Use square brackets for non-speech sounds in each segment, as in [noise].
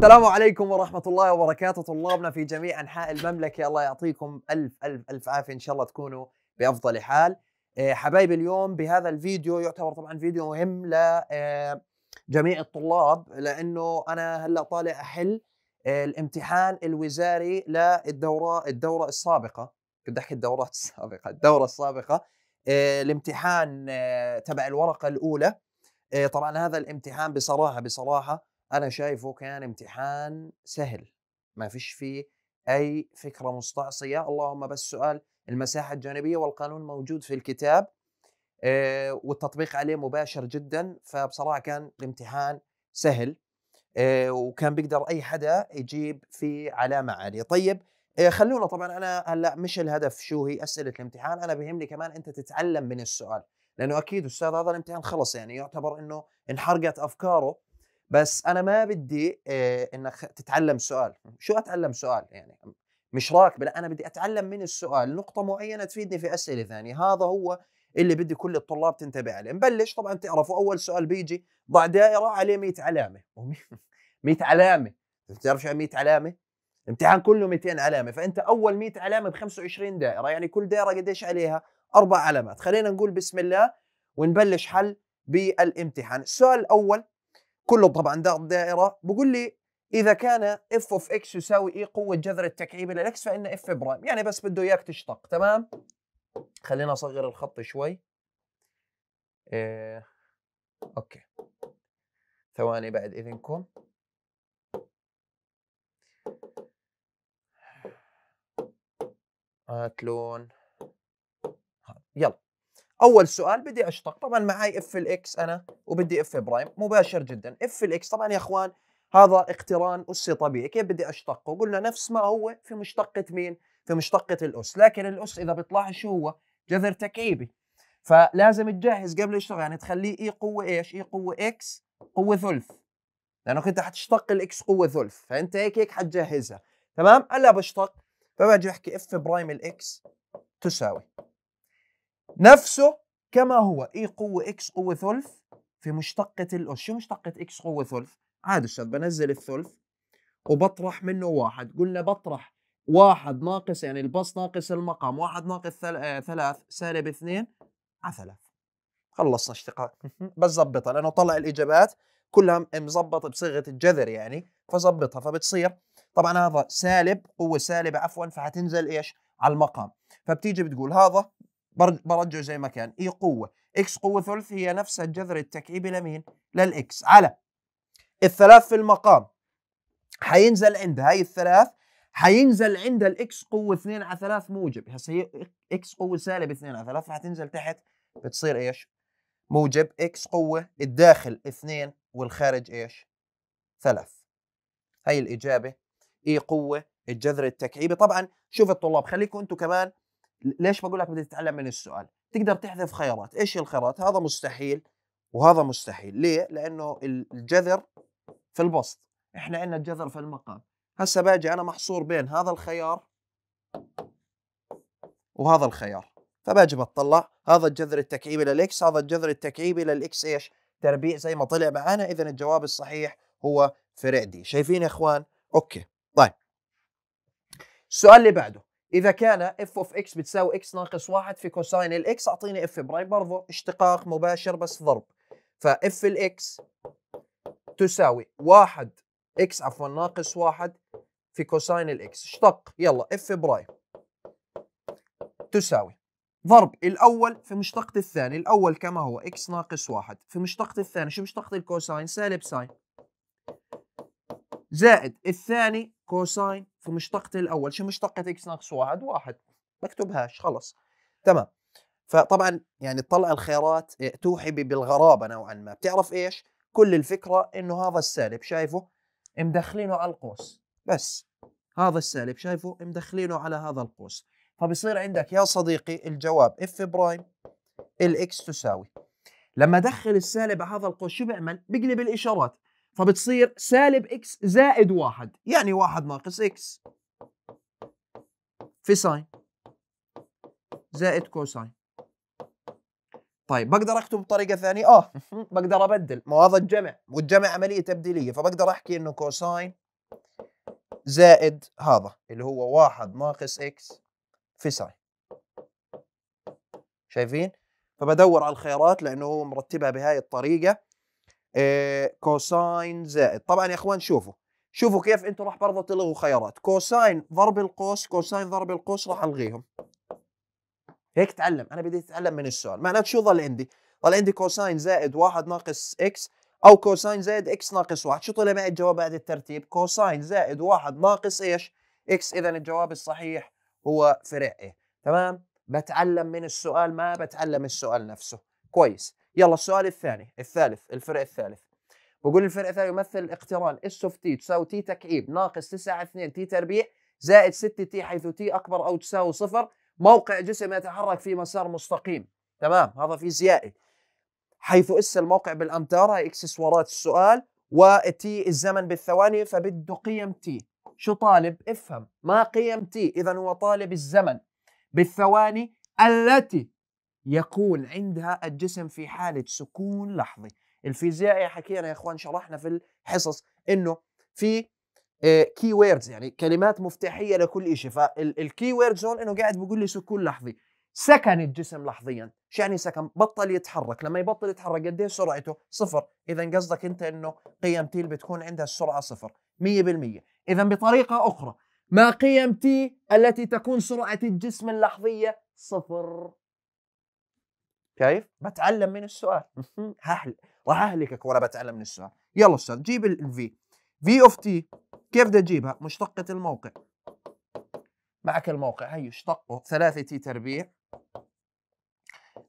السلام عليكم ورحمة الله وبركاته طلابنا في جميع أنحاء المملكة الله يعطيكم ألف ألف ألف عافية إن شاء الله تكونوا بأفضل حال آه، حبايبي اليوم بهذا الفيديو يعتبر طبعا فيديو مهم لجميع آه، الطلاب لأنه أنا هلأ طالع أحل آه، الامتحان الوزاري للدورة الدورة السابقة كنت أحكي الدورات [laughs] السابقة الدورة السابقة الامتحان تبع الورقة الأولى طبعا هذا الامتحان بصراحة بصراحة انا شايفه كان امتحان سهل ما فيش فيه اي فكره مستعصيه اللهم بس سؤال المساحه الجانبيه والقانون موجود في الكتاب آه، والتطبيق عليه مباشر جدا فبصراحه كان الامتحان سهل آه، وكان بيقدر اي حدا يجيب فيه علامه عاليه طيب آه، خلونا طبعا انا هلا مش الهدف شو هي اسئله الامتحان انا بيهمني كمان انت تتعلم من السؤال لانه اكيد استاذ هذا الامتحان خلص يعني يعتبر انه انحرقت افكاره بس انا ما بدي انك تتعلم سؤال شو اتعلم سؤال يعني مش راكب لا انا بدي اتعلم من السؤال نقطه معينه تفيدني في اسئله ثانيه هذا هو اللي بدي كل الطلاب تنتبه عليه نبلش طبعا تعرفوا اول سؤال بيجي ضع دائره عليه 100 علامه 100 [laughs] علامه بتعرف شو يعني 100 علامه امتحان كله 200 علامه فانت اول 100 علامه ب 25 دائره يعني كل دائره قديش عليها اربع علامات خلينا نقول بسم الله ونبلش حل بالامتحان السؤال الاول كله طبعا ضغط دائره بقول لي اذا كان اف اوف اكس يساوي اي e قوه جذر التكعيب للاكس فان اف برايم يعني بس بده اياك تشتق تمام خلينا اصغر الخط شوي إيه. اوكي ثواني بعد اذنكم هات لون يلا اول سؤال بدي اشتق طبعا معي اف الاكس انا وبدي اف برايم مباشر جدا اف الاكس طبعا يا اخوان هذا اقتران اسي طبيعي كيف بدي اشتقه قلنا نفس ما هو في مشتقه مين في مشتقه الاس لكن الاس اذا بيطلع شو هو جذر تكعيبي فلازم تجهز قبل الشغل يعني تخليه اي e قوه ايش اي e قوه اكس قوه ثلث لانك انت حتشتق الاكس قوه ثلث فانت هيك هيك حتجهزها تمام هلا بشتق فباجي احكي اف برايم الاكس تساوي نفسه كما هو اي قوه اكس قوه ثلث في مشتقه الاس شو مشتقه اكس قوه ثلث عادي استاذ بنزل الثلث وبطرح منه واحد قلنا بطرح واحد ناقص يعني البص ناقص المقام واحد ناقص آه، ثلاث سالب اثنين على ثلاث خلصنا اشتقاق بس ظبطها لانه طلع الاجابات كلها مظبطه بصيغه الجذر يعني فظبطها فبتصير طبعا هذا سالب قوه سالبه عفوا فحتنزل ايش على المقام فبتيجي بتقول هذا برجع زي ما كان اي قوه اكس قوه ثلث هي نفس الجذر التكعيبي لمين للاكس على الثلاث في المقام حينزل عند هاي الثلاث حينزل عند الاكس قوه 2 على 3 موجب هسه هي اكس قوه سالب 2 على 3 حتنزل تحت بتصير ايش موجب اكس قوه الداخل 2 والخارج ايش 3 هاي الاجابه اي قوه الجذر التكعيبي طبعا شوف الطلاب خليكم انتم كمان ليش بقول لك بدي تتعلم من السؤال تقدر تحذف خيارات ايش الخيارات هذا مستحيل وهذا مستحيل ليه لانه الجذر في البسط احنا عندنا الجذر في المقام هسه باجي انا محصور بين هذا الخيار وهذا الخيار فباجي بطلع هذا الجذر التكعيبي للاكس هذا الجذر التكعيبي للاكس ايش تربيع زي ما طلع معانا اذا الجواب الصحيح هو فرع دي شايفين يا اخوان اوكي طيب السؤال اللي بعده اذا كان اف اوف اكس بتساوي اكس ناقص واحد في كوساين الاكس اعطيني اف برايم برضه اشتقاق مباشر بس ضرب فاف الاكس تساوي واحد اكس عفوا ناقص واحد في كوساين الاكس اشتق يلا اف برايم تساوي ضرب الأول في مشتقة الثاني الأول كما هو إكس ناقص واحد في مشتقة الثاني شو مشتقة الكوساين سالب ساين زائد الثاني كوساين في مشتقتي الأول شو مشتقة إكس ناقص واحد واحد بكتبهاش خلص تمام فطبعا يعني تطلع الخيارات آه، توحي بالغرابة نوعا ما بتعرف إيش كل الفكرة إنه هذا السالب شايفه مدخلينه على القوس بس هذا السالب شايفه مدخلينه على هذا القوس فبصير عندك يا صديقي الجواب اف برايم الاكس تساوي لما ادخل السالب على هذا القوس شو بيعمل بقلب الاشارات فبتصير سالب اكس زائد واحد يعني واحد ناقص اكس في ساين زائد كوساين طيب بقدر اكتب بطريقه ثانيه اه [laughs] بقدر ابدل ما هذا الجمع والجمع عمليه تبديليه فبقدر احكي انه كوساين زائد هذا اللي هو واحد ناقص اكس في ساين شايفين فبدور على الخيارات لانه هو مرتبها بهاي الطريقه كوساين آه، زائد طبعا يا اخوان شوفوا شوفوا كيف انتم راح برضه تلغوا خيارات كوساين ضرب القوس كوساين ضرب القوس راح الغيهم هيك تعلم انا بدي اتعلم من السؤال معناته شو ضل عندي ضل عندي كوساين زائد واحد ناقص اكس او كوساين زائد اكس ناقص واحد شو طلع معي الجواب بعد الترتيب كوساين زائد واحد ناقص ايش اكس اذا الجواب الصحيح هو فرع ايه تمام بتعلم من السؤال ما بتعلم السؤال نفسه كويس يلا السؤال الثاني الثالث الفرق الثالث بقول الفرق الثالث يمثل اقتران اس اوف تي تساوي تي تكعيب ناقص 9 2 تي تربيع زائد 6 تي حيث تي اكبر او تساوي صفر موقع جسم يتحرك في مسار مستقيم تمام هذا فيزيائي حيث اس الموقع بالامتار هاي اكسسوارات السؤال وتي الزمن بالثواني فبده قيم تي شو طالب افهم ما قيم تي اذا هو طالب الزمن بالثواني التي يقول عندها الجسم في حالة سكون لحظي الفيزيائي حكينا يا اخوان شرحنا في الحصص انه في كي آه، ويردز يعني كلمات مفتاحيه لكل شيء فالكي ويردز هون انه قاعد بيقول لي سكون لحظي سكن الجسم لحظيا شو يعني سكن بطل يتحرك لما يبطل يتحرك قد ايش سرعته صفر اذا قصدك انت انه قيم تي بتكون عندها السرعه صفر 100% اذا بطريقه اخرى ما قيم تي التي تكون سرعه الجسم اللحظيه صفر كيف؟ بتعلم من السؤال هحل راح اهلكك وانا بتعلم من السؤال يلا استاذ جيب الفي في اوف تي كيف بدي اجيبها؟ مشتقة الموقع معك الموقع هي اشتقه 3 تي تربيع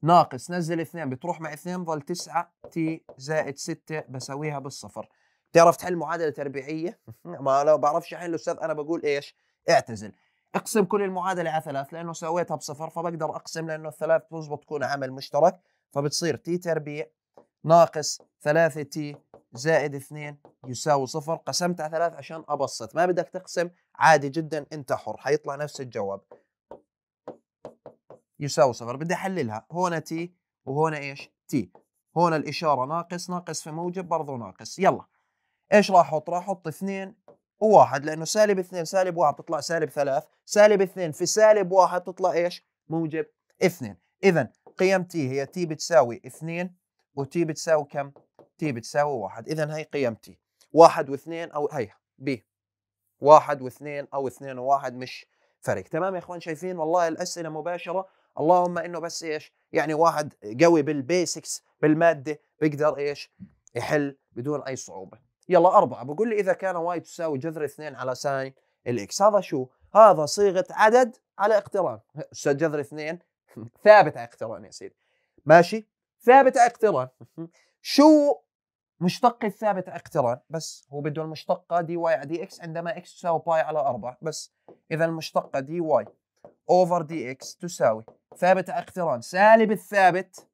ناقص نزل اثنين بتروح مع اثنين ضل 9 تي زائد 6 بساويها بالصفر بتعرف تحل معادله تربيعيه ما لو بعرفش احل استاذ انا بقول ايش اعتزل اقسم كل المعادله على ثلاث لانه سويتها بصفر فبقدر اقسم لانه الثلاث تزبط تكون عمل مشترك فبتصير تي تربيع ناقص 3 تي زائد 2 يساوي صفر قسمت على ثلاث عشان ابسط ما بدك تقسم عادي جدا انت حر حيطلع نفس الجواب يساوي صفر بدي احللها هنا تي وهنا ايش تي هنا الاشاره ناقص ناقص في موجب برضه ناقص يلا ايش راح احط راح احط 2 وواحد لانه سالب 2 سالب 1 بتطلع سالب 3 سالب 2 في سالب 1 تطلع ايش موجب 2 اذا قيم تي هي تي بتساوي 2 وتي بتساوي كم تي بتساوي 1 اذا هي قيم تي 1 و2 او هي ب 1 و2 او 2 و1 مش فرق تمام يا اخوان شايفين والله الاسئله مباشره اللهم انه بس ايش يعني واحد قوي بالبيسكس بالماده بيقدر ايش يحل بدون اي صعوبه يلا أربعة بقول لي إذا كان واي تساوي جذر اثنين على ساين الإكس هذا شو؟ هذا صيغة عدد على اقتران أستاذ جذر اثنين [laughs] ثابت على اقتران يا سيدي ماشي ثابت على اقتران [laughs] شو مشتق الثابت على اقتران بس هو بده المشتقة دي واي على دي إكس عندما إكس تساوي باي على أربعة بس إذا المشتقة دي واي أوفر دي إكس تساوي ثابت على اقتران سالب الثابت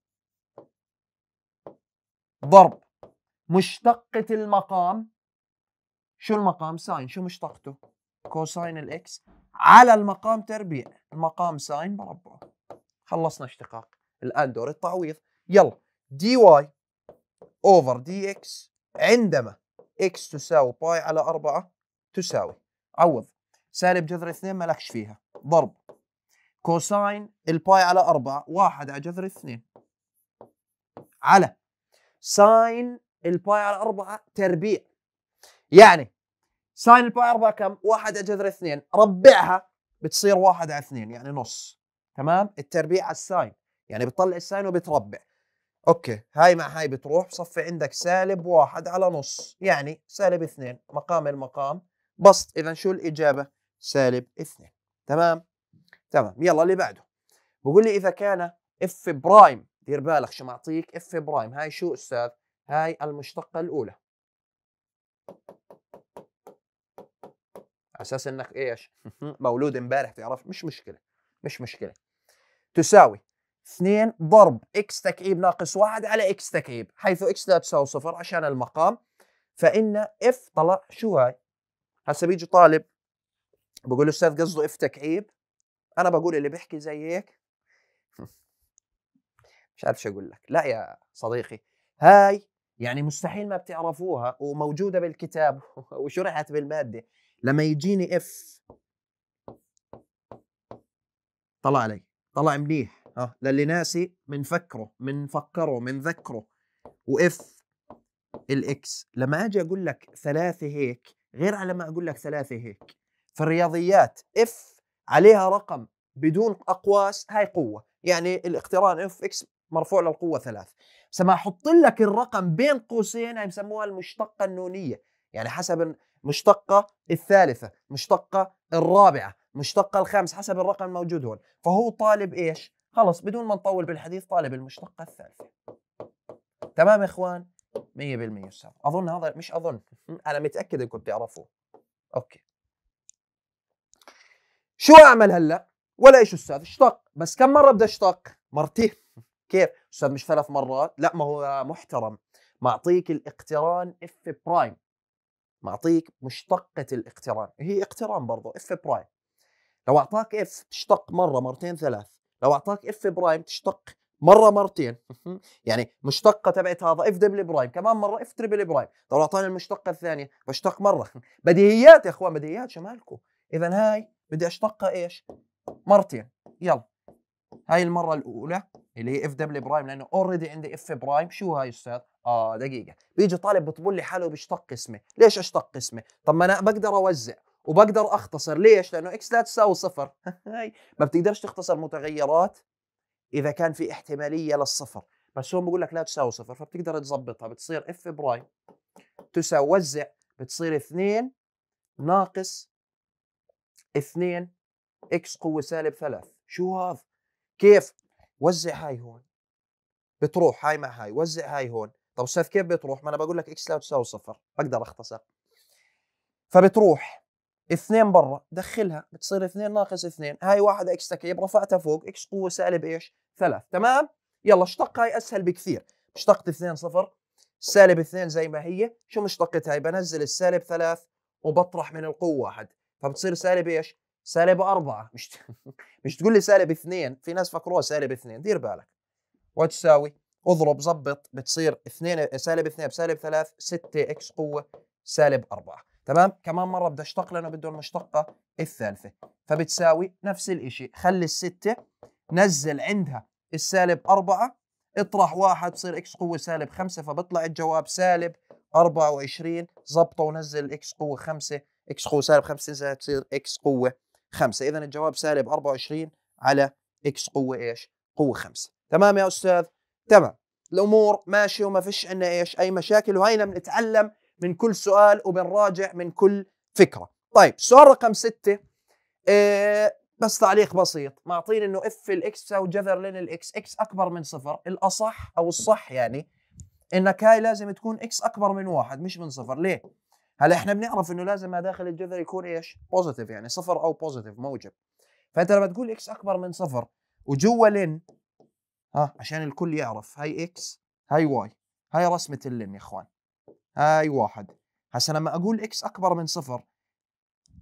ضرب مشتقة المقام شو المقام ساين شو مشتقته كوساين الاكس على المقام تربيع المقام ساين مربع خلصنا اشتقاق الان دور التعويض يلا دي واي اوفر دي اكس عندما اكس تساوي باي على 4 تساوي عوض سالب جذر 2 مالكش فيها ضرب كوساين الباي على 4 واحد على جذر 2 على ساين الباي على 4 تربيع يعني ساين الباي 4 كم؟ 1 على جذر 2 ربعها بتصير 1 على 2 يعني نص تمام؟ التربيع على الساين يعني بتطلع الساين وبتربع اوكي هاي مع هاي بتروح بصفي عندك سالب 1 على نص يعني سالب 2 مقام المقام بسط اذا شو الاجابه؟ سالب 2 تمام؟ تمام يلا اللي بعده بقول لي اذا كان اف برايم دير بالك شو معطيك اف برايم هاي شو استاذ؟ هاي المشتقة الأولى أساس إنك إيش [laughs] مولود إمبارح تعرف مش مشكلة مش مشكلة تساوي 2 ضرب إكس تكعيب ناقص 1 على إكس تكعيب حيث إكس لا تساوي صفر عشان المقام فإن إف طلع شو هاي هسا بيجي طالب بقول أستاذ قصده إف تكعيب أنا بقول اللي بيحكي زي هيك [laughs] مش عارف شو أقول لك لا يا صديقي هاي يعني مستحيل ما بتعرفوها وموجودة بالكتاب [laughs] وشرحت بالمادة لما يجيني اف طلع علي طلع مليح اه للي ناسي فكره من ذكره واف الاكس لما اجي اقول لك ثلاثة هيك غير على ما اقول لك ثلاثة هيك في الرياضيات اف عليها رقم بدون اقواس هاي قوة يعني الاقتران اف اكس مرفوع للقوة ثلاث بس ما أحط لك الرقم بين قوسين هاي يعني بسموها المشتقة النونية يعني حسب المشتقة الثالثة مشتقة الرابعة مشتقة الخامس حسب الرقم الموجود هون فهو طالب إيش خلص بدون ما نطول بالحديث طالب المشتقة الثالثة تمام يا إخوان 100% أستاذ أظن هذا مش أظن [laughs] أنا متأكد إنكم بتعرفوه أوكي شو أعمل هلأ ولا إيش أستاذ اشتق بس كم مرة بدي أشتق مرتين كيف استاذ مش ثلاث مرات لا ما هو محترم معطيك الاقتران اف برايم معطيك مشتقة الاقتران هي اقتران برضه اف برايم لو اعطاك اف تشتق مرة مرتين ثلاث لو اعطاك اف برايم تشتق مرة مرتين [laughs] يعني مشتقة تبعت هذا اف دبل برايم كمان مرة اف تربل برايم لو اعطاني المشتقة الثانية بشتق مرة [laughs] بديهيات يا اخوان بديهيات شمالكم اذا هاي بدي اشتقها ايش؟ مرتين يلا هاي المرة الأولى اللي هي اف دبليو برايم لانه اوريدي عندي اف برايم شو هاي استاذ؟ اه دقيقه بيجي طالب بيطبل لي حاله بيشتق اسمي، ليش اشتق اسمي؟ طب ما انا بقدر اوزع وبقدر اختصر ليش؟ لانه اكس لا تساوي صفر [laughs] ما بتقدرش تختصر متغيرات اذا كان في احتماليه للصفر بس هون بقول لك لا تساوي صفر فبتقدر تظبطها بتصير اف برايم تساوي وزع بتصير 2 ناقص 2 اكس قوه سالب 3 شو هذا؟ كيف؟ وزع هاي هون بتروح هاي مع هاي وزع هاي هون طب استاذ كيف بتروح ما انا بقول لك اكس لا تساوي صفر بقدر اختصر فبتروح اثنين برا دخلها بتصير اثنين ناقص اثنين هاي واحد اكس تكعيب رفعتها فوق اكس قوه سالب ايش ثلاث تمام يلا اشتق هاي اسهل بكثير اشتقت اثنين صفر سالب اثنين زي ما هي شو مشتقتها هاي بنزل السالب ثلاث وبطرح من القوه واحد فبتصير سالب ايش سالب أربعة مش [laughs] مش تقول لي سالب اثنين في ناس فكروها سالب اثنين دير بالك وتساوي اضرب ظبط بتصير اثنين سالب اثنين بسالب ثلاث ستة اكس قوة سالب أربعة تمام كمان مرة بدي اشتق لأنه بده المشتقة الثالثة فبتساوي نفس الإشي خلي الستة نزل عندها السالب أربعة اطرح واحد بصير اكس قوة سالب خمسة فبطلع الجواب سالب أربعة وعشرين ظبطه ونزل اكس قوة خمسة اكس قوة سالب خمسة تصير اكس قوة 5 إذا الجواب سالب 24 على إكس قوة إيش قوة 5 تمام يا أستاذ تمام الأمور ماشية وما فيش عندنا إيش أي مشاكل وهينا بنتعلم من كل سؤال وبنراجع من كل فكرة طيب السؤال رقم 6 إيه بس تعليق بسيط معطين انه اف الاكس تساوي جذر لين الاكس اكس اكبر من صفر الاصح او الصح يعني انك هاي لازم تكون اكس اكبر من واحد مش من صفر ليه هلا احنا بنعرف انه لازم ما داخل الجذر يكون ايش؟ بوزيتيف يعني صفر او بوزيتيف موجب فانت لما تقول اكس اكبر من صفر وجوا لن ها عشان الكل يعرف هاي اكس هاي واي هاي رسمه اللن يا اخوان هاي واحد هسه لما اقول اكس اكبر من صفر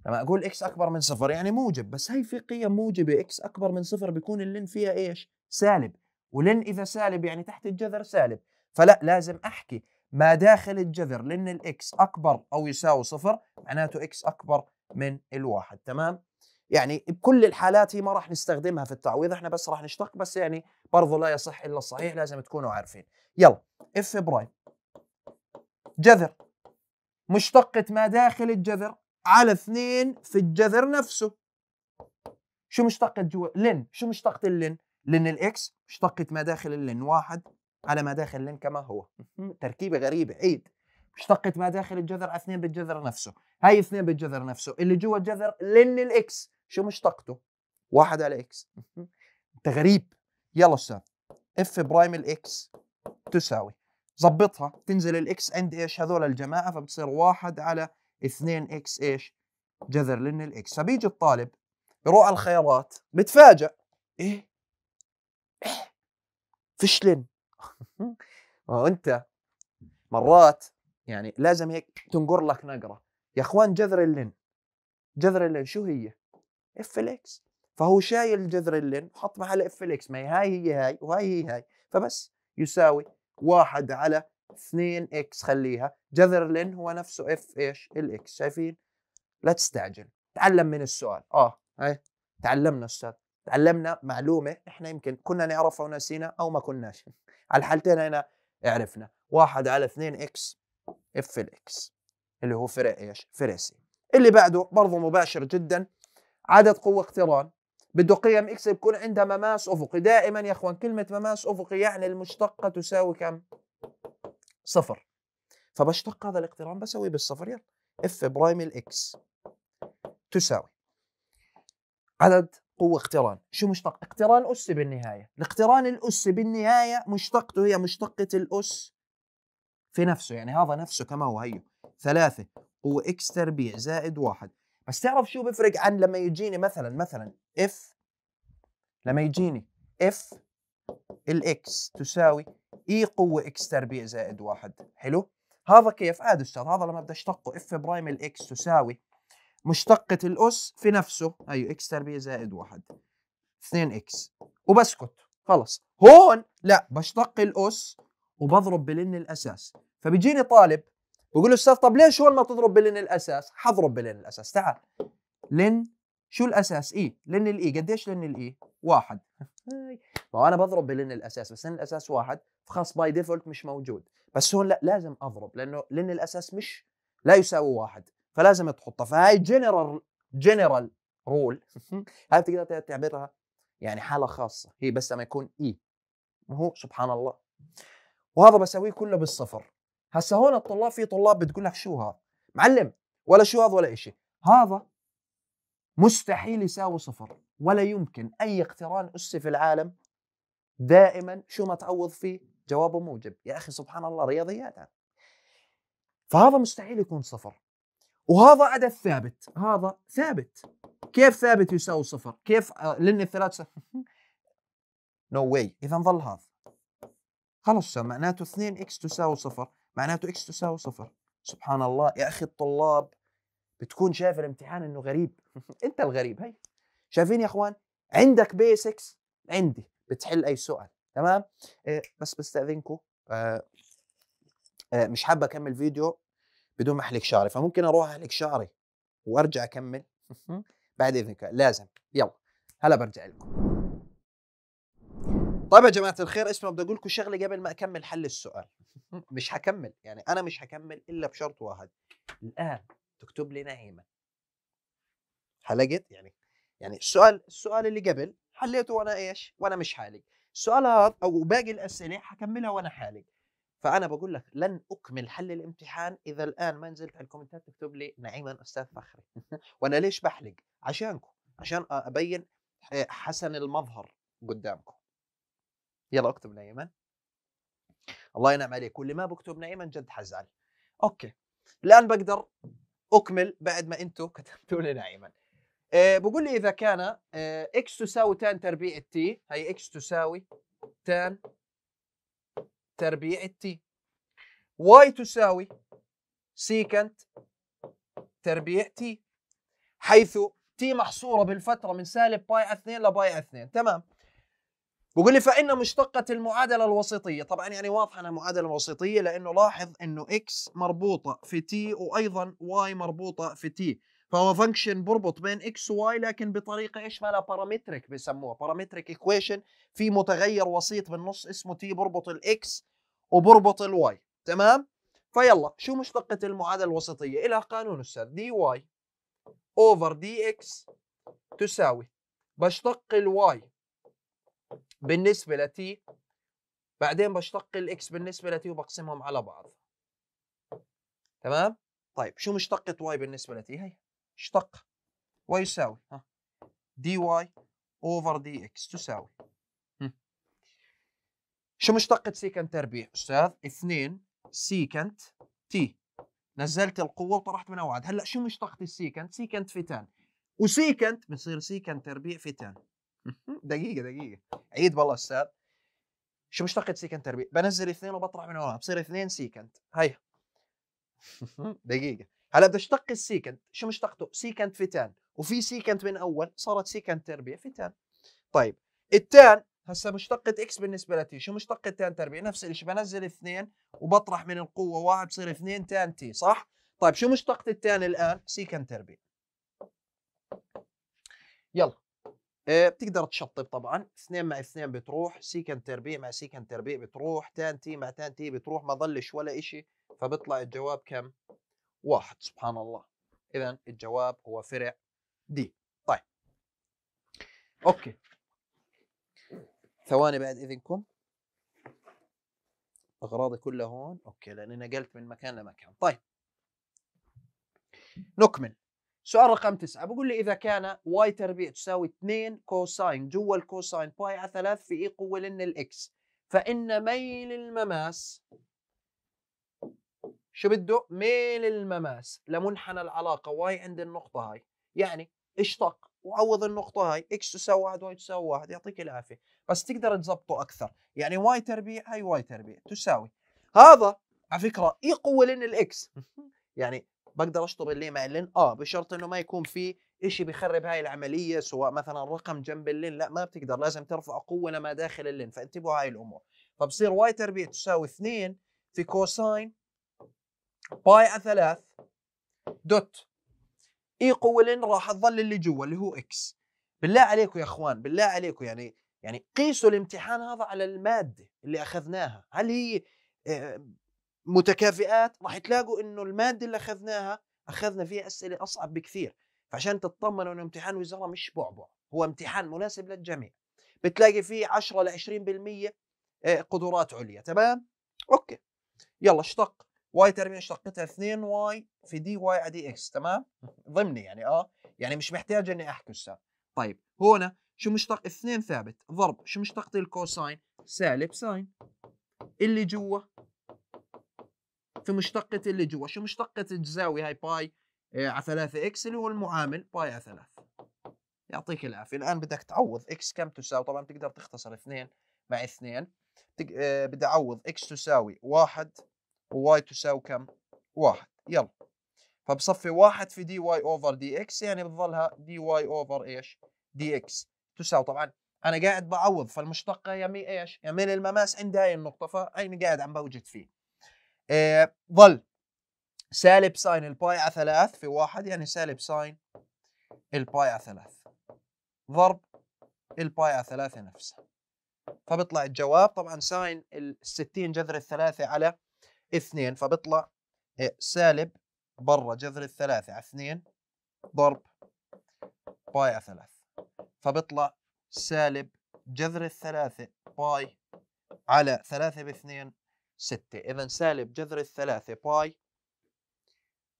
لما اقول اكس اكبر من صفر يعني موجب بس هي في قيم موجبه اكس اكبر من صفر بيكون اللن فيها ايش؟ سالب ولن اذا سالب يعني تحت الجذر سالب فلا لازم احكي ما داخل الجذر لأن الإكس أكبر أو يساوي صفر معناته إكس أكبر من الواحد تمام؟ يعني بكل الحالات هي ما راح نستخدمها في التعويض احنا بس راح نشتق بس يعني برضه لا يصح الا الصحيح لازم تكونوا عارفين يلا اف برايم جذر مشتقة ما داخل الجذر على اثنين في الجذر نفسه شو مشتقة جوا لن شو مشتقة اللن لن الاكس مشتقة ما داخل اللن واحد على ما داخل لين كما هو تركيبه غريبه عيد اشتقت ما داخل الجذر اثنين بالجذر نفسه هاي اثنين بالجذر نفسه اللي جوا الجذر لين الاكس شو مشتقته واحد على اكس انت غريب يلا استاذ اف برايم الاكس تساوي ظبطها تنزل الاكس عند ايش هذول الجماعه فبتصير واحد على اثنين اكس ايش جذر لين الاكس فبيجي الطالب يروح على الخيارات بتفاجئ ايه, إيه؟ فيش لين [laughs] ما هو انت أيوه. مرات يعني لازم هيك تنقر لك نقره يا اخوان جذر اللين جذر اللين شو هي؟ اف الاكس فهو شايل جذر اللين وحط محلها اف الاكس ما هي هاي هي هاي وهاي هي هاي فبس يساوي واحد على 2 اكس خليها جذر اللين هو نفسه اف ايش؟ الاكس شايفين؟ لا تستعجل تعلم من السؤال اه هاي تعلمنا استاذ تعلمنا معلومه احنا يمكن كنا نعرفها ونسينا او ما كناش [laughs] على الحالتين هنا عرفنا واحد على 2 اكس اف الاكس اللي هو فرق ايش؟ فرسي سي اللي بعده برضه مباشر جدا عدد قوه اقتران بده قيم اكس بكون عندها مماس افقي دائما يا اخوان كلمه مماس افقي يعني المشتقه تساوي كم؟ صفر فبشتق هذا الاقتران بسويه بالصفر يلا اف برايم الاكس تساوي عدد قوة اقتران شو مشتق؟ اقتران أس بالنهاية الاقتران الأس بالنهاية مشتقته هي مشتقة الأس في نفسه يعني هذا نفسه كما هو هيو ثلاثة قوة إكس تربيع زائد واحد بس تعرف شو بفرق عن لما يجيني مثلا مثلا اف لما يجيني اف الاكس تساوي اي e قوة اكس تربيع زائد واحد حلو هذا كيف عادي استاذ هذا لما بدي اشتقه اف برايم الاكس تساوي مشتقة الأس في نفسه أيوه إكس تربيع زائد واحد 2 إكس وبسكت خلص هون لا بشتق الأس وبضرب بلن الأساس فبيجيني طالب بقول له أستاذ طب ليش هون ما تضرب بلن الأساس حضرب بلن الأساس تعال لن شو الأساس إي لن الإي قديش لن الإي واحد ما [laughs] أنا بضرب بلن الأساس بس لن الأساس واحد فخلاص باي ديفولت مش موجود بس هون لا لازم أضرب لأنه لن الأساس مش لا يساوي واحد فلازم تحطها فهاي جنرال جنرال رول هاي تقدر تعتبرها يعني حاله خاصه هي بس لما يكون e. اي هو سبحان الله وهذا بسويه كله بالصفر هسه هون الطلاب في طلاب بتقول لك شو هذا معلم ولا شو هذا ولا شيء هذا مستحيل يساوي صفر ولا يمكن اي اقتران اسي في العالم دائما شو ما تعوض فيه جوابه موجب يا اخي سبحان الله رياضيات فهذا مستحيل يكون صفر وهذا عدد ثابت هذا ثابت كيف ثابت يساوي صفر كيف آه، لن الثلاث نو واي اذا ظل هذا خلص معناته 2 اكس تساوي صفر معناته اكس تساوي صفر سبحان الله يا اخي الطلاب بتكون شايف الامتحان انه غريب [laughs] انت الغريب هي شايفين يا اخوان عندك بيسكس عندي بتحل اي سؤال تمام آه، بس بستاذنكم آه، مش حابه اكمل فيديو بدون ما احلق شعري فممكن اروح احلق شعري وارجع اكمل بعد اذنك لازم يلا هلا برجع لكم طيب يا جماعه الخير اسمع بدي اقول لكم شغله قبل ما اكمل حل السؤال مش حكمل يعني انا مش حكمل الا بشرط واحد الان تكتب لي نعيمه حلقت يعني يعني السؤال السؤال اللي قبل حليته وانا ايش وانا مش حالق السؤال هذا او باقي الاسئله حكملها وانا حالق فانا بقول لك لن اكمل حل الامتحان اذا الان ما نزلت على الكومنتات تكتب لي نعيما استاذ فخري [laughs] وانا ليش بحلق عشانكم أه. عشان ابين حسن المظهر قدامكم يلا اكتب نعيما الله ينعم عليك واللي ما بكتب نعيما جد حزعل اوكي الان بقدر اكمل بعد ما انتم كتبتوا لي نعيما أه بقول لي اذا كان أه اكس تساوي تان تربيع التي هي اكس تساوي تان تربيع التي واي تساوي سيكنت تربيع تي حيث تي محصورة بالفترة من سالب باي 2 لباي 2 تمام بقول لي فإن مشتقة المعادلة الوسيطية طبعا يعني واضحة أنها معادلة وسيطية لأنه لاحظ أنه x مربوطة في t وأيضا y مربوطة في t فهو فانكشن بربط بين اكس وواي لكن بطريقه ايش مالها بارامتريك بسموها بارامتريك ايكويشن في متغير وسيط بالنص اسمه تي بربط الاكس وبربط الواي تمام فيلا شو مشتقة المعادلة الوسطية إلها قانون أستاذ دي واي أوفر دي إكس تساوي بشتق الواي بالنسبة لتي بعدين بشتق الإكس بالنسبة لتي وبقسمهم على بعض تمام طيب شو مشتقة واي بالنسبة لتي هي اشتق ويساوي ها دي واي اوفر دي اكس تساوي شو مشتقة سيكنت تربيع استاذ اثنين سيكنت تي نزلت القوة وطرحت من أوعد هلا شو مشتقة السيكنت سيكنت في تان وسيكنت بصير سيكنت تربيع في تان دقيقة دقيقة عيد والله استاذ شو مشتقة سيكنت تربيع بنزل اثنين وبطرح من اوعد بصير اثنين سيكنت هيا [laughs] دقيقة هلا بدك تشتق السيكنت شو مشتقته سيكنت في تان وفي سيكنت من اول صارت سيكنت تربيع في تان طيب التان هسا مشتقة اكس بالنسبة لتي شو مشتقة تان تربيع نفس الشيء بنزل اثنين وبطرح من القوة واحد بصير اثنين تان تي صح طيب شو مشتقة التان الآن سيكنت تربيع يلا أه بتقدر تشطب طبعا اثنين مع اثنين بتروح سيكنت تربيع مع سيكنت تربيع بتروح تان تي مع تان تي بتروح ما ضلش ولا شيء فبيطلع الجواب كم واحد سبحان الله اذا الجواب هو فرع دي طيب اوكي ثواني بعد اذنكم اغراضي كلها هون اوكي لاني نقلت من مكان لمكان طيب نكمل سؤال رقم تسعة بقول لي إذا كان واي تربيع تساوي 2 كوساين جوا الكوساين باي على 3 في إي e قوة لن الإكس فإن ميل المماس شو بده ميل المماس لمنحنى العلاقه واي عند النقطه هاي يعني اشتق وعوض النقطه هاي اكس تساوي واحد واي تساوي واحد يعطيك العافيه بس تقدر تزبطه اكثر يعني واي تربيع هاي واي تربيع تساوي هذا على فكره يقوى لين الاكس [laughs] يعني بقدر اشطب اللين مع اللين اه بشرط انه ما يكون في شيء بيخرب هاي العمليه سواء مثلا رقم جنب اللين لا ما بتقدر لازم ترفع قوه لما داخل اللين فانتبهوا هاي الامور فبصير واي تربيع تساوي 2 في كوساين باي على ثلاث دوت اي قولن راح تظل اللي جوا اللي هو اكس بالله عليكم يا اخوان بالله عليكم يعني يعني قيسوا الامتحان هذا على الماده اللي اخذناها هل هي آه، متكافئات راح تلاقوا انه الماده اللي اخذناها اخذنا فيها اسئله اصعب بكثير فعشان تطمنوا انه امتحان وزاره مش بعبع هو امتحان مناسب للجميع بتلاقي فيه 10 ل 20% قدرات عليا تمام اوكي يلا اشتق واي تربيع اشتقتها 2 واي في دي واي على دي اكس تمام ضمني يعني اه يعني مش محتاج اني احكي طيب هنا شو مشتق 2 ثابت ضرب شو مشتقة الكوساين سالب ساين اللي جوا في مشتقة اللي جوا شو مشتقة الزاوية هاي باي آه، على 3 اكس اللي هو المعامل باي على 3 يعطيك العافية الآن بدك تعوض اكس كم تساوي طبعا بتقدر تختصر 2 مع 2 آه، بدي أعوض اكس تساوي 1 وواي تساوي كم؟ واحد يلا فبصفي واحد في دي واي اوفر دي اكس يعني بتظلها دي واي اوفر ايش؟ دي اكس تساوي طبعا انا قاعد بعوض فالمشتقه مي ايش؟ يمين المماس عند هاي النقطه فاين قاعد عم بوجد فيه. آه ظل سالب ساين الباي على ثلاث في واحد يعني سالب ساين الباي على ثلاث ضرب الباي على ثلاثة نفسها فبيطلع الجواب طبعا ساين ال 60 جذر الثلاثة على 2 فبطلع آه، سالب برا جذر الثلاثة على 2 ضرب باي على 3 فبطلع سالب جذر الثلاثة باي على 3 باثنين 6 إذا سالب جذر الثلاثة باي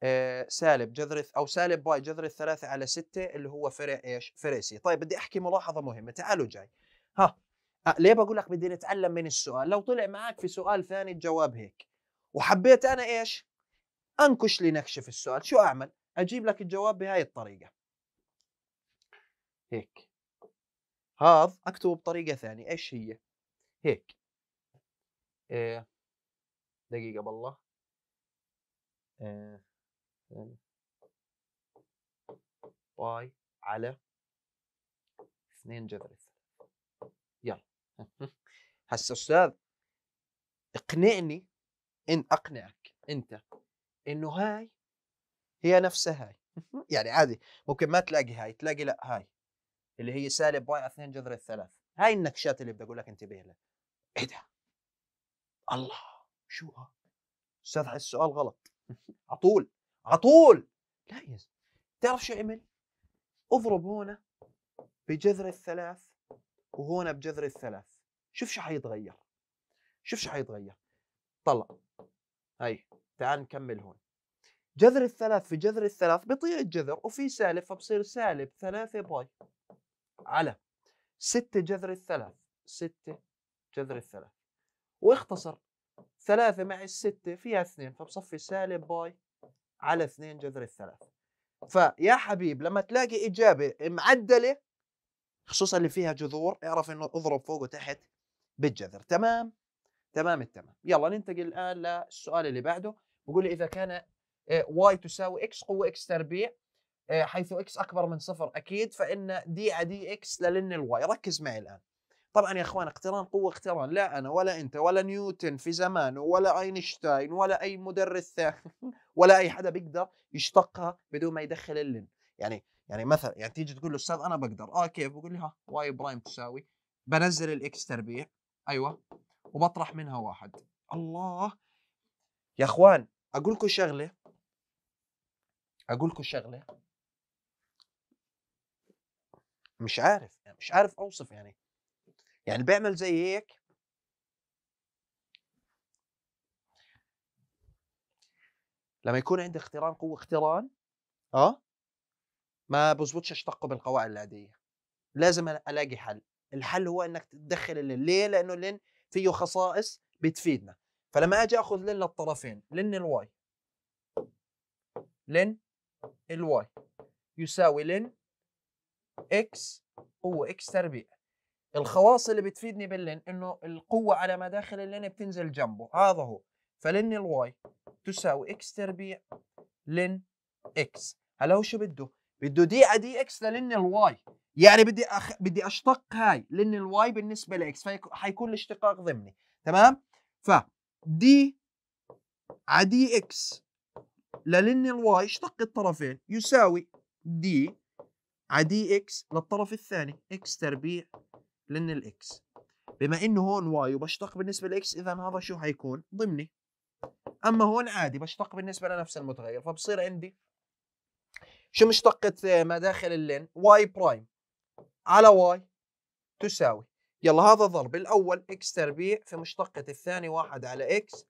آه، سالب جذر او سالب باي جذر الثلاثه على 6 اللي هو فرع ايش؟ فرع سي، طيب بدي احكي ملاحظه مهمه، تعالوا جاي. ها ليه بقول لك بدي نتعلم من السؤال؟ لو طلع معك في سؤال ثاني الجواب هيك. وحبيت انا ايش؟ انكش لي نكشه في السؤال، شو اعمل؟ اجيب لك الجواب بهاي الطريقه. هيك. هذا اكتبه بطريقه ثانيه، ايش هي؟ هيك. إيه. دقيقه بالله. إيه. باي على اثنين جذر يلا. [laughs] هسه استاذ اقنعني ان اقنعك انت انه هاي هي نفسها هاي يعني عادي ممكن ما تلاقي هاي تلاقي لا هاي اللي هي سالب واي اثنين جذر الثلاث هاي النكشات اللي بدي اقول لك انتبه لها ايه ده الله شو ها استاذ السؤال غلط [laughs] عطول عطول لا يا تعرف شو عمل اضرب هنا بجذر الثلاث وهنا بجذر الثلاث شوف شو حيتغير شوف شو حيتغير طلع هاي تعال نكمل هون جذر الثلاث في جذر الثلاث بيطيع الجذر وفي سالب فبصير سالب ثلاثة باي على ستة جذر الثلاث ستة جذر الثلاث واختصر ثلاثة مع الستة فيها اثنين فبصفي سالب باي على اثنين جذر الثلاث فيا حبيب لما تلاقي إجابة معدلة خصوصا اللي فيها جذور اعرف انه اضرب فوق وتحت بالجذر تمام تمام التمام يلا ننتقل الان للسؤال اللي بعده بقول لي اذا كان آه، واي تساوي اكس قوه اكس تربيع آه، حيث اكس اكبر من صفر اكيد فان دي دي اكس للن الواي ركز معي الان طبعا يا اخوان اقتران قوه اقتران لا انا ولا انت ولا نيوتن في زمانه ولا اينشتاين ولا اي مدرس [laughs] ولا اي حدا بيقدر يشتقها بدون ما يدخل اللن يعني يعني مثلا يعني تيجي تقول له استاذ انا بقدر اه كيف بقول لي ها واي برايم تساوي بنزل الاكس تربيع ايوه وبطرح منها واحد الله يا اخوان اقول لكم شغله اقول لكم شغله مش عارف يعني مش عارف اوصف يعني يعني بيعمل زي هيك لما يكون عندي اقتران قوة اقتران اه ما بزبطش اشتقه بالقواعد العادية لازم الاقي حل الحل هو انك تدخل اللين ليه لانه اللين فيه خصائص بتفيدنا فلما اجي اخذ لن للطرفين لن الواي لن الواي يساوي لن اكس هو اكس تربيع الخواص اللي بتفيدني باللن انه القوه على مداخل اللن بتنزل جنبه هذا هو فلن الواي تساوي اكس تربيع لن اكس هلا هو شو بده بده دي على دي اكس للن الواي يعني بدي أخ... بدي اشتق هاي لان الواي بالنسبه لاكس فحيكون الاشتقاق ضمني تمام ف دي عدي اكس لان الواي اشتق الطرفين يساوي دي عدي اكس للطرف الثاني اكس تربيع لان الاكس بما انه هون واي وبشتق بالنسبه لاكس اذا هذا شو حيكون ضمني اما هون عادي بشتق بالنسبه لنفس المتغير فبصير عندي شو مشتقة آه، ما داخل اللين واي برايم على واي تساوي يلا هذا ضرب الاول اكس تربيع في مشتقة الثاني واحد على اكس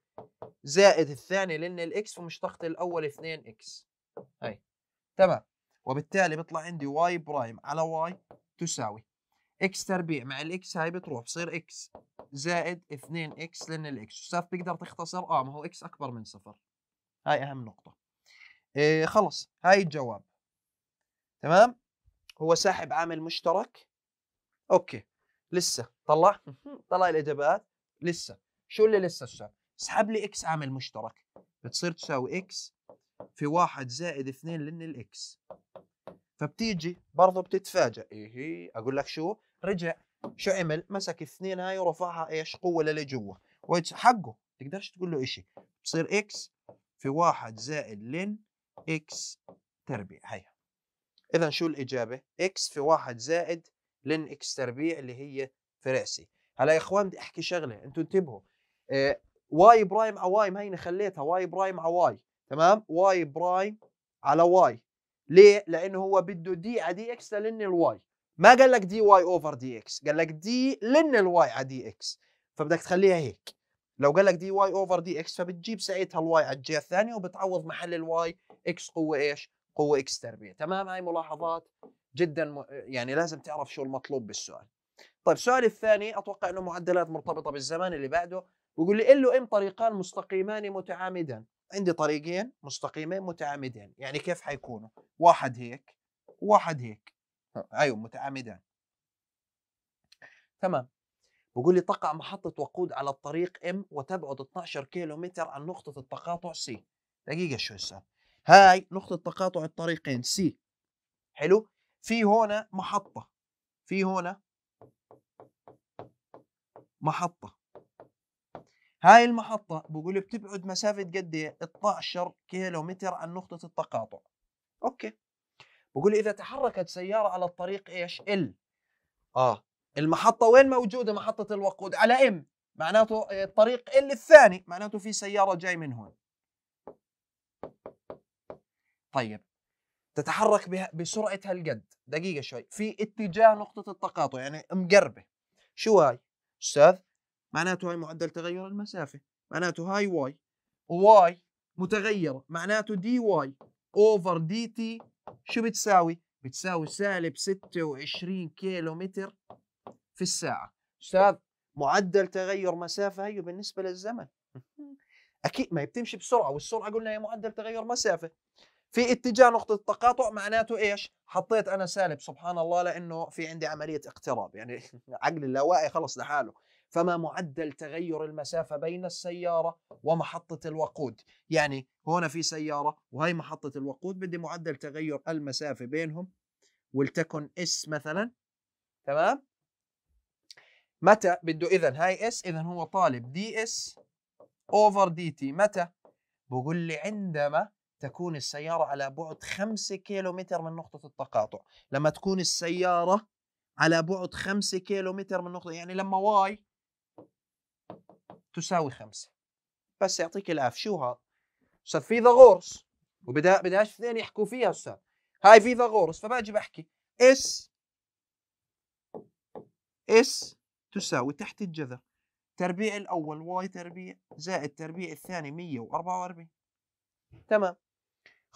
زائد الثاني لان الاكس في مشتقة الاول 2 اكس هاي تمام وبالتالي بيطلع عندي واي برايم على واي تساوي اكس تربيع مع الاكس هاي بتروح بصير اكس زائد 2 اكس لان الاكس استاذ تقدر تختصر اه ما هو اكس اكبر من صفر هاي اهم نقطة إيه خلص هاي الجواب تمام هو ساحب عامل مشترك اوكي لسه طلع طلع الاجابات لسه شو اللي لسه استاذ اسحب لي اكس عامل مشترك بتصير تساوي اكس في واحد زائد اثنين لان الاكس فبتيجي برضه بتتفاجئ ايه اقول لك شو رجع شو عمل مسك اثنين هاي ورفعها ايش قوه للي جوا حقه تقدرش تقول له شيء بتصير اكس في واحد زائد لن اكس تربيع هيها إذا شو الإجابة؟ إكس في واحد زائد لين إكس تربيع اللي هي في رأسي هلا يا إخوان بدي أحكي شغلة أنتم انتبهوا آه واي برايم على واي ما هيني خليتها واي برايم على واي تمام؟ واي برايم على واي ليه؟ لأنه هو بده دي على دي إكس لين الواي ما قال لك دي واي أوفر دي إكس قال لك دي لين الواي على دي إكس فبدك تخليها هيك لو قال لك دي واي اوفر دي اكس فبتجيب ساعتها الواي على الجهه الثانيه وبتعوض محل الواي اكس قوه ايش؟ قوه اكس تربيع تمام هاي ملاحظات جدا يعني لازم تعرف شو المطلوب بالسؤال طيب السؤال الثاني اتوقع انه معدلات مرتبطه بالزمان اللي بعده بيقول لي إلو ام طريقان مستقيمان متعامدان عندي طريقين مستقيمين متعامدين يعني كيف حيكونوا واحد هيك واحد هيك ايوه متعامدان تمام بقول لي تقع محطة وقود على الطريق M وتبعد 12 كيلومتر عن نقطة التقاطع C دقيقة شو هسه هاي نقطة تقاطع الطريقين سي حلو في هنا محطة في هنا محطة هاي المحطة بقول بتبعد مسافة قد ايه 12 متر عن نقطة التقاطع اوكي بقول اذا تحركت سيارة على الطريق ايش ال اه المحطة وين موجودة محطة الوقود على ام معناته الطريق ال الثاني معناته في سيارة جاي من هون طيب تتحرك بسرعه هالقد دقيقه شوي في اتجاه نقطه التقاطع يعني مقربه شو هاي استاذ معناته هاي معدل تغير المسافه معناته هاي واي واي متغيره معناته دي واي اوفر دي تي شو بتساوي بتساوي سالب 26 كيلو متر في الساعه استاذ معدل تغير مسافه هي بالنسبه للزمن [laughs] اكيد ما هي بتمشي بسرعه والسرعه قلنا هي معدل تغير مسافه في اتجاه نقطة التقاطع معناته ايش؟ حطيت انا سالب سبحان الله لانه في عندي عملية اقتراب يعني [laughs] عقل اللاواعي خلص لحاله فما معدل تغير المسافة بين السيارة ومحطة الوقود يعني هنا في سيارة وهي محطة الوقود بدي معدل تغير المسافة بينهم ولتكن اس مثلا تمام متى بده اذا هاي اس اذا هو طالب دي اس اوفر دي تي متى بقول لي عندما تكون السيارة على بعد 5 كيلومتر من نقطة التقاطع لما تكون السيارة على بعد 5 كيلومتر من نقطة يعني لما واي تساوي 5 بس يعطيك الاف شو هذا؟ أستاذ فيثاغورس وبدا بداش اثنين يحكوا فيها أستاذ هاي فيثاغورس فباجي بحكي اس اس تساوي تحت الجذر تربيع الأول واي تربيع زائد تربيع الثاني 144 تمام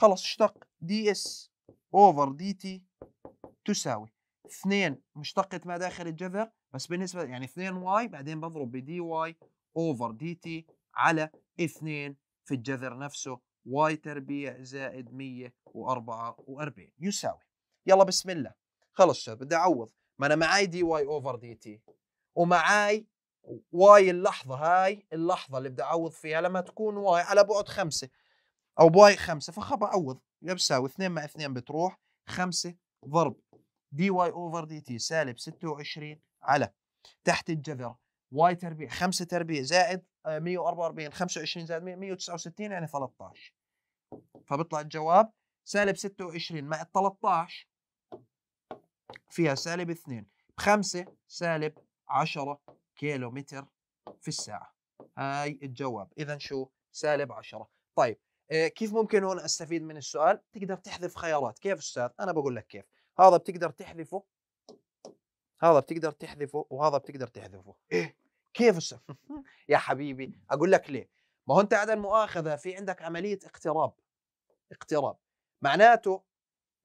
خلص اشتق دي اس اوفر دي تي تساوي 2 مشتقة ما داخل الجذر بس بالنسبة يعني 2 واي بعدين بضرب بدي واي اوفر دي تي على 2 في الجذر نفسه واي تربيع زائد 144 يساوي يلا بسم الله خلص شباب بدي اعوض ما انا معاي دي واي اوفر دي تي ومعاي واي اللحظه هاي اللحظه اللي بدي اعوض فيها لما تكون واي على بعد خمسة او بواي خمسه فخب اعوض بساوي 2 مع 2 بتروح 5 ضرب دي واي اوفر دي تي سالب 26 على تحت الجذر واي تربيع 5 تربيع زائد 144 آه، 25 زائد 169 يعني 13 فبيطلع الجواب سالب 26 مع 13 فيها سالب 2 ب 5 سالب 10 كيلو متر في الساعة هاي الجواب إذا شو سالب 10 طيب آه، كيف ممكن هون استفيد من السؤال تقدر تحذف خيارات كيف استاذ انا بقول لك كيف هذا بتقدر تحذفه هذا بتقدر تحذفه وهذا بتقدر تحذفه إيه؟ كيف استاذ [laughs] يا حبيبي اقول لك ليه ما هو انت عدم المؤاخذه في عندك عمليه اقتراب اقتراب معناته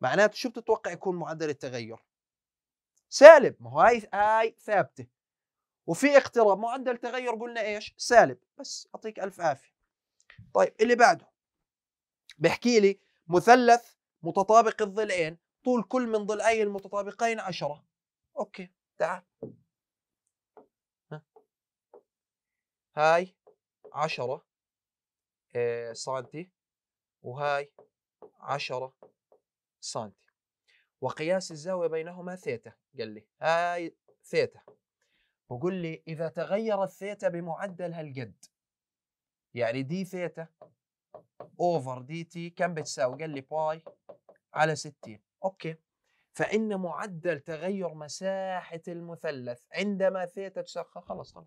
معناته شو بتتوقع يكون معدل التغير سالب ما هو هاي هاي ثابته وفي اقتراب معدل تغير قلنا ايش سالب بس اعطيك الف عافيه طيب اللي بعده بحكي لي مثلث متطابق الضلعين طول كل من ضلعي المتطابقين عشرة أوكي تعال ها. هاي عشرة آه، سنتي وهاي عشرة سنتي وقياس الزاوية بينهما ثيتا قال لي هاي ثيتا بقول لي إذا تغير الثيتا بمعدل هالقد يعني دي ثيتا اوفر دي تي كم بتساوي؟ قال لي باي على 60 اوكي فان معدل تغير مساحه المثلث عندما ثيتا تساوي خلص خلص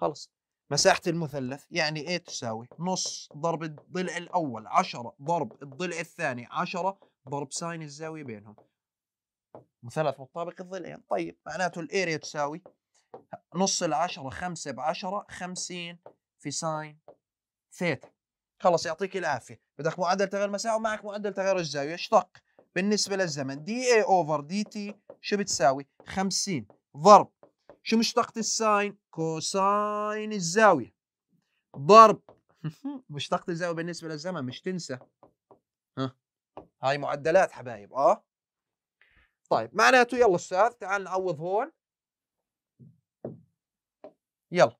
خلص مساحه المثلث يعني ايه تساوي؟ نص ضرب الضلع الاول 10 ضرب الضلع الثاني 10 ضرب ساين الزاويه بينهم مثلث متطابق الضلعين طيب معناته الاريا تساوي نص العشرة خمسة بعشرة خمسين في ساين ثيتا خلص يعطيك العافيه بدك معدل تغير مساحه ومعك معدل تغير الزاويه اشتق بالنسبه للزمن دي اي اوفر دي تي شو بتساوي 50 ضرب شو مشتقة الساين كوساين الزاويه ضرب [laughs] مشتقة الزاويه بالنسبه للزمن مش تنسى ها هاي معدلات حبايب اه طيب معناته يلا استاذ تعال نعوض هون يلا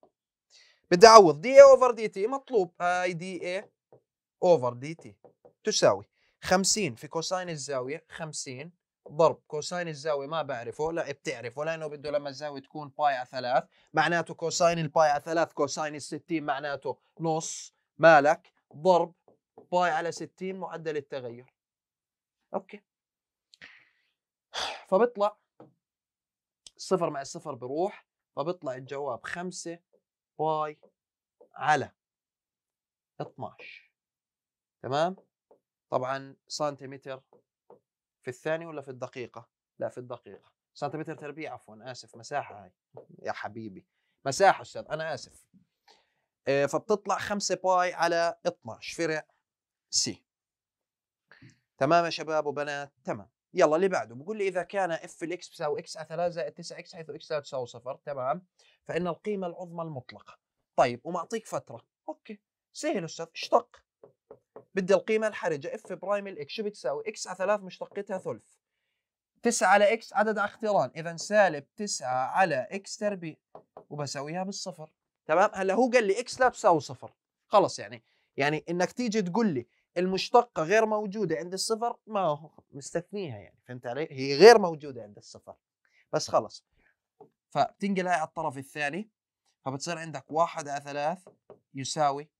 بدي اعوض دي اي اوفر دي تي مطلوب هاي دي اي اوفر دي تي تساوي 50 في كوساين الزاويه 50 ضرب كوساين الزاويه ما بعرفه لا بتعرفه لانه بده لما الزاويه تكون باي على 3 معناته كوساين الباي على 3 كوساين ال 60 معناته نص مالك ضرب باي على 60 معدل التغير اوكي فبطلع صفر مع الصفر بروح فبطلع الجواب 5 باي على 12 تمام طبعا سنتيمتر في الثانية ولا في الدقيقة لا في الدقيقة سنتيمتر تربيع عفوا آسف مساحة هاي يا حبيبي مساحة أستاذ أنا آسف آه، فبتطلع 5 باي على 12 فرع سي تمام يا شباب وبنات تمام يلا اللي بعده بقول لي اذا كان اف الاكس بيساوي اكس على 3 زائد 9 اكس حيث اكس لا تساوي صفر تمام فان القيمه العظمى المطلقه طيب ومعطيك فتره اوكي سهل استاذ اشتق بدي القيمه الحرجه اف برايم الاكس شو بتساوي اكس على 3 مشتقتها ثلث 9 على اكس عدد اختيران اذا سالب 9 على اكس تربيع وبساويها بالصفر تمام هلا هو قال لي اكس لا تساوي صفر خلص يعني يعني انك تيجي تقول لي المشتقة غير موجودة عند الصفر ما هو مستثنيها يعني فهمت علي؟ هي غير موجودة عند الصفر بس خلص فبتنقلها على الطرف الثاني فبتصير عندك واحد على ثلاث يساوي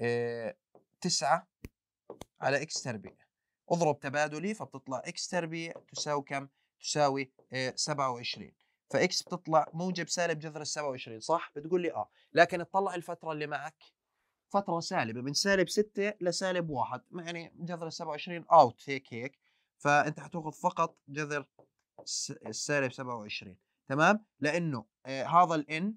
آه، تسعة على اكس تربيع اضرب تبادلي فبتطلع اكس تربيع تساوي كم؟ تساوي 27 آه، فاكس بتطلع موجب سالب جذر ال 27 صح؟ بتقول لي اه لكن اطلع الفترة اللي معك فتره سالبه من سالب 6 لسالب 1 يعني جذر 27 اوت هيك هيك فانت حتاخذ فقط جذر السالب 27 تمام لانه آه هذا الان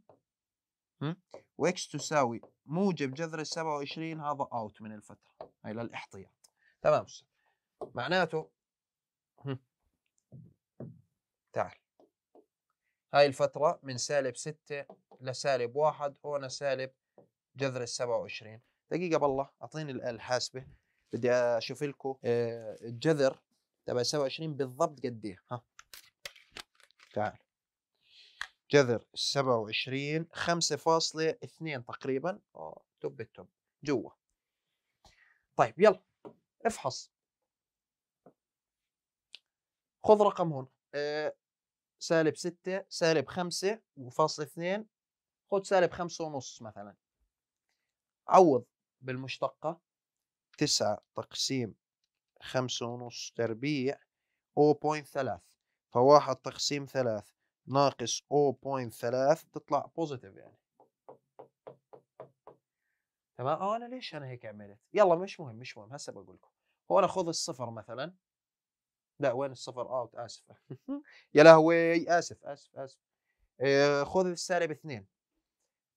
واكس تساوي موجب جذر ال 27 هذا اوت من الفتره هاي للاحتياط تمام معناته تعال هاي الفتره من سالب 6 لسالب 1 هون سالب جذر ال 27 دقيقه بالله اعطيني الحاسبه بدي اشوف لكم آه، الجذر تبع 27 بالضبط قد ايه ها تعال جذر 27 5.2 تقريبا اه توب التوب جوا طيب يلا افحص خذ رقم هون آه، سالب 6 سالب 5 وفاصل 2 خذ سالب 5 ونص مثلا عوض بالمشتقة تسعة تقسيم خمسة ونص تربيع أو بوينت ثلاث فواحد تقسيم ثلاث ناقص أو بوينت ثلاث تطلع بوزيتيف يعني تمام أو آه، أنا ليش أنا هيك عملت يلا مش مهم مش مهم هسه بقول لكم هو أنا خذ الصفر مثلا لا وين الصفر اوت آه، اسف [laughs] يا لهوي اسف اسف اسف آه، خذ السالب اثنين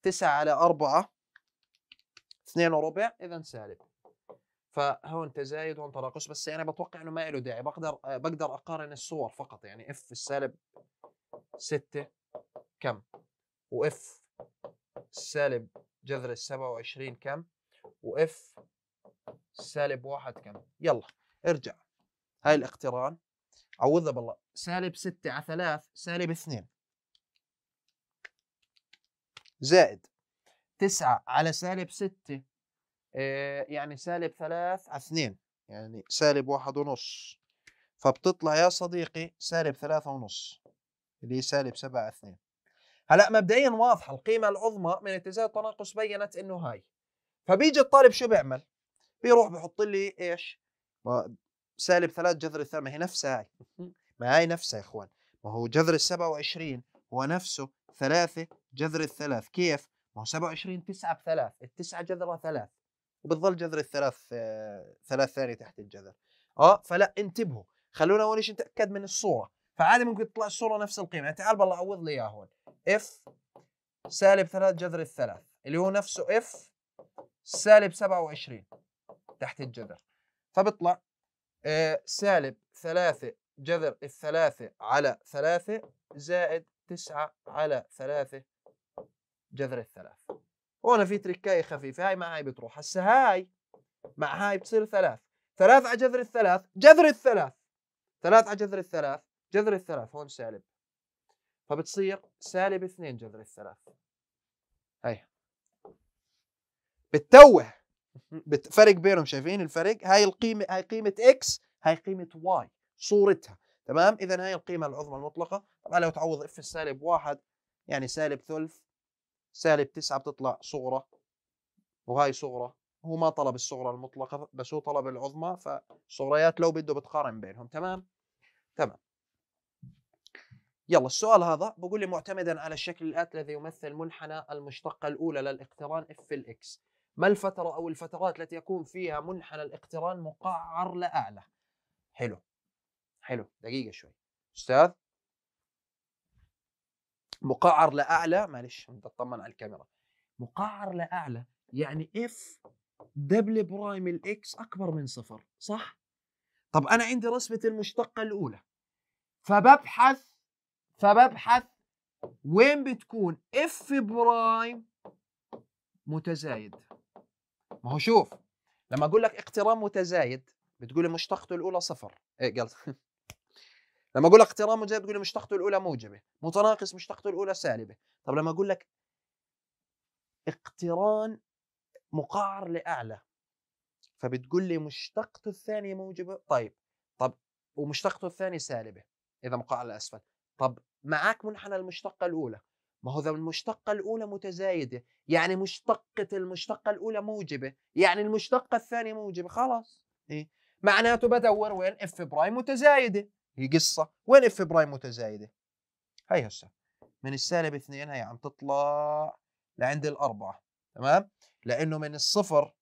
تسعة على أربعة 2 وربع اذا سالب فهون تزايد هون تناقص بس يعني بتوقع انه ما له داعي بقدر بقدر اقارن الصور فقط يعني اف السالب 6 كم واف سالب جذر ال 27 كم واف سالب 1 كم يلا ارجع هاي الاقتران عوضها بالله سالب 6 على 3 سالب 2 زائد تسعة على سالب ستة يعني سالب ثلاث على اثنين يعني سالب واحد ونص فبتطلع يا صديقي سالب ثلاثة ونص اللي هي سالب سبعة على اثنين هلا مبدئيا واضحة القيمة العظمى من اتزان التناقص بينت انه هاي فبيجي الطالب شو بيعمل؟ بيروح بحط لي ايش؟ سالب ثلاث جذر الثلاث ما هي نفسها هاي [laughs] ما هاي نفسها يا اخوان ما هو جذر ال 27 هو نفسه ثلاثة جذر الثلاث كيف؟ ما هو 27 9 بثلاث التسعه جذرها ثلاث وبتظل جذر الثلاث ثلاث ثانيه تحت الجذر اه فلا انتبهوا خلونا اول شيء نتاكد من الصوره فعادي ممكن تطلع الصوره نفس القيمه يعني تعال بالله عوض لي اياها هون اف سالب ثلاث جذر الثلاث اللي هو نفسه اف سالب 27 تحت الجذر فبيطلع آه سالب 3 جذر الثلاثة على 3 زائد 9 على 3 جذر الثلاث هنا في تركايه خفيفه هاي مع هاي بتروح هسه هاي مع هاي بتصير ثلاث ثلاث على جذر الثلاث جذر الثلاث ثلاث على جذر الثلاث جذر الثلاث هون سالب فبتصير سالب اثنين جذر الثلاث هاي بتتوه فرق بينهم شايفين الفرق هاي القيمه هاي قيمه اكس هاي قيمه واي صورتها تمام اذا هاي القيمه العظمى المطلقه طبعا لو تعوض اف السالب واحد يعني سالب ثلث سالب 9 بتطلع صغرى وهي صغرى هو ما طلب الصغرى المطلقة بس هو طلب العظمى فصغريات لو بده بتقارن بينهم تمام تمام يلا السؤال هذا بقول لي معتمدا على الشكل الآتي الذي يمثل منحنى المشتقة الأولى للاقتران اف الاكس ما الفترة أو الفترات التي يكون فيها منحنى الاقتران مقعر لأعلى حلو حلو دقيقة شوي أستاذ مقعر لاعلى معلش نطمن على الكاميرا مقعر لاعلى يعني اف دبل برايم الاكس اكبر من صفر صح؟ طب انا عندي رسمه المشتقه الاولى فببحث فببحث وين بتكون اف برايم متزايد ما هو شوف لما اقول لك اقتران متزايد بتقول مشتقته الاولى صفر ايه قال [laughs] لما اقول لك اقتران موجب تقول لي مشتقته الاولى موجبه متناقص مشتقته الاولى سالبه طب لما اقول لك اقتران مقعر لاعلى فبتقول لي مشتقته الثانيه موجبه طيب طب ومشتقته الثانيه سالبه اذا مقعر لاسفل طب معك منحنى المشتقه الاولى ما هو المشتقة الأولى متزايدة يعني مشتقة المشتقة الأولى موجبة يعني المشتقة الثانية موجبة خلاص إيه؟ معناته بدور وين اف برايم متزايدة هي قصه وين اف برايم متزايده هاي هسه من السالب اثنين هي عم تطلع لعند الاربعه تمام لانه من الصفر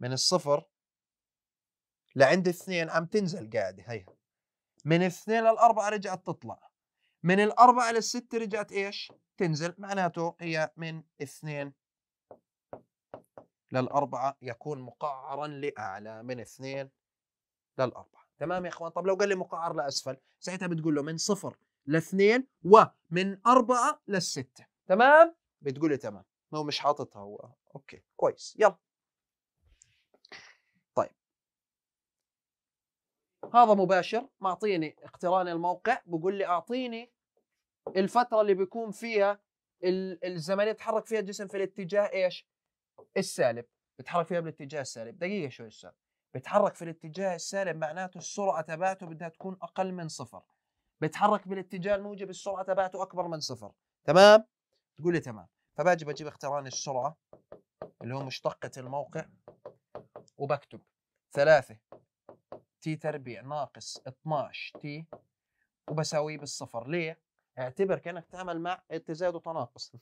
من الصفر لعند اثنين عم تنزل قاعده هي من اثنين للاربعه رجعت تطلع من الاربعه للسته رجعت ايش؟ تنزل معناته هي من اثنين للأربعة يكون مقعرا لأعلى من اثنين للأربعة تمام يا اخوان طب لو قال لي مقعر لاسفل ساعتها بتقول له من صفر لاثنين ومن أربعة للستة تمام بتقول لي تمام هو مش حاططها هو اوكي كويس يلا طيب هذا مباشر معطيني اقتران الموقع بقول لي اعطيني الفتره اللي بيكون فيها الزمن يتحرك فيها الجسم في الاتجاه ايش السالب بتحرك فيها بالاتجاه السالب دقيقه شوي السالب بتحرك في الاتجاه السالب معناته السرعه تبعته بدها تكون اقل من صفر بتحرك بالاتجاه الموجب السرعه تبعته اكبر من صفر تمام تقول لي تمام فباجي بجيب اقتران السرعه اللي هو مشتقه الموقع وبكتب 3 تي تربيع ناقص 12 تي وبساويه بالصفر ليه اعتبر كانك تعمل مع تزايد وتناقص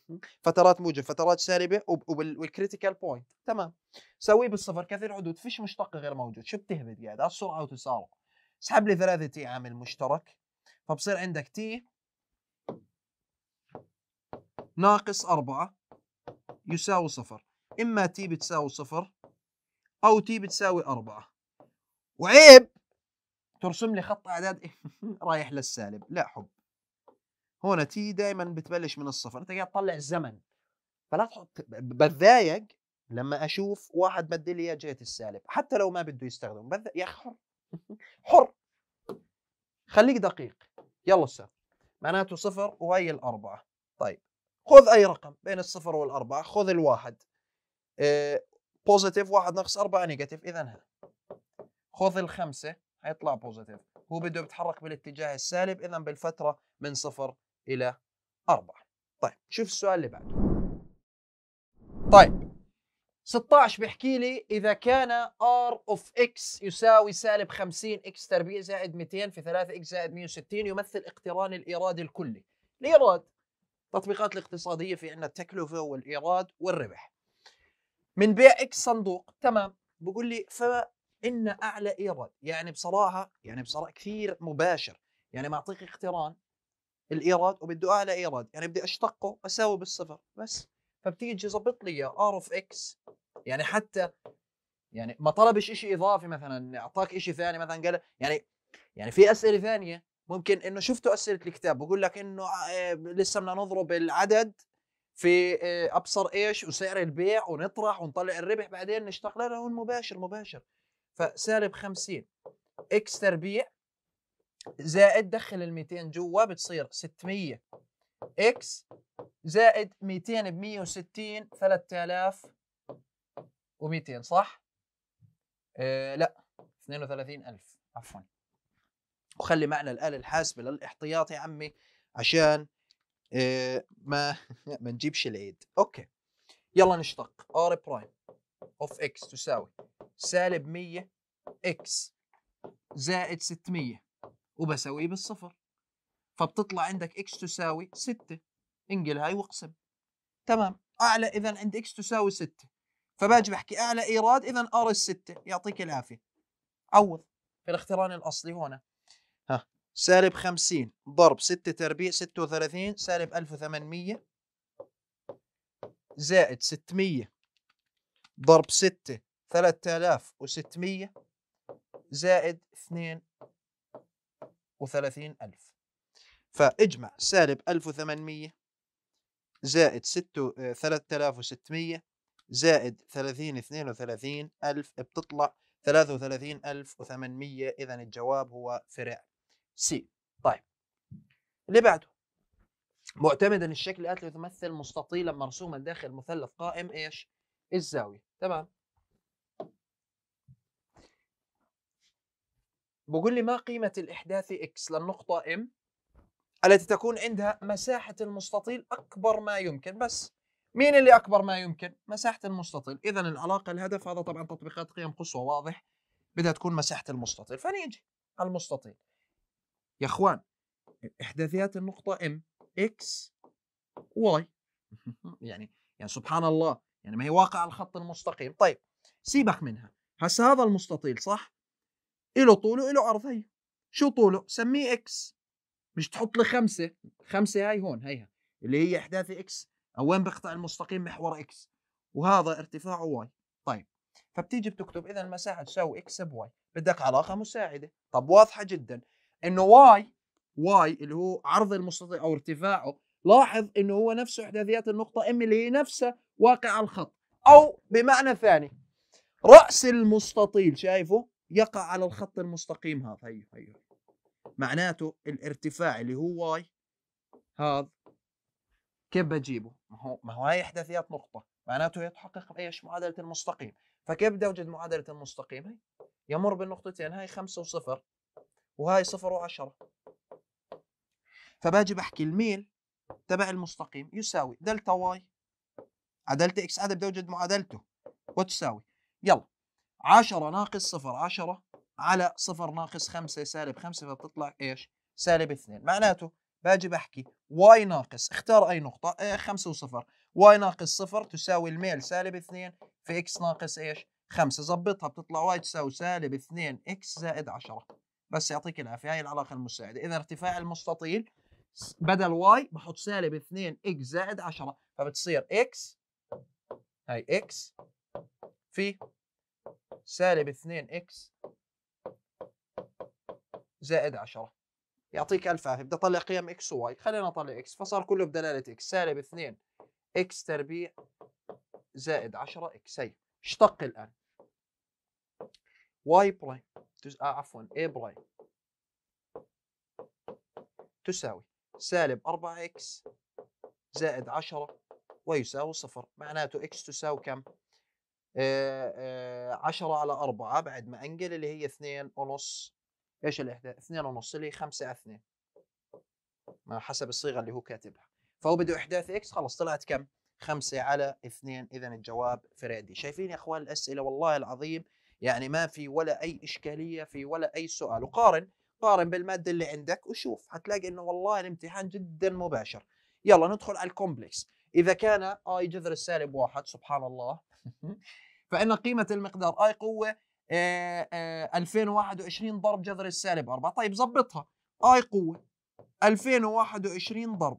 فترات موجب فترات سالبه والكريتيكال بوينت تمام سويه بالصفر كثير حدود فيش مشتق غير موجود شو بتهبد قاعد على السرعه وتسارع اسحب لي ثلاثه تي عامل مشترك فبصير عندك تي ناقص أربعة يساوي صفر إما تي بتساوي صفر أو تي بتساوي أربعة وعيب ترسم لي خط أعداد [laughs] رايح للسالب لا حب هون تي دائما بتبلش من الصفر انت قاعد تطلع الزمن فلا تحط بتضايق لما اشوف واحد بدل لي جهه السالب حتى لو ما بده يستخدم بذ... يا حر [laughs] حر خليك دقيق يلا استاذ معناته صفر وهي الاربعه طيب خذ اي رقم بين الصفر والاربعه خذ الواحد بوزيتيف آه، واحد ناقص اربعه نيجاتيف اذا ها خذ الخمسه حيطلع بوزيتيف هو بده يتحرك بالاتجاه السالب اذا بالفتره من صفر إلى 4 طيب شوف السؤال اللي بعده طيب 16 بيحكي لي إذا كان R of X يساوي سالب 50 X تربيع زائد 200 في 3 X زائد 160 يمثل اقتران الإيراد الكلي الإيراد التطبيقات الاقتصادية في عنا التكلفة والإيراد والربح من بيع X صندوق تمام بقول لي فإن أعلى إيراد يعني بصراحة يعني بصراحة كثير مباشر يعني معطيك اقتران الايراد وبده اعلى ايراد يعني بدي اشتقه اساوي بالصفر بس فبتيجي ظبط لي اياه ار اوف اكس يعني حتى يعني ما طلبش شيء اضافي مثلا اعطاك شيء ثاني مثلا قال يعني يعني في اسئله ثانيه ممكن انه شفتوا اسئله الكتاب بقول لك انه آه، لسه بدنا نضرب العدد في آه، ابصر ايش وسعر البيع ونطرح ونطلع الربح بعدين نشتغل له المباشر مباشر فسالب 50 اكس تربيع زائد دخل ال 200 جوا بتصير 600 اكس زائد 200 ب 160 3200 صح؟ آه لا 32000 عفوا وخلي معنا الآلة الحاسبة للاحتياط يا عمي عشان آه ما [laughs] ما نجيبش العيد اوكي يلا نشتق ار برايم اوف اكس تساوي سالب 100 اكس زائد 600 وبسويه بالصفر فبتطلع عندك اكس تساوي 6 انقل هاي واقسم تمام اعلى اذا عند اكس تساوي 6 فباجي بحكي اعلى ايراد اذا ار 6 يعطيك العافيه عوض في الاقتران الاصلي هنا ها سالب 50 ضرب 6 تربيع 36 سالب 1800 زائد 600 ضرب 6 3600 زائد 2 وثلاثين ألف فاجمع سالب 1800 زائد آه، آلاف 3600 زائد 30 وثلاثين ألف بتطلع 33800 إذا الجواب هو فرع سي طيب اللي بعده معتمدا الشكل الآتي يمثل مستطيلا مرسوما داخل مثلث قائم ايش؟ الزاوية تمام بقول لي ما قيمة الإحداث X للنقطة M التي تكون عندها مساحة المستطيل أكبر ما يمكن بس مين اللي أكبر ما يمكن؟ مساحة المستطيل إذا العلاقة الهدف هذا طبعا تطبيقات قيم قصوى واضح بدها تكون مساحة المستطيل فنيجي على المستطيل يا إخوان إحداثيات النقطة M X Y [laughs] يعني يعني سبحان الله يعني ما هي واقع الخط المستقيم طيب سيبك منها هسه هذا المستطيل صح له طول له عرض هي شو طوله سميه اكس مش تحط لي خمسة خمسة هاي هون هيها اللي هي إحداثي اكس او وين بقطع المستقيم محور اكس وهذا ارتفاعه واي طيب فبتيجي بتكتب اذا المساحه تساوي اكس بواي بدك علاقه مساعده طب واضحه جدا انه واي واي اللي هو عرض المستطيل او ارتفاعه لاحظ انه هو نفسه احداثيات النقطه ام اللي هي نفسها واقع الخط او بمعنى ثاني راس المستطيل شايفه يقع على الخط المستقيم هذا هي هي معناته الارتفاع اللي هو واي هذا كيف بجيبه؟ ما هو ما هو هي احداثيات نقطة معناته يتحقق ايش؟ معادلة المستقيم فكيف بدي اوجد معادلة المستقيم هي؟ يمر بالنقطتين هاي خمسة وصفر وهاي صفر وعشرة فباجي بحكي الميل تبع المستقيم يساوي دلتا واي على دلتا اكس هذا بدي اوجد معادلته وتساوي يلا 10 ناقص صفر 10 على صفر ناقص 5 سالب 5 فبتطلع ايش؟ سالب 2 معناته باجي بحكي واي ناقص اختار اي نقطة اه 5 وصفر واي ناقص صفر تساوي الميل سالب 2 في اكس ناقص ايش؟ 5 ظبطها بتطلع واي تساوي سالب 2 اكس زائد 10 بس يعطيك العافية هاي العلاقة المساعدة إذا ارتفاع المستطيل بدل واي بحط سالب 2 اكس زائد 10 فبتصير اكس هاي اكس في سالب 2x زائد 10 يعطيك الف عافيه بدي اطلع قيم x و y خلينا نطلع x فصار كله بدلاله x سالب 2 x تربيع زائد 10 x هي اشتق الان y برايم آه عفوا a إيه برايم تساوي سالب 4 x زائد 10 ويساوي صفر معناته x تساوي كم؟ 10 على 4 بعد ما انقل اللي هي 2 ونص ايش الاحداث 2 ونص اللي هي 5 على 2 ما حسب الصيغه اللي هو كاتبها فهو بده احداث اكس خلص طلعت كم 5 على 2 اذا الجواب فريدي شايفين يا اخوان الاسئله والله العظيم يعني ما في ولا اي اشكاليه في ولا اي سؤال وقارن قارن بالماده اللي عندك وشوف حتلاقي انه والله الامتحان جدا مباشر يلا ندخل على الكومبلكس اذا كان اي جذر السالب واحد سبحان الله [laughs] فإن قيمة المقدار أي قوة 2021 ضرب جذر السالب 4 طيب زبطها أي قوة 2021 ضرب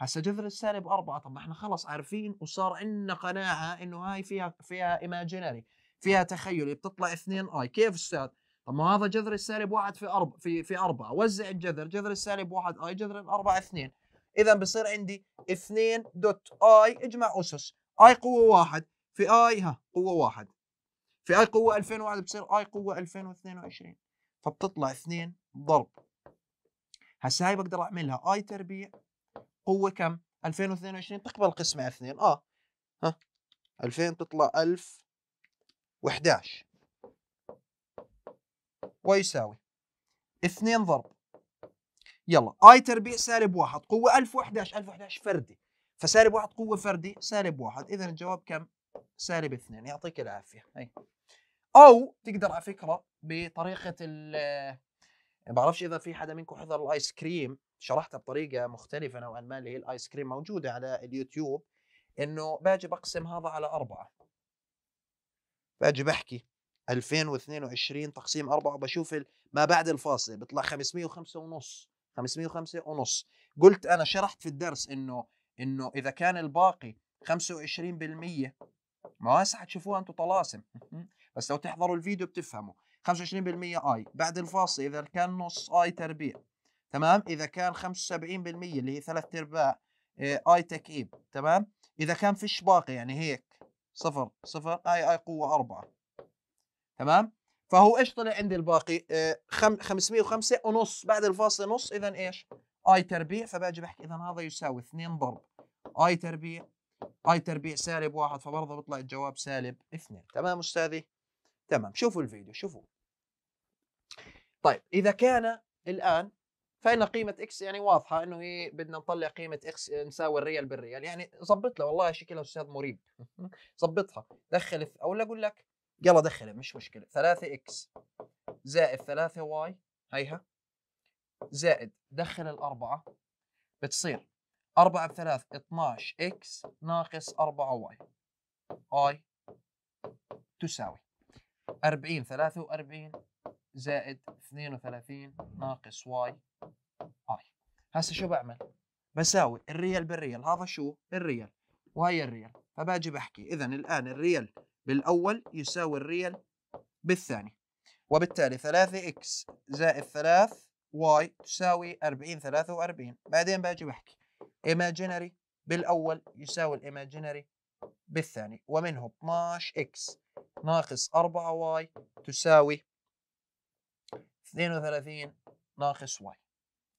هسا جذر السالب 4 طب ما احنا خلص عارفين وصار عندنا قناعة انه هاي فيها فيها ايماجينري فيها تخيلي بتطلع 2 اي كيف استاذ؟ طب ما هذا جذر السالب 1 في 4 في في 4 وزع الجذر جذر السالب 1 اي جذر 4 2 اذا بصير عندي 2 دوت اي اجمع اسس اي قوة 1 في اي ها قوه واحد في اي قوه 2001 بتصير اي قوه 2022 فبتطلع اثنين ضرب هسه هاي بقدر اعملها اي تربيع قوه كم 2022 تقبل قسمة اثنين اه ها 2000 تطلع 1011 ويساوي اثنين ضرب يلا اي تربيع سالب واحد قوة 1011 1011 فردي فسالب واحد قوة فردي سالب واحد اذا الجواب كم؟ سالب 2 يعطيك العافيه هي. او تقدر على فكره بطريقه ال يعني ما بعرفش اذا في حدا منكم حضر الايس كريم شرحتها بطريقه مختلفه نوعا ما اللي هي الايس كريم موجوده على اليوتيوب انه باجي بقسم هذا على أربعة باجي بحكي 2022 تقسيم أربعة وبشوف ما بعد الفاصلة بيطلع 505 ونص 505 ونص قلت أنا شرحت في الدرس إنه إنه إذا كان الباقي 25% ما هسه حتشوفوها انتم طلاسم بس لو تحضروا الفيديو بتفهموا 25% اي بعد الفاصل اذا كان نص اي تربيع تمام اذا كان 75% اللي هي ثلاث ارباع آه، اي تكعيب تمام اذا كان فيش باقي يعني هيك صفر صفر اي اي قوه أربعة تمام فهو ايش طلع عندي الباقي آه خم 505 ونص بعد الفاصل نص اذا ايش اي تربيع فباجي بحكي اذا هذا يساوي 2 ضرب اي تربيع اي تربيع سالب واحد فبرضه بيطلع الجواب سالب اثنين تمام أستاذي؟ تمام شوفوا الفيديو شوفوا طيب إذا كان الآن فإن قيمة إكس يعني واضحة إنه هي بدنا نطلع قيمة إكس نساوي الريال بالريال يعني ظبط له والله شكلها أستاذ مريب [laughs] ظبطها دخل أو لا أقول لك يلا دخلها مش مشكلة 3 إكس زائد 3 واي هيها زائد دخل الأربعة بتصير 4 بثلاث 12 اكس ناقص 4 واي اي تساوي 40 43 زائد 32 ناقص واي اي هسه شو بعمل؟ بساوي الريال بالريال هذا شو؟ الريال وهي الريال فباجي بحكي اذا الان الريال بالاول يساوي الريال بالثاني وبالتالي 3 اكس زائد 3 واي تساوي 40 43 بعدين باجي بحكي imaginary بالأول يساوي الإيماجينري بالثاني ومنه 12x ناقص 4y تساوي 32 ناقص y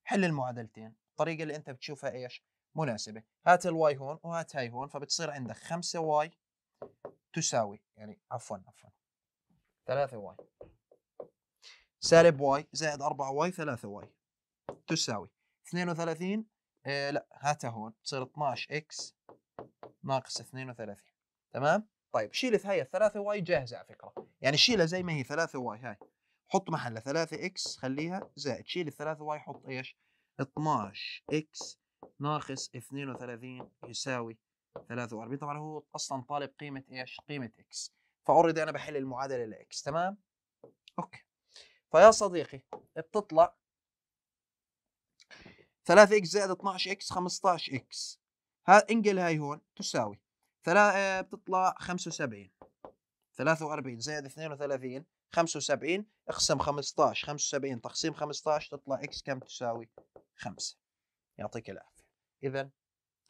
حل المعادلتين الطريقة اللي أنت بتشوفها إيش مناسبة هات الواي هون وهات هاي هون فبتصير عندك 5y تساوي يعني عفوا عفوا 3y سالب y زائد 4y 3y تساوي 32 إيه لا هاتها هون تصير 12 اكس ناقص 32 تمام طيب شيل هاي الثلاثة واي جاهزة على فكرة يعني شيلها زي ما هي ثلاثة واي هاي حط محلها 3 اكس خليها زائد شيل الثلاثة واي حط ايش 12 اكس ناقص 32 يساوي 43 طبعا هو اصلا طالب قيمة ايش قيمة اكس فاوريدي انا بحل المعادلة لاكس تمام اوكي فيا صديقي بتطلع 3 اكس زائد 12 اكس 15 اكس ها انقل هاي هون تساوي آه، ثلاثة بتطلع 75 43 زائد 32 75 اقسم 15 75 تقسيم 15 تطلع اكس كم تساوي 5 يعطيك العافية إذا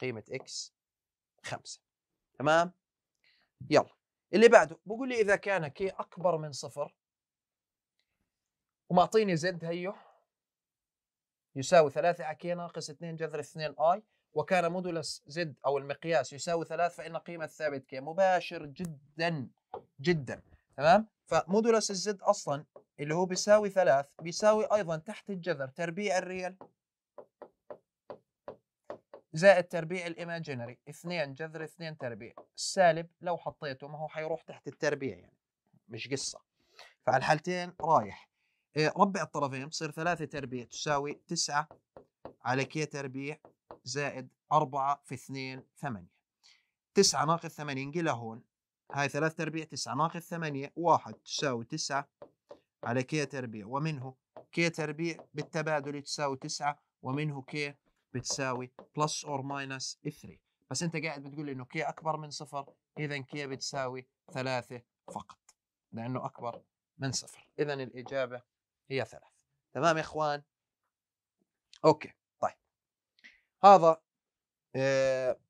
قيمة اكس 5 تمام يلا اللي بعده بقول لي إذا كان كي أكبر من صفر ومعطيني زد هيو يساوي 3 حكي ناقص 2 جذر 2 اي وكان مودولس زد او المقياس يساوي 3 فان قيمه ثابت كي مباشر جدا جدا تمام فمودولس الزد اصلا اللي هو بيساوي 3 بيساوي ايضا تحت الجذر تربيع الريال زائد تربيع الايماجينري 2 جذر 2 تربيع السالب لو حطيته ما هو حيروح تحت التربيع يعني مش قصه فعلى الحالتين رايح إيه، ربع الطرفين بصير ثلاثة تربيع تساوي تسعة على كي تربيع زائد أربعة في اثنين ثمانية تسعة ناقص ثمانية انقلها هون هاي ثلاث تربيع تسعة ناقص ثمانية واحد تساوي تسعة على كي تربيع ومنه كي تربيع بالتبادل تساوي تسعة ومنه كي بتساوي بلس اور ماينس 3 بس انت قاعد بتقول انه كي اكبر من صفر اذا كي بتساوي ثلاثة فقط لانه اكبر من صفر اذا الاجابة هي ثلاث تمام يا اخوان اوكي طيب هذا آه،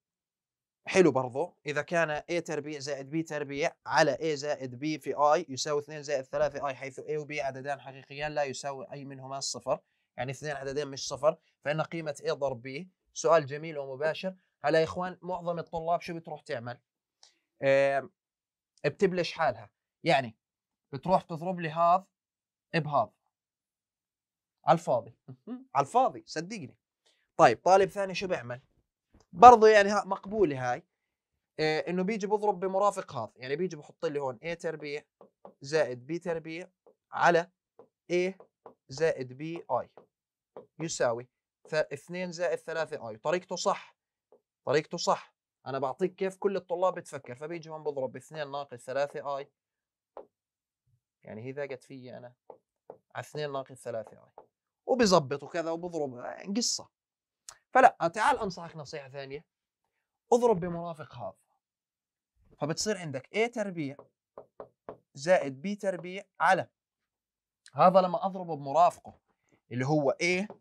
حلو برضو إذا كان A تربيع زائد B تربيع على A زائد B في I يساوي 2 زائد 3 I حيث A و B عددان حقيقيان لا يساوي أي منهما الصفر يعني اثنين عددين مش صفر فإن قيمة A ضرب B سؤال جميل ومباشر هلا يا إخوان معظم الطلاب شو بتروح تعمل؟ بتبلش حالها يعني بتروح تضرب لي هذا بهذا على الفاضي على الفاضي صدقني طيب طالب ثاني شو بيعمل برضه يعني مقبوله هاي إيه انه بيجي بضرب بمرافق هذا يعني بيجي بحط لي هون a تربيع زائد b تربيع على a زائد b i يساوي 2 زائد 3 i طريقته صح طريقته صح انا بعطيك كيف كل الطلاب بتفكر فبيجي هون بضرب 2 ناقص 3 اي يعني هي ذاقت فيي انا على 2 ناقص 3 اي وبيظبط وكذا وبضرب آه، قصه فلا تعال انصحك نصيحه ثانيه اضرب بمرافق هذا فبتصير عندك A تربيع زائد B تربيع على هذا لما اضربه بمرافقه اللي هو A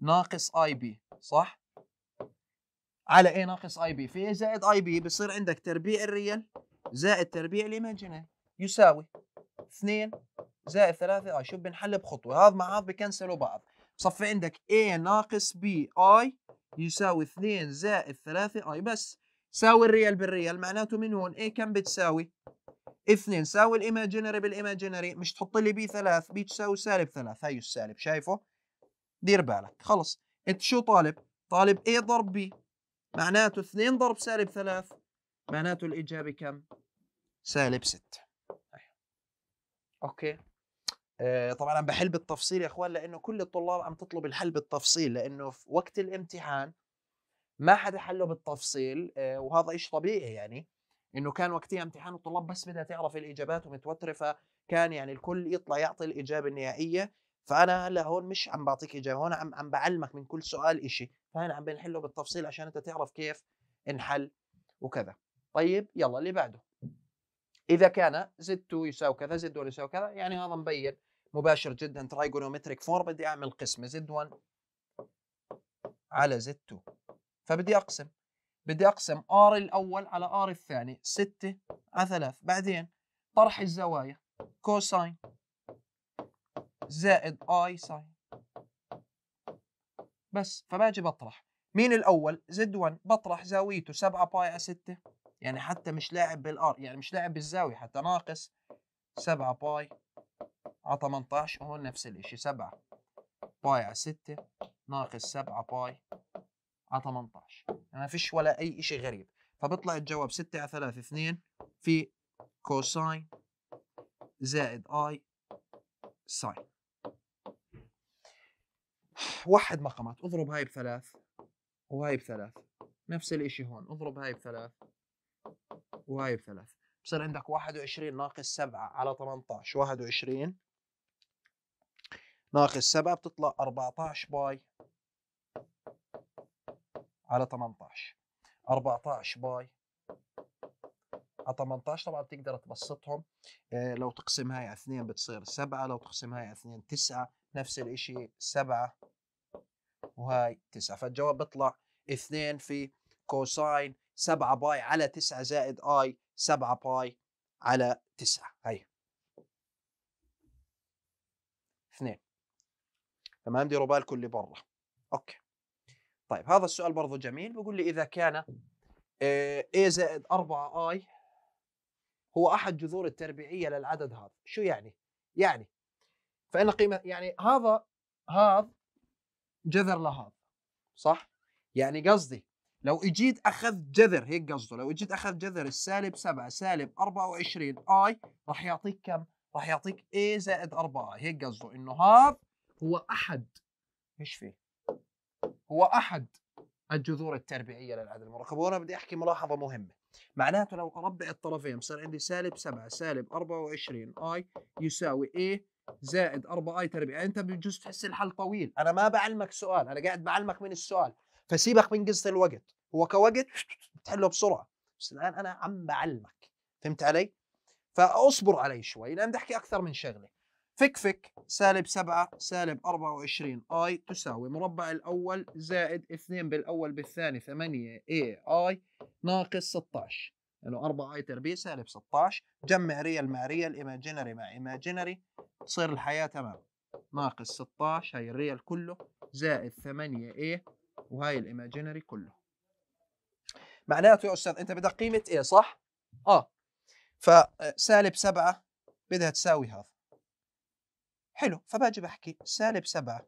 ناقص IB صح؟ على A ناقص IB في A زائد IB بصير عندك تربيع الريال زائد تربيع الايماجينال يساوي 2 زائد 3 اي شوف بنحل بخطوه هذا مع هذا بكنسلوا بعض بصفي عندك A ناقص بي اي يساوي 2 زائد 3 اي بس ساوي الريال بالريال معناته من هون A كم بتساوي؟ 2 ساوي الايماجينري بالايماجينري مش تحط لي بي 3 بي تساوي سالب 3 هي السالب شايفه؟ دير بالك خلص انت شو طالب؟ طالب A ضرب B معناته 2 ضرب سالب 3 معناته الإجابة كم؟ سالب 6 أيوه. أوكي آه، طبعا انا بحل بالتفصيل يا اخوان لانه كل الطلاب عم تطلب الحل بالتفصيل لانه في وقت الامتحان ما حدا حله بالتفصيل آه، وهذا شيء طبيعي يعني انه كان وقتها امتحان الطلاب بس بدها تعرف الاجابات ومتوتره فكان يعني الكل يطلع يعطي الاجابه النهائيه فانا هلا هون مش عم بعطيك اجابه هون عم عم بعلمك من كل سؤال شيء فهنا عم بنحله بالتفصيل عشان انت تعرف كيف انحل وكذا طيب يلا اللي بعده اذا كان زد 2 يساوي كذا زد 1 يساوي كذا يعني هذا مبين مباشر جدا ترايجونومتريك فورم بدي اعمل قسمه زد 1 على زد 2 فبدي اقسم بدي اقسم ار الاول على ار الثاني 6 على 3 بعدين طرح الزوايا كوساين زائد اي ساين بس فباجي بطرح مين الاول زد 1 بطرح زاويته 7 باي على 6 يعني حتى مش لاعب بالار يعني مش لاعب بالزاويه حتى ناقص 7 باي على آه، 18 هون نفس الشيء 7 باي على 6 ناقص 7 باي على 18 يعني ما فيش ولا اي شيء غريب فبيطلع الجواب 6 على 3 2 في كوساين زائد اي ساين وحد مقامات اضرب هاي بثلاث وهاي بثلاث نفس الشيء هون اضرب هاي بثلاث وهاي بثلاث بصير عندك 21 ناقص 7 على 18 21 ناقص 7 بتطلع 14 باي على 18 14 باي على 18 طبعا بتقدر تبسطهم آه لو هاي على 2 بتصير 7 لو تقسم هاي على 2 9 نفس الشيء 7 وهي 9 فالجواب بيطلع 2 في كوساين 7 باي على 9 زائد اي 7 باي على 9 هي 2 تمام ديروا بالكم اللي برا اوكي طيب هذا السؤال برضه جميل بيقول لي اذا كان اي زائد 4 I هو احد جذور التربيعيه للعدد هذا شو يعني يعني فان قيمه يعني هذا هذا جذر لهذا صح يعني قصدي لو اجيت اخذت جذر هيك قصده لو اجيت اخذت جذر السالب 7 سالب 24 اي راح يعطيك كم؟ راح يعطيك اي زائد 4 هيك قصده انه هذا هو احد ايش فيه؟ هو احد الجذور التربيعيه للعدل المركب وانا بدي احكي ملاحظه مهمه معناته لو اربع الطرفين صار عندي سالب 7 سالب 24 اي يساوي A زائد 4 اي تربيع انت بجوز تحس الحل طويل انا ما بعلمك سؤال انا قاعد بعلمك من السؤال فسيبك من قصه الوقت هو كوقت بتحله بسرعه بس الان انا عم بعلمك فهمت علي فاصبر علي شوي لان بدي احكي اكثر من شغله فك فك سالب 7 سالب 24 اي تساوي مربع الاول زائد 2 بالاول بالثاني 8 اي اي ناقص 16 لانه 4 اي تربيع سالب 16 جمع ريال مع ريال ايماجينري مع ايماجينري تصير الحياه تمام ناقص 16 هي الريال كله زائد 8 اي وهي الايماجينري كله معناته يا استاذ انت بدك قيمه اي صح؟ اه فسالب آه، 7 بدها تساوي هذا حلو فباجي بحكي سالب 7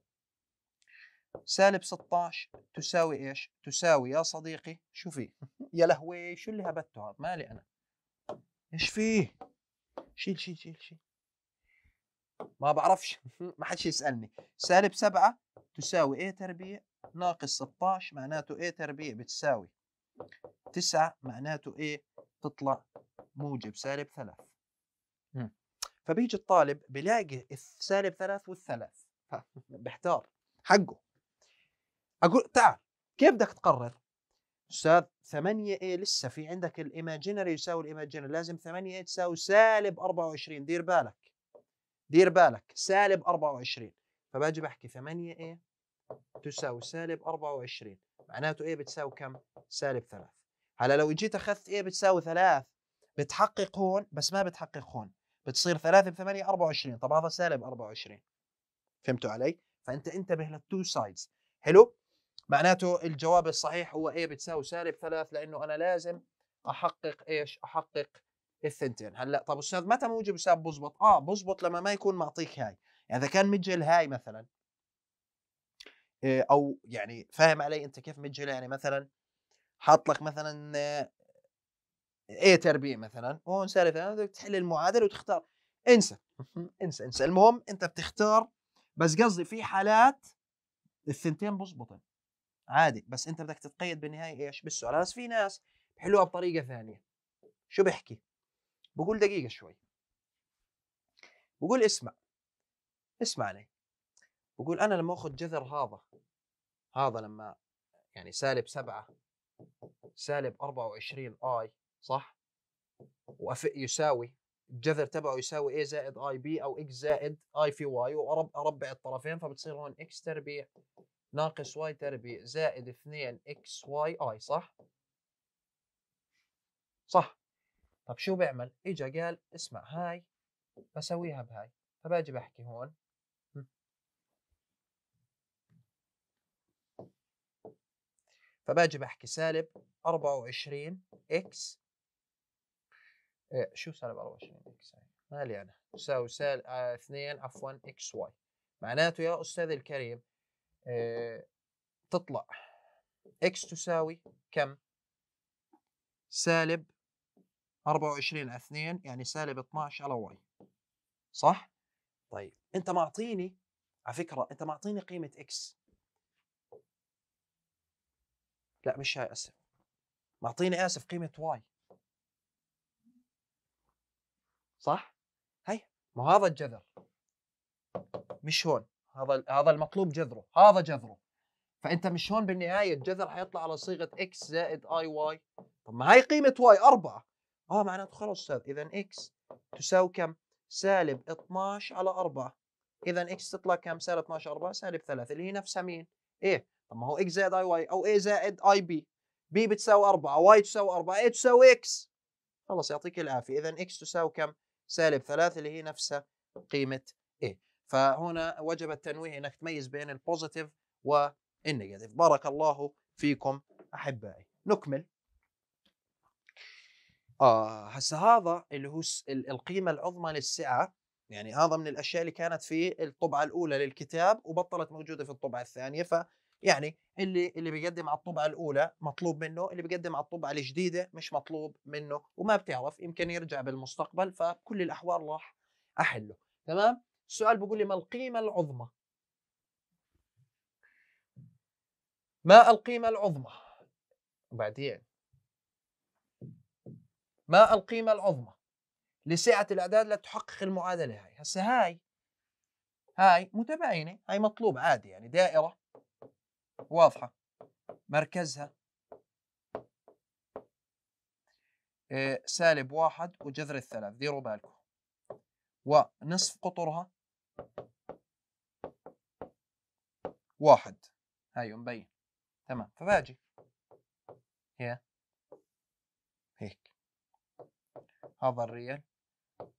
سالب 16 تساوي ايش؟ تساوي يا صديقي شو في؟ [laughs] يا لهوي شو اللي هبته هذا؟ مالي انا ايش فيه؟ شيل شيل شيل شيل ما بعرفش [laughs] ما حدش يسالني سالب 7 تساوي ايه تربيع ناقص 16 معناته ايه تربيع بتساوي 9 معناته ايه تطلع موجب سالب 3 فبيجي الطالب بيلاقي السالب ثلاث والثلاث [laughs] بيحتار حقه اقول تعال كيف بدك تقرر؟ استاذ 8 a إيه، لسه في عندك الايماجينري يساوي الايماجينري لازم 8 a إيه تساوي سالب 24 دير بالك دير بالك سالب 24 فباجي بحكي 8 a إيه تساوي سالب 24 معناته a بتساوي كم؟ سالب 3 هلا لو جيت اخذت a بتساوي 3 بتحقق هون بس ما بتحقق هون بتصير 3 ب 8 24 طب هذا سالب 24 فهمتوا علي؟ فانت انتبه للتو سايدز حلو؟ معناته الجواب الصحيح هو ايه بتساوي سالب 3 لانه انا لازم احقق ايش؟ احقق الثنتين، هلا طب استاذ متى موجب السالب بزبط؟ اه بزبط لما ما يكون معطيك هاي، يعني اذا كان مجهل هاي مثلا آه، او يعني فاهم علي انت كيف مجهل يعني مثلا حاط لك مثلا اي تربيع مثلا ونسالفه تحل المعادله وتختار انسى انسى انسى المهم انت بتختار بس قصدي في حالات الثنتين بزبطن عادي بس انت بدك تتقيد بالنهايه ايش بالسؤال بس في ناس بحلوها بطريقه ثانيه شو بحكي بقول دقيقه شوي بقول اسمع اسمع علي بقول انا لما اخذ جذر هذا هذا لما يعني سالب سبعة سالب 24 اي صح وافق يساوي الجذر تبعه يساوي اي زائد اي بي او اكس زائد اي في واي واربع الطرفين فبتصير هون اكس تربيع ناقص واي تربيع زائد 2 اكس واي اي صح صح طب شو بيعمل اجى قال اسمع هاي بسويها بهاي فباجي بحكي هون فباجي بحكي سالب 24 اكس إيه، شو سالب 24 اكس مالي انا تساوي سالب 2 آه، عفوا اكس واي معناته يا استاذ الكريم آه تطلع اكس تساوي كم؟ سالب 24 على 2 يعني سالب 12 على واي صح؟ طيب انت معطيني على فكره انت معطيني قيمه اكس لا مش هاي اسف معطيني اسف قيمه واي صح؟ هي ما هذا الجذر مش هون هذا هذا المطلوب جذره هذا جذره فانت مش هون بالنهايه الجذر حيطلع على صيغه اكس زائد اي واي طب ما هي قيمه واي 4 اه معناته خلص استاذ اذا اكس تساوي كم؟ سالب 12 على 4 اذا اكس تطلع كم؟ سالب 12 على 4 سالب 3 اللي هي نفسها مين؟ ايه طب ما هو اكس زائد اي واي او اي زائد اي بي بي بتساوي 4 واي تساوي 4 اي تساوي اكس خلص يعطيك العافيه اذا اكس تساوي كم؟ سالب ثلاثة اللي هي نفسها قيمة A فهنا وجب التنويه أنك تميز بين البوزيتيف والنيجاتيف بارك الله فيكم أحبائي نكمل آه هسه هذا اللي هو القيمة العظمى للسعة يعني هذا من الأشياء اللي كانت في الطبعة الأولى للكتاب وبطلت موجودة في الطبعة الثانية ف يعني اللي اللي بيقدم على الطبعه الاولى مطلوب منه اللي بيقدم على الطبعه الجديده مش مطلوب منه وما بتعرف يمكن يرجع بالمستقبل فكل الاحوال راح احله تمام السؤال بيقول لي ما القيمه العظمى ما القيمه العظمى وبعدين ما القيمه العظمى لسعه الاعداد لتحقق المعادله هاي هسه هاي هاي متباينه هاي مطلوب عادي يعني دائره واضحة مركزها آه، سالب واحد وجذر الثلاث ديروا بالكم ونصف قطرها واحد هاي مبين تمام فباجي هي هيك هذا الريال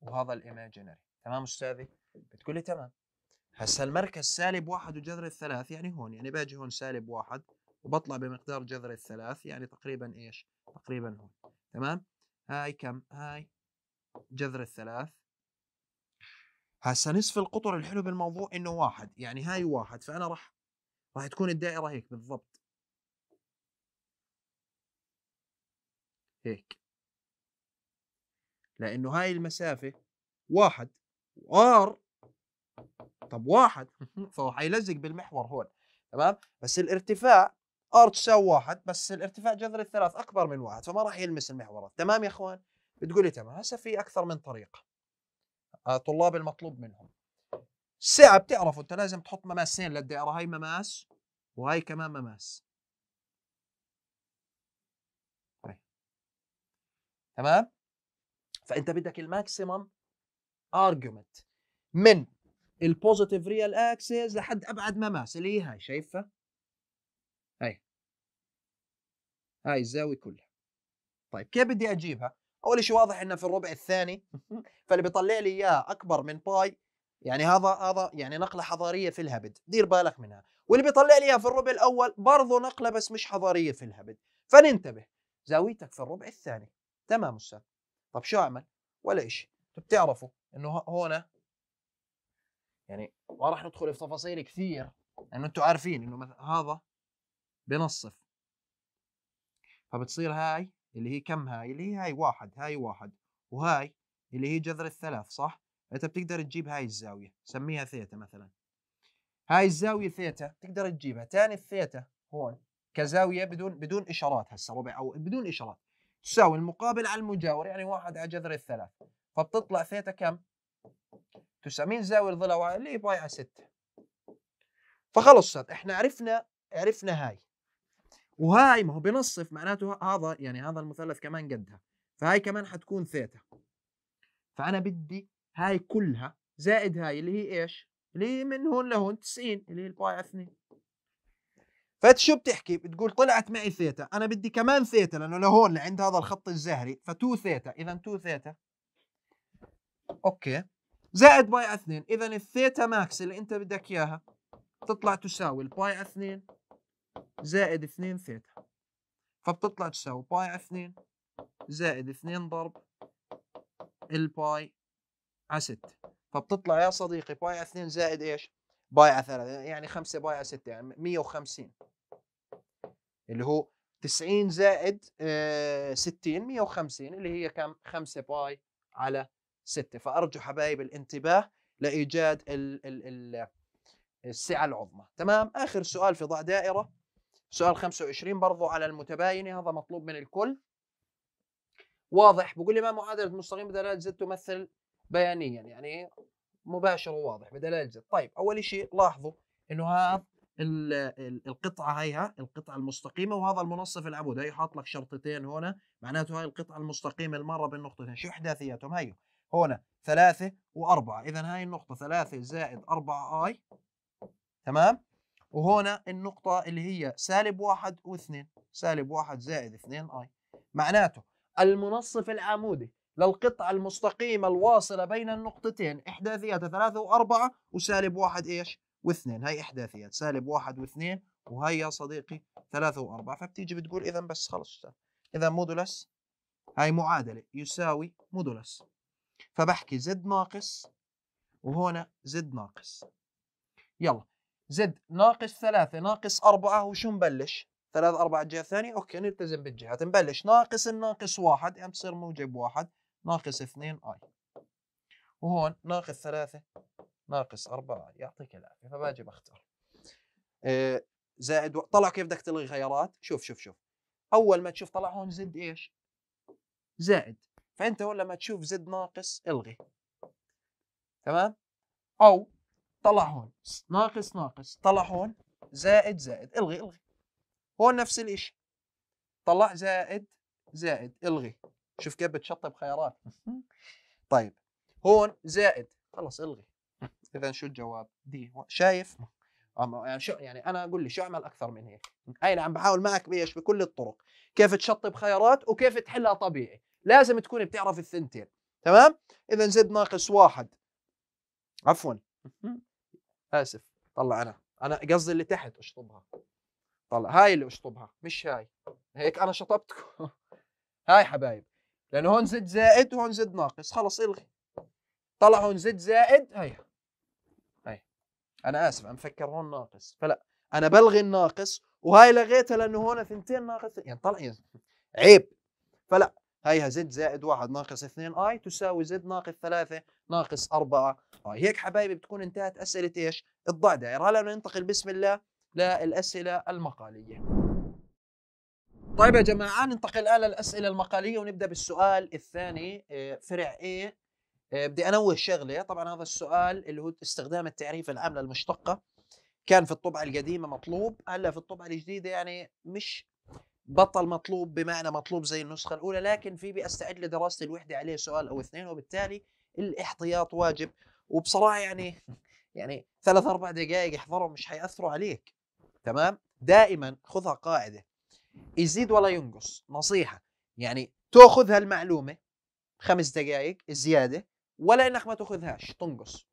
وهذا الايماجينري تمام استاذي بتقولي تمام هسا المركز سالب واحد وجذر الثلاث يعني هون يعني باجي هون سالب واحد وبطلع بمقدار جذر الثلاث يعني تقريبا ايش؟ تقريبا هون تمام؟ هاي كم؟ هاي جذر الثلاث هسا نصف القطر الحلو بالموضوع انه واحد يعني هاي واحد فانا راح راح تكون الدائرة هيك بالضبط هيك لأنه هاي المسافة واحد وآر طب واحد [laughs] فهو حيلزق بالمحور هون تمام بس الارتفاع ار تساوي واحد بس الارتفاع جذر الثلاث اكبر من واحد فما راح يلمس المحور تمام يا اخوان بتقولي تمام هسه في اكثر من طريقه آه، طلاب المطلوب منهم الساعه بتعرفوا انت لازم تحط مماسين للدائره هاي مماس وهاي كمان مماس طيب. تمام فانت بدك الماكسيمم ارجيومنت من البوزيتيف ريال اكسس لحد ابعد ما ماس اللي هي هاي شايفها هاي هاي الزاويه كلها طيب كيف بدي اجيبها اول شيء واضح انها في الربع الثاني [laughs] فاللي بيطلع لي اياه اكبر من باي يعني هذا هذا يعني نقله حضاريه في الهبد دير بالك منها واللي بيطلع لي اياها في الربع الاول برضه نقله بس مش حضاريه في الهبد فننتبه زاويتك في الربع الثاني تمام استاذ طب شو اعمل ولا شيء بتعرفوا انه هون يعني ما راح ندخل في تفاصيل كثير لانه انتم عارفين انه مثلا هذا بنصف فبتصير هاي اللي هي كم هاي اللي هي هاي واحد هاي واحد وهاي اللي هي جذر الثلاث صح انت بتقدر تجيب هاي الزاويه سميها ثيتا مثلا هاي الزاويه ثيتا تقدر تجيبها ثاني الثيتا هون كزاويه بدون بدون اشارات هسه ربع او بدون اشارات تساوي المقابل على المجاور يعني واحد على جذر الثلاث فبتطلع ثيتا كم 90 زاويه لضلع اللي باي ستة فخلص فخلصت احنا عرفنا عرفنا هاي وهاي ما هو بنصف معناته هذا يعني هذا المثلث كمان قدها فهاي كمان حتكون ثيتا فانا بدي هاي كلها زائد هاي اللي هي ايش؟ اللي هي من هون لهون 90 اللي هي الباي على 2 فانت شو بتحكي؟ بتقول طلعت معي ثيتا، انا بدي كمان ثيتا لانه لهون لعند هذا الخط الزهري ف2 ثيتا، اذا 2 ثيتا اوكي زائد باي 2 اذا الثيتا ماكس اللي انت بدك اياها تطلع تساوي الباي 2 زائد 2 ثيتا فبتطلع تساوي باي 2 زائد 2 ضرب الباي على 6 فبتطلع يا صديقي باي 2 زائد ايش؟ باي على 3 يعني 5 باي على 6 يعني 150 اللي هو 90 زائد 60 آه، 150 اللي هي كم 5 باي على ستة فأرجو حبايب الانتباه لإيجاد الـ الـ الـ السعة العظمى تمام آخر سؤال في ضع دائرة سؤال 25 برضو على المتباينة هذا مطلوب من الكل واضح بقول لي ما معادلة مستقيم بدلالة زد تمثل بيانيا يعني مباشر وواضح بدلالة زد طيب أول شيء لاحظوا إنه هذا القطعة هيها القطعة المستقيمة وهذا المنصف العمود هي حاط لك شرطتين هنا معناته هاي القطعة المستقيمة المرة بالنقطتين شو إحداثياتهم هيو هنا ثلاثة وأربعة إذا هاي النقطة ثلاثة زائد أربعة آي تمام وهنا النقطة اللي هي سالب واحد واثنين سالب واحد زائد اثنين آي معناته المنصف العمودي للقطعة المستقيمة الواصلة بين النقطتين إحداثياتها ثلاثة وأربعة وسالب واحد إيش واثنين هاي إحداثيات سالب واحد واثنين وهي يا صديقي ثلاثة وأربعة فبتيجي بتقول إذا بس خلص إذا مودولس هاي معادلة يساوي مودولس فبحكي زد ناقص وهنا زد ناقص يلا زد ناقص ثلاثة ناقص أربعة وشو نبلش؟ ثلاث أربعة الجهة الثانية أوكي نلتزم بالجهات نبلش ناقص الناقص واحد يعني بصير موجب واحد ناقص اثنين آي وهون ناقص ثلاثة ناقص أربعة يعطيك العافية فباجي بختار آه، زائد طلع كيف بدك تلغي خيارات شوف شوف شوف أول ما تشوف طلع هون زد إيش؟ زائد فانت هون لما تشوف زد ناقص الغي تمام او طلع هون ناقص ناقص طلع هون زائد زائد الغي الغي هون نفس الاشي طلع زائد زائد الغي شوف كيف بتشطب خيارات [laughs] طيب هون زائد خلص الغي اذا شو الجواب دي شايف يعني شو يعني انا اقول لي شو اعمل اكثر من هيك هاي انا عم بحاول معك بايش بكل الطرق كيف تشطب خيارات وكيف تحلها طبيعي لازم تكون بتعرف الثنتين تمام اذا زد ناقص واحد عفوا اسف طلع انا انا قصدي اللي تحت اشطبها طلع هاي اللي اشطبها مش هاي هيك انا شطبتكم [laughs] هاي حبايب لانه هون زد زائد وهون زد ناقص خلص الغي طلع هون زد زائد هاي هاي انا اسف انا مفكر هون ناقص فلا انا بلغي الناقص وهاي لغيتها لانه هون ثنتين ناقص يعني طلع يعني عيب فلا هيها زد زائد 1 ناقص 2 اي تساوي زد ناقص 3 ناقص 4 اي طيب هيك حبايبي بتكون انتهت اسئله ايش؟ الضع دائرة هلا ننتقل بسم الله للاسئله المقاليه طيب يا جماعه ننتقل الان للاسئله المقاليه ونبدا بالسؤال الثاني آه، فرع A آه، بدي انوه شغله طبعا هذا السؤال اللي هو استخدام التعريف العام للمشتقه كان في الطبعه القديمه مطلوب هلا في الطبعه الجديده يعني مش بطل مطلوب بمعنى مطلوب زي النسخة الأولى لكن في بأستعد لدراسة الوحدة عليه سؤال أو اثنين وبالتالي الاحتياط واجب وبصراحة يعني [laughs] يعني ثلاث أربع دقائق احضرهم مش حيأثروا عليك تمام دائما خذها قاعدة يزيد ولا ينقص نصيحة يعني تأخذ هالمعلومة خمس دقائق زيادة ولا إنك ما تأخذهاش تنقص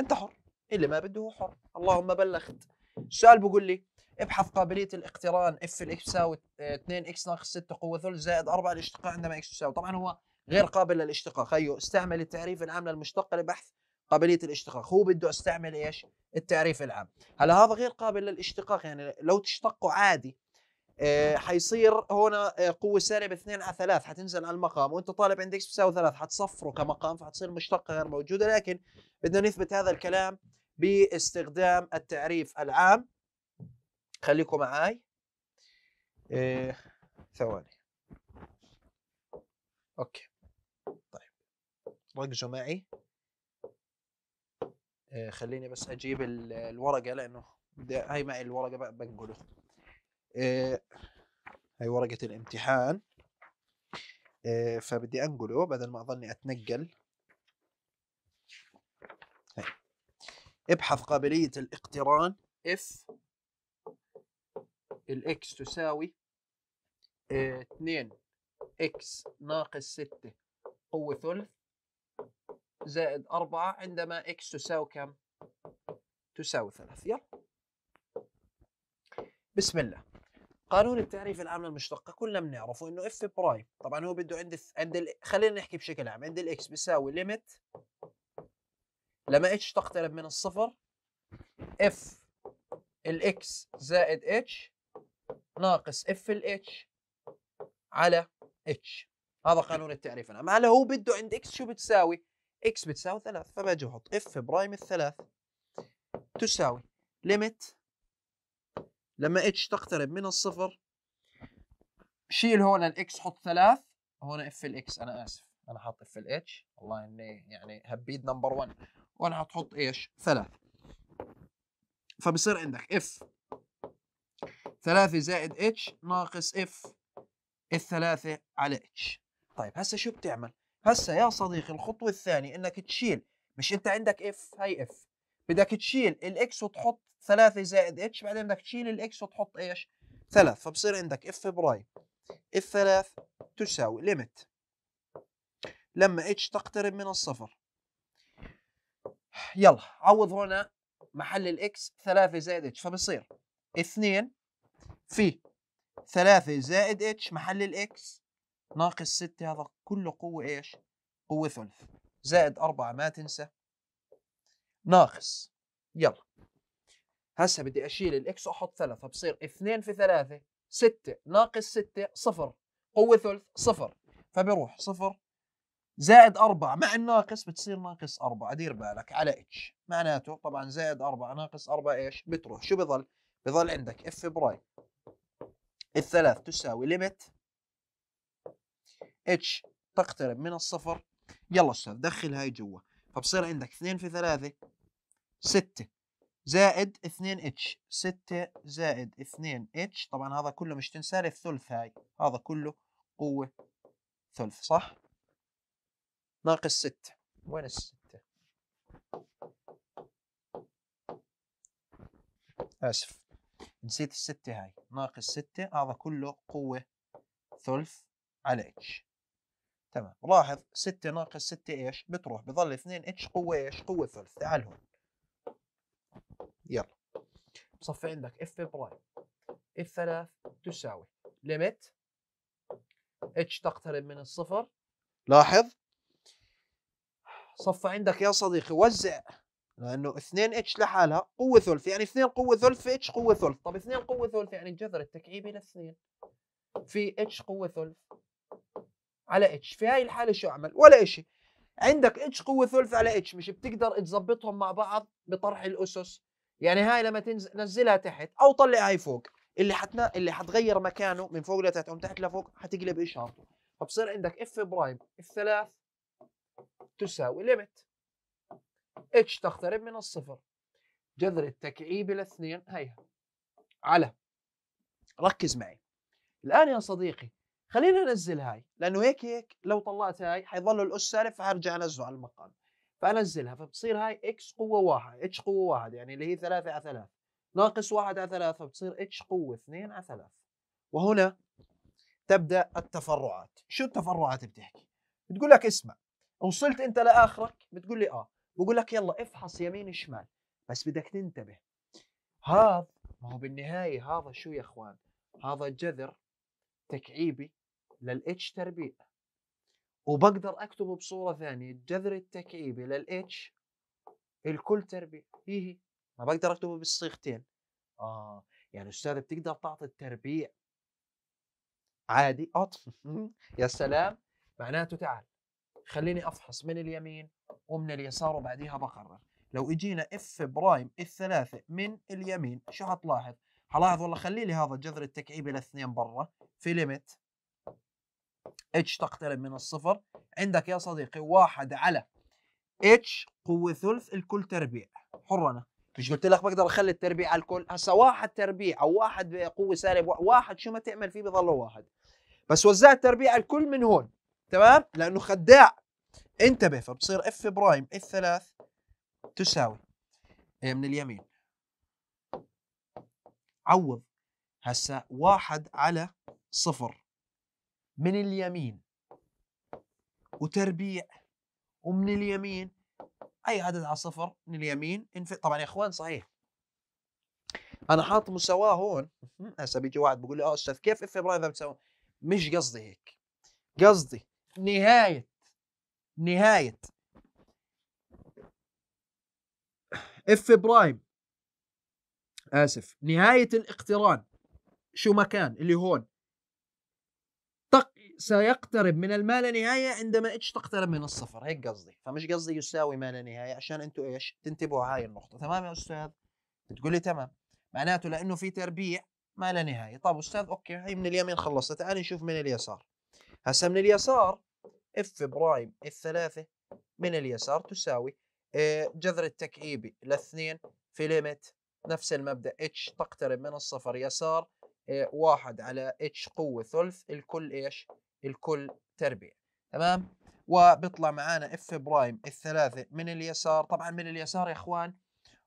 أنت حر اللي ما بده هو حر اللهم بلغت السؤال بقول لي ابحث قابليه الاقتران اف الاكس تساوي 2 اكس ناقص 6 قوه ثلث زائد 4 الاشتقاق عندما اكس تساوي طبعا هو غير قابل للاشتقاق هيو أيوه، استعمل التعريف العام للمشتقه لبحث قابليه الاشتقاق هو بده استعمل ايش التعريف العام هلا هذا غير قابل للاشتقاق يعني لو تشتقه عادي آه، حيصير هنا آه، قوة سالب 2 على 3 حتنزل على المقام وانت طالب عند اكس تساوي 3 حتصفره كمقام فحتصير مشتقة غير موجودة لكن بدنا نثبت هذا الكلام باستخدام التعريف العام خليكم معاي إيه ثواني اوكي طيب ركزوا معي إيه خليني بس اجيب الورقه لانه هاي معي الورقه بنقله إيه هاي ورقه الامتحان إيه فبدي انقله بدل ما اظني اتنقل هاي ابحث قابليه الاقتران اف الاكس تساوي 2 آه، اكس ناقص 6 هو ثلث زائد 4 عندما اكس تساوي كم؟ تساوي ثلاث يلا بسم الله قانون التعريف العام للمشتقة كلنا بنعرفه انه اف برايم طبعا هو بده عند عند ال... خلينا نحكي بشكل عام عند الاكس بيساوي ليميت لما اتش تقترب من الصفر اف الاكس زائد اتش ناقص اف الاتش على اتش هذا قانون التعريف العام هلا هو بده عند اكس شو بتساوي؟ اكس بتساوي ثلاث فباجي بحط اف برايم الثلاث تساوي ليميت لما اتش تقترب من الصفر شيل هون الاكس حط ثلاث هون اف الاكس انا اسف انا حاط اف الاتش والله اني يعني هبيد نمبر 1 وانا حتحط ايش؟ ثلاث فبصير عندك اف 3 زائد اتش ناقص اف الثلاثة على اتش طيب هسا شو بتعمل هسا يا صديقي الخطوة الثانية انك تشيل مش انت عندك اف هاي اف بدك تشيل الاكس وتحط 3 زائد اتش بعدين بدك تشيل الاكس وتحط ايش ثلاث فبصير عندك اف برايم الثلاث تساوي ليمت لما اتش تقترب من الصفر يلا عوض هنا محل الاكس 3 زائد اتش فبصير 2 في 3 زائد اتش محل الاكس ناقص 6 هذا كله قوة ايش؟ قوة ثلث زائد 4 ما تنسى ناقص يلا هسه بدي اشيل الاكس واحط 3 بصير 2 في 3 6 ناقص 6 صفر قوة ثلث صفر فبروح صفر زائد 4 مع الناقص بتصير ناقص 4 دير بالك على اتش معناته طبعا زائد 4 ناقص 4 ايش بتروح شو بضل بضل عندك اف برايم الثلاث تساوي ليميت اتش تقترب من الصفر يلا استاذ دخل هاي جوا فبصير عندك 2 في 3 6 زائد 2 اتش 6 زائد 2 اتش طبعا هذا كله مش تنساه الثلث هاي هذا كله قوة ثلث صح ناقص 6 وين ال 6 آسف نسيت الستة هاي ناقص ستة هذا كله قوة ثلث على اتش تمام لاحظ 6 ناقص 6 ايش بتروح بظل 2 اتش قوة ايش قوة ثلث تعال هون يلا بصفي عندك اف برايم اف ثلاث تساوي ليميت اتش تقترب من الصفر لاحظ صفى عندك يا صديقي وزع لانه 2 اتش لحالها قوه ثلث يعني 2 قوه ثلث في اتش قوه ثلث طب 2 قوه ثلث يعني الجذر التكعيبي لل2 في اتش قوه ثلث على اتش في هاي الحاله شو اعمل ولا شيء عندك اتش قوه ثلث على اتش مش بتقدر تظبطهم مع بعض بطرح الاسس يعني هاي لما تنزلها تحت او طلع هاي فوق اللي حتنا اللي حتغير مكانه من فوق لتحت او من تحت لفوق حتقلب اشارته فبصير عندك اف برايم الثلاث تساوي ليمت اتش تقترب من الصفر جذر التكعيب الى اثنين هيها على ركز معي الان يا صديقي خلينا انزل هاي لانه هيك هيك لو طلعت هاي حيظل الاس سالب فهرجع انزله على المقام فانزلها فبصير هاي اكس قوه واحد اتش قوه واحد يعني اللي هي ثلاثة على ثلاثة ناقص واحد على ثلاثة فبصير اتش قوه اثنين على ثلاثة وهنا تبدا التفرعات شو التفرعات بتحكي بتقول لك اسمع وصلت انت لاخرك بتقول لي اه بقول لك يلا افحص يمين شمال بس بدك تنتبه هذا ما هو بالنهايه هذا شو يا اخوان هذا جذر تكعيبي للاتش تربيع وبقدر اكتبه بصوره ثانيه الجذر التكعيبي للاتش الكل تربيع هي هي ما بقدر اكتبه بالصيغتين اه يعني استاذ بتقدر تعطي التربيع عادي اطف [laughs] يا سلام معناته تعال خليني افحص من اليمين ومن اليسار وبعديها بقرر لو اجينا اف برايم الثلاثه من اليمين شو حتلاحظ حلاحظ والله خلي لي هذا جذر التكعيب الى اثنين برا في ليميت اتش تقترب من الصفر عندك يا صديقي واحد على اتش قوة ثلث الكل تربيع حر انا مش قلت لك بقدر اخلي التربيع على الكل هسا واحد تربيع او واحد بقوة سالب واحد شو ما تعمل فيه بضله واحد بس وزعت تربيع الكل من هون تمام لانه خداع انتبه فبصير اف برايم الثلاث تساوي من اليمين عوض هسا واحد على صفر من اليمين وتربيع ومن اليمين اي عدد على صفر من اليمين انف... طبعا يا اخوان صحيح انا حاط مساواه هون هسه بيجي واحد بيقول لي اه استاذ كيف اف برايم مساواه مش قصدي هيك قصدي نهاية نهاية اف برايم اسف نهاية الاقتران شو مكان اللي هون تق... سيقترب من الما لا نهاية عندما اتش تقترب من الصفر هيك قصدي فمش قصدي يساوي ما لا نهاية عشان انتوا ايش تنتبهوا هاي النقطة تمام يا استاذ بتقول لي تمام معناته لانه في تربيع ما لا نهاية طب استاذ اوكي هي من اليمين خلصت تعال نشوف من اليسار هسه من اليسار اف برايم الثلاثة من اليسار تساوي آه، جذر التكعيبي للاثنين في ليمت نفس المبدأ اتش تقترب من الصفر يسار آه، واحد على اتش قوة ثلث الكل ايش؟ الكل تربيع تمام؟ وبيطلع معانا اف برايم الثلاثة من اليسار طبعا من اليسار يا اخوان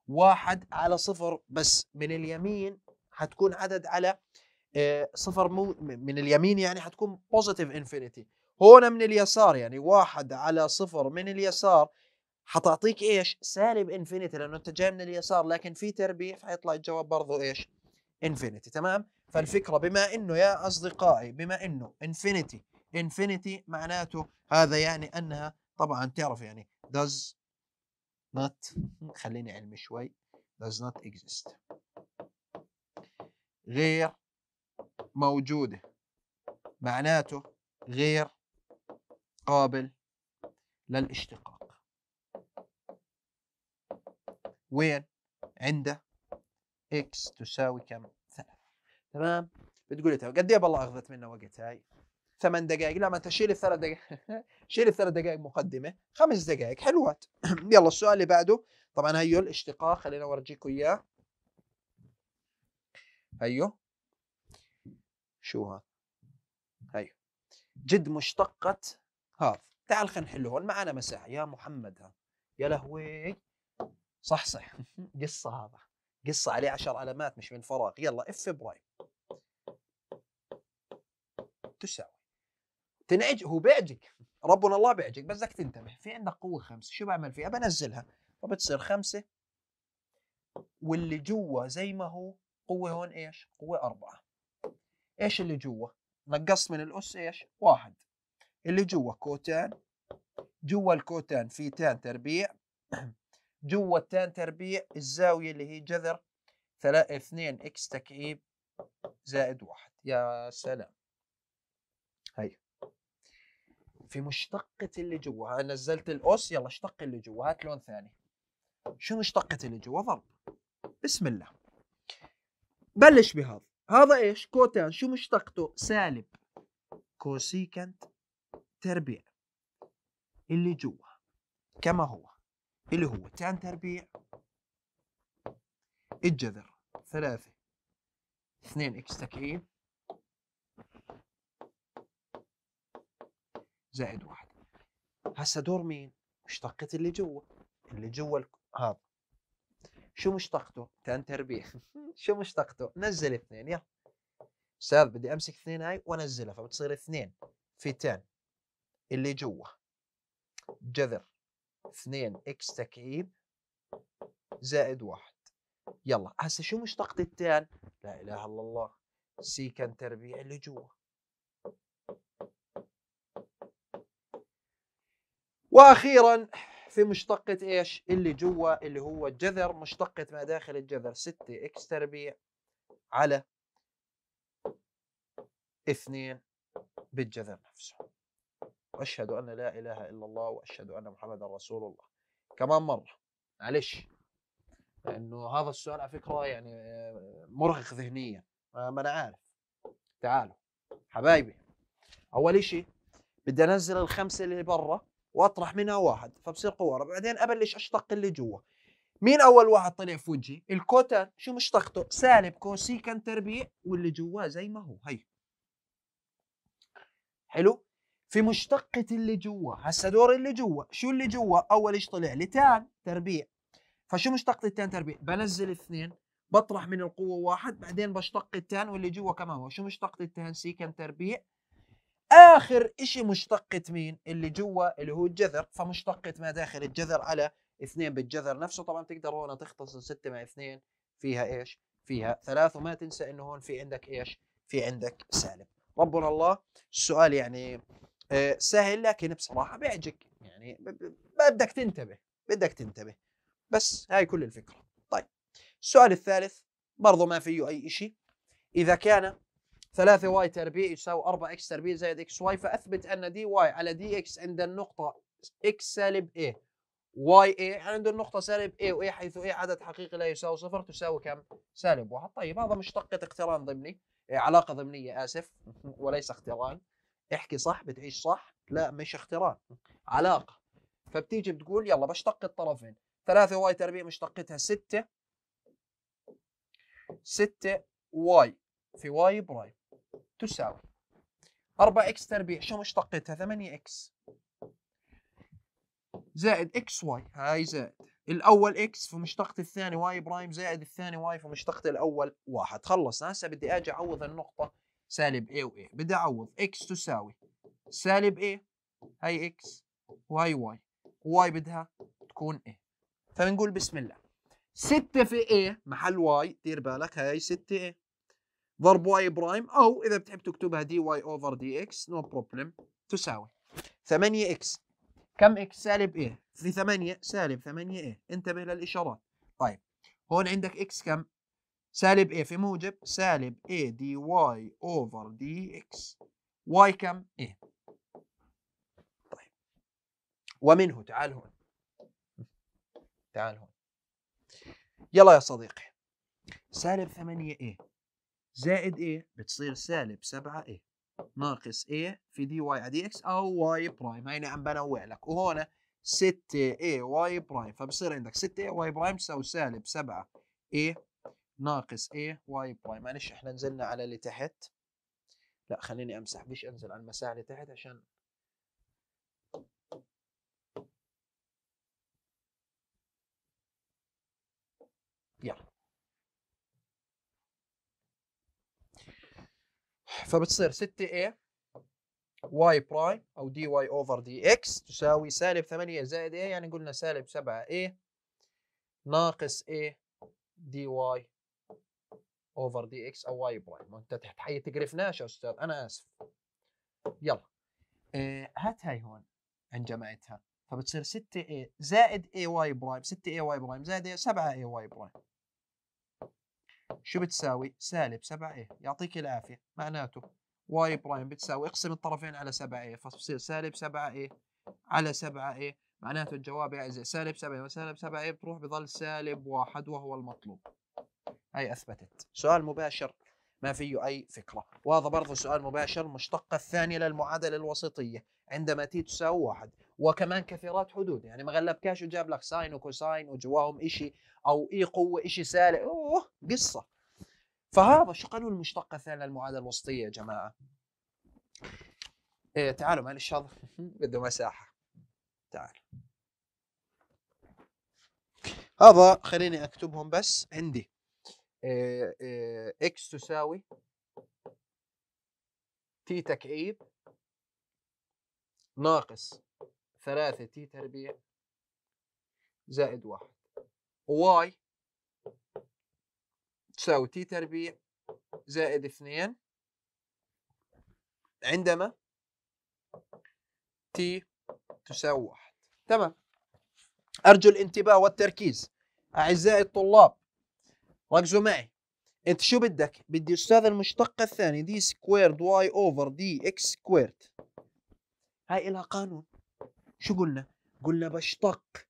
واحد على صفر بس من اليمين حتكون عدد على آه، صفر مو من اليمين يعني حتكون بوزيتيف انفينيتي هنا من اليسار يعني واحد على صفر من اليسار حتعطيك ايش سالب انفينيتي لانه انت جاي من اليسار لكن في تربيع فحيطلع الجواب برضه ايش انفينيتي تمام فالفكره بما انه يا اصدقائي بما انه انفينيتي انفينيتي معناته هذا يعني انها طبعا تعرف يعني does not خليني علمي شوي does not exist غير موجودة معناته غير قابل للاشتقاق وين عند اكس تساوي كم ثلاثة تمام بتقولي تمام قد ايه بالله اخذت منا وقت هاي ثمان دقائق لا ما انت شيل الثلاث دقائق [laughs] شيل الثلاث دقائق مقدمه خمس دقائق حلوات [clears throat] يلا السؤال اللي بعده طبعا هيو الاشتقاق خليني اورجيكم اياه هيو شو ها هي جد مشتقة هذا تعال خلينا نحله هون معنا مساحة يا محمد ها يا لهوي صح صح [laughs] قصة هذا قصة عليه عشر علامات مش من فراغ يلا اف برايم تساوي تنعج هو بيعجك ربنا الله بيعجك بس بدك تنتبه في عندك قوة خمسة شو بعمل فيها بنزلها فبتصير خمسة واللي جوا زي ما هو قوة هون ايش قوة أربعة ايش اللي جوا؟ نقصت من الاس ايش؟ واحد اللي جوا كوتان جوا الكوتان في تان تربيع [clears throat] جوا التان تربيع الزاوية اللي هي جذر 2 اكس تكعيب زائد واحد يا سلام هي في مشتقة اللي جوا نزلت الأس يلا اشتق اللي جوا هات لون ثاني شو مشتقة اللي جوا ضرب بسم الله بلش بهذا هذا ايش كوتان شو مشتقته سالب كوسيكنت تربيع اللي جوا كما هو اللي هو تان تربيع الجذر ثلاثة اثنين اكس تكعيب زائد واحد هسا دور مين؟ مشتقة اللي جوا اللي جوا هذا شو مشتقته؟ تان تربية [laughs] [laughs] شو مشتقته؟ نزل اثنين يلا استاذ بدي امسك اثنين هاي وانزلها فبتصير اثنين في تان اللي جوا جذر اثنين اكس تكعيب زائد واحد يلا هسه شو مشتقة التان؟ لا اله الا الله سيكن تربيع اللي جوا واخيرا في مشتقة ايش؟ اللي جوا اللي هو الجذر مشتقة ما داخل الجذر 6 اكس تربيع على 2 بالجذر نفسه واشهد ان لا اله الا الله واشهد ان محمدا رسول الله كمان مرة معلش لانه هذا السؤال على فكرة يعني آه، مرهق ذهنيا آه، ما انا عارف تعالوا حبايبي اول شيء بدي انزل الخمسة اللي برا واطرح منها واحد فبصير قوه بعدين ابلش اشتق اللي جوا مين اول واحد طلع في وجهي الكوتان شو مشتقته سالب كوسيكن تربيع واللي جواه زي ما هو هي حلو في مشتقة اللي جوا هسا دور اللي جوا شو اللي جوا اول ايش طلع لي تان تربيع فشو مشتقة التان تربيع بنزل اثنين بطرح من القوة واحد بعدين بشتق التان واللي جوا كمان هو شو مشتقة التان سيكن تربيع اخر شيء مشتقه مين اللي جوا اللي هو الجذر فمشتقه ما داخل الجذر على اثنين بالجذر نفسه طبعا تقدر هون تختصر ستة مع اثنين فيها ايش فيها ثلاث وما تنسى انه هون في عندك ايش في عندك سالب ربنا الله السؤال يعني آه، سهل لكن بصراحه بيعجك يعني بدك تنتبه بدك تنتبه بس هاي كل الفكره طيب السؤال الثالث برضه ما فيه اي شيء اذا كان 3 واي تربيع يساوي 4 اكس تربيع زائد اكس واي فاثبت ان دي واي على دي اكس عند النقطه اكس سالب ايه واي ايه عند النقطه سالب ايه وايه حيث ايه عدد حقيقي لا يساوي صفر تساوي كم سالب واحد طيب هذا مشتقة اقتران ضمني إيه علاقه ضمنيه اسف [laughs] وليس اقتران احكي صح بتعيش صح لا مش اقتران علاقه فبتيجي بتقول يلا بشتق الطرفين 3 واي تربيع مشتقتها 6 6 واي في واي برايم تساوي 4 اكس تربيع شو مشتقتها 8 اكس زائد اكس واي هاي زائد الاول اكس في مشتقة الثاني واي برايم زائد الثاني واي في مشتقة الاول واحد خلص هسه بدي اجي اعوض النقطة سالب a واي بدي اعوض اكس تساوي سالب a هاي اكس وهي واي واي بدها تكون a فبنقول بسم الله 6 في a محل واي دير بالك هاي 6 a ضرب واي برايم او اذا بتحب تكتبها دي واي اوفر دي اكس نو بروبلم تساوي 8 اكس كم اكس سالب ايه في 8 سالب 8 ايه انتبه للاشارات طيب هون عندك اكس كم سالب ايه في موجب سالب ايه دي واي اوفر دي اكس واي كم ايه طيب ومنه تعال هون تعال هون يلا يا صديقي سالب 8 ايه زائد A بتصير سالب 7 A ناقص A في دي واي على دي اكس او واي برايم هيني عم بنوع لك وهون 6 A واي برايم فبصير عندك 6 A واي برايم تساوي سالب 7 A ناقص A واي برايم معلش احنا نزلنا على اللي تحت لا خليني امسح بديش انزل على المساحه اللي تحت عشان فبتصير 6 a واي برايم او دي واي اوفر دي اكس تساوي سالب 8 زائد a يعني قلنا سالب 7 a ناقص a دي واي اوفر دي اكس او واي برايم انت تحيي تقرفناش يا استاذ انا اسف يلا آه، هات هاي هون عن جمعتها فبتصير 6 a زائد a واي برايم 6 a واي برايم زائد a 7 a واي برايم شو بتساوي؟ سالب 7a إيه، يعطيك العافيه معناته واي برايم بتساوي اقسم الطرفين على 7a إيه، فبصير سالب 7a إيه على 7a معناته الجواب يا عزيزي سالب 7 وسالب 7 بتروح بضل سالب واحد وهو المطلوب هي اثبتت سؤال مباشر ما فيه اي فكره وهذا برضه سؤال مباشر مشتقه الثانيه للمعادله الوسطيه عندما تي تساوي واحد وكمان كثيرات حدود يعني ما غلبكاش وجاب لك ساين وكوساين وجواهم شيء او اي قوه شيء سالب اوه قصه فهذا شو قانون المشتقة الثانية للمعادلة الوسطية يا جماعة إيه تعالوا معلش هذا [laughs] بده مساحة تعال هذا خليني اكتبهم بس عندي إيه إيه اكس تساوي تي تكعيب ناقص ثلاثة تي تربيع زائد واحد واي تساوي تي تربيع زائد اثنين عندما تي تساوي واحد تمام أرجو الانتباه والتركيز أعزائي الطلاب ركزوا معي أنت شو بدك؟ بدي أستاذ المشتقة الثاني دي سكويرد واي أوفر دي إكس سكويرد هاي إلها قانون شو قلنا؟ قلنا بشتق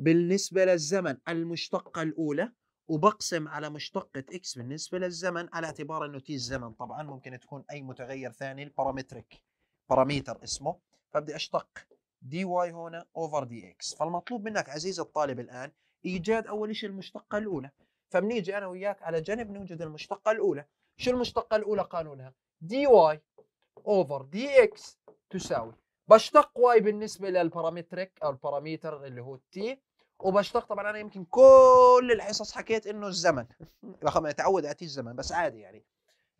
بالنسبة للزمن المشتقة الأولى وبقسم على مشتقة X بالنسبة للزمن على اعتبار انه تي الزمن طبعا ممكن تكون اي متغير ثاني البارامتريك باراميتر اسمه فبدي اشتق دي واي هنا اوفر دي اكس فالمطلوب منك عزيزي الطالب الان ايجاد اول شيء المشتقة الاولى فبنيجي انا وياك على جنب نوجد المشتقة الاولى شو المشتقة الاولى قانونها دي واي اوفر دي اكس تساوي بشتق واي بالنسبة للبارامتريك او الباراميتر اللي هو T وبشتاق طبعا انا يمكن كل الحصص حكيت انه الزمن [laughs] رقم اتعود اتي الزمن بس عادي يعني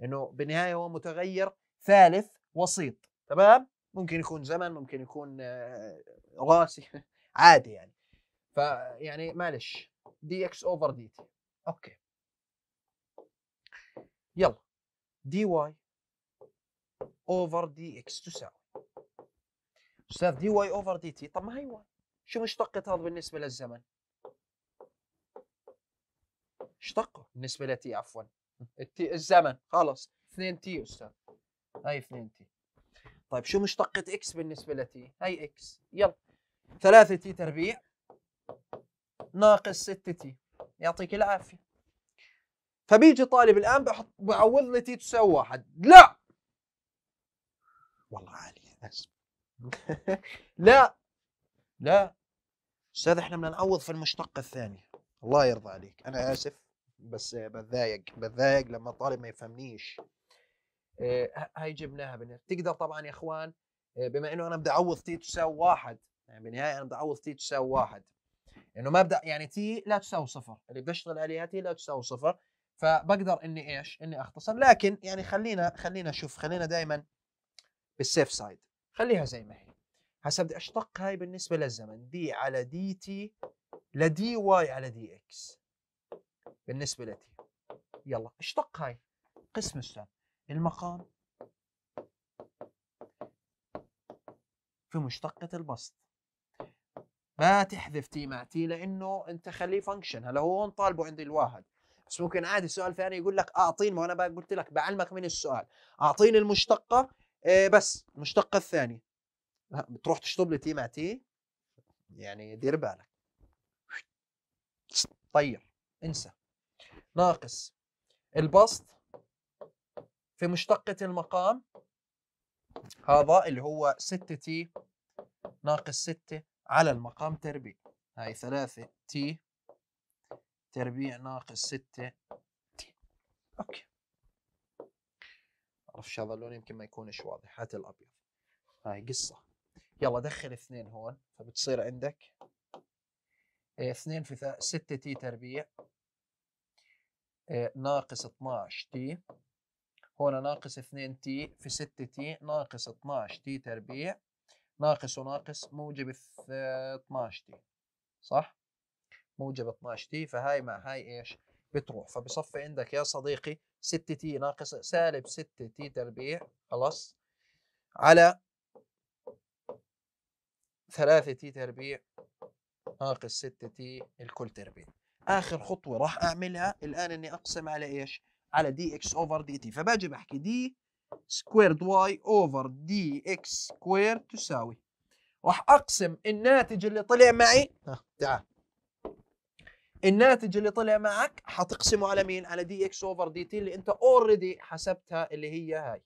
انه بالنهايه هو متغير ثالث وسيط تمام ممكن يكون زمن ممكن يكون آه، راسي [laughs] عادي يعني فيعني معلش دي اكس اوفر دي تي اوكي يلا دي واي اوفر دي اكس تساوي استاذ دي واي اوفر دي تي طب ما هي واي شو مشتقة هذا بالنسبة للزمن اشتقه بالنسبة لتي عفوا التي الزمن خلص 2 تي أستاذ هاي 2 تي طيب شو مشتقة اكس بالنسبة لتي هاي اكس يلا 3 تي تربيع ناقص 6 تي يعطيك العافية فبيجي طالب الآن بحط بعوض لي تي تساوي واحد لا والله عالية أسف [laughs] لا لا استاذ احنا بدنا نعوض في المشتق الثاني الله يرضى عليك انا اسف بس بتضايق بتضايق لما الطالب ما يفهمنيش آه، هاي جبناها بالنهاية. تقدر طبعا يا اخوان آه، بما انه انا بدي اعوض تي تساوي واحد يعني بالنهايه انا بدي اعوض تي تساوي واحد انه ما بدأ يعني تي لا تساوي صفر اللي بدي اشتغل عليها تي لا تساوي صفر فبقدر اني ايش اني اختصر لكن يعني خلينا خلينا شوف خلينا دائما بالسيف سايد خليها زي ما هي هسه بدي اشتق هاي بالنسبه للزمن دي على دي تي لدي واي على دي اكس بالنسبه لتي يلا اشتق هاي قسم استاذ المقام في مشتقة البسط ما تحذف تي مع تي لانه انت خليه فانكشن هلا هو هون طالبه عندي الواحد بس ممكن عادي سؤال ثاني يقول لك آه، اعطيني ما انا قلت لك بعلمك من السؤال اعطيني المشتقه آه، بس المشتقه الثانيه بتروح تشطب لي تي مع تي يعني دير بالك طير انسى ناقص البسط في مشتقة المقام هذا اللي هو 6 تي ناقص 6 على المقام تربيع هاي 3 تي تربيع ناقص 6 تي اوكي بعرفش هذا اللون يمكن ما يكونش واضح هات الابيض هاي قصه يلا دخل اثنين هون فبتصير عندك آه، اثنين آه، في ستة تي تربيع ناقص 12 تي هون ناقص 2 تي في 6 تي ناقص 12 تي تربيع ناقص وناقص موجب 12 آه، تي صح؟ موجب 12 تي فهاي مع هاي ايش؟ بتروح فبصفي عندك يا صديقي 6 تي ناقص سالب 6 تي تربيع خلاص على 3 تي تربيع ناقص 6 تي الكل تربيع اخر خطوه راح اعملها الان اني اقسم على ايش على دي اكس اوفر دي تي فباجي بحكي دي سكويرد واي اوفر دي اكس سكوير تساوي راح اقسم الناتج اللي طلع معي ها تعال الناتج اللي طلع معك حتقسمه على مين على دي اكس اوفر دي تي اللي انت اوريدي حسبتها اللي هي هاي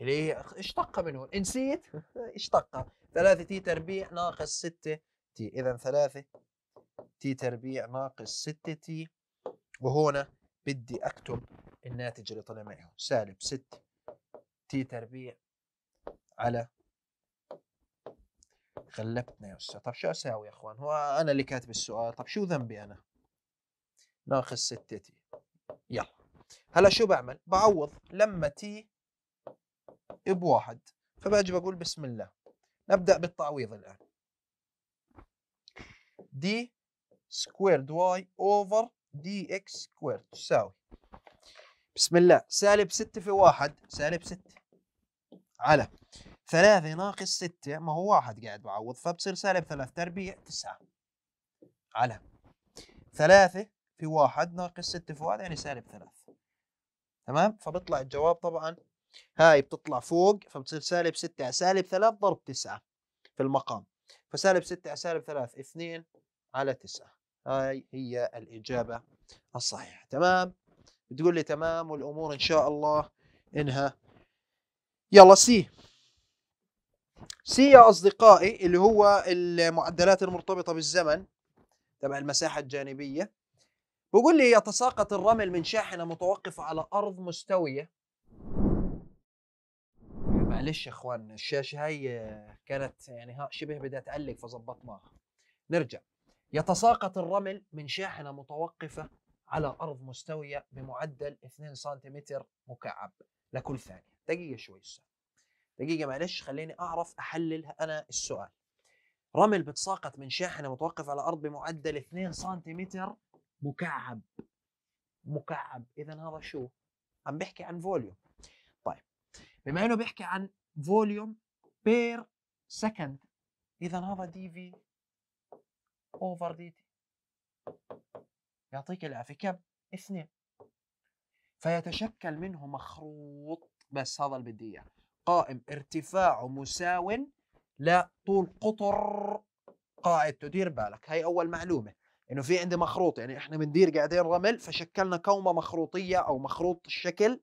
اللي هي من هون نسيت اشتق 3 تي تربيع ناقص 6 تي اذا 3 تي تربيع ناقص 6 تي وهنا بدي اكتب الناتج اللي طلع معي سالب 6 تي تربيع على غلبتنا يا استاذ طب شو اساوي يا اخوان هو انا اللي كاتب السؤال طب شو ذنبي انا ناقص 6 تي يلا هلا شو بعمل بعوض لما تي بواحد فباجي بقول بسم الله نبدأ بالتعويض الآن دي سكويرد واي اوفر دي اكس سكويرد تساوي بسم الله سالب 6 في 1 سالب 6 على 3 ناقص 6 ما هو 1 قاعد بعوض فبصير سالب 3 تربيع 9 على 3 في 1 ناقص 6 في 1 يعني سالب 3 تمام فبطلع الجواب طبعا هاي بتطلع فوق فبتصير سالب 6 على سالب 3 ضرب 9 في المقام فسالب 6 على سالب 3 2 على 9 هاي هي الإجابة الصحيحة تمام بتقول لي تمام والأمور إن شاء الله إنها يلا سي سي يا أصدقائي اللي هو المعدلات المرتبطة بالزمن تبع المساحة الجانبية بقول لي يتساقط الرمل من شاحنة متوقفة على أرض مستوية معلش يا اخوان الشاشه هاي آه، كانت يعني ها شبه بدها تعلق فظبطناها نرجع يتساقط الرمل من شاحنه متوقفه على ارض مستويه بمعدل 2 سم مكعب لكل ثانيه دقيقه شوي السؤال دقيقه معلش خليني اعرف احلل انا السؤال رمل بتساقط من شاحنه متوقفه على ارض بمعدل 2 سم مكعب مكعب اذا هذا شو عم بحكي عن فوليوم بما انه بيحكي عن فوليوم بير سكند اذا هذا دي في اوفر دي تي يعطيك العافيه كم؟ اثنين فيتشكل منه مخروط بس هذا اللي بدي اياه قائم ارتفاعه مساو لطول قطر قاعدته دير بالك هاي اول معلومه انه في عندي مخروط يعني احنا بندير قاعدين رمل فشكلنا كومه مخروطيه او مخروط الشكل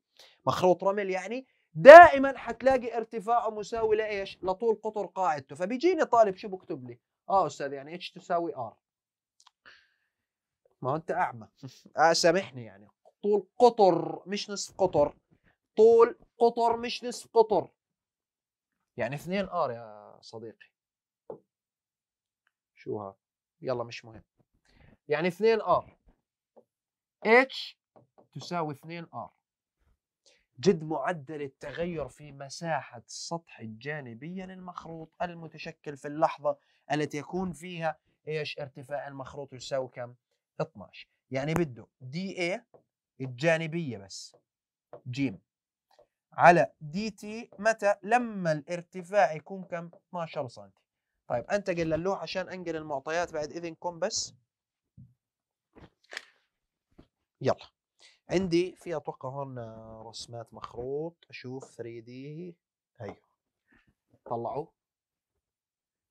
مخروط رمل يعني دائما حتلاقي ارتفاعه مساوي لايش؟ لطول قطر قاعدته، فبيجيني طالب شو بكتب لي؟ اه استاذ يعني اتش تساوي ار. ما هو انت اعمى، [laughs] آه سامحني يعني طول قطر مش نصف قطر، طول قطر مش نصف قطر. يعني 2 ار يا صديقي. شو ها؟ يلا مش مهم. يعني 2 ار. اتش تساوي 2 ار. جد معدل التغير في مساحة السطح الجانبية للمخروط المتشكل في اللحظة التي يكون فيها ايش ارتفاع المخروط يساوي كم؟ 12 يعني بده دي اي الجانبية بس جيم على دي تي متى لما الارتفاع يكون كم 12 سم طيب انتقل للوح عشان انقل المعطيات بعد اذنكم بس يلا عندي في اتوقع هون آه، رسمات مخروط اشوف 3 دي هي طلعوا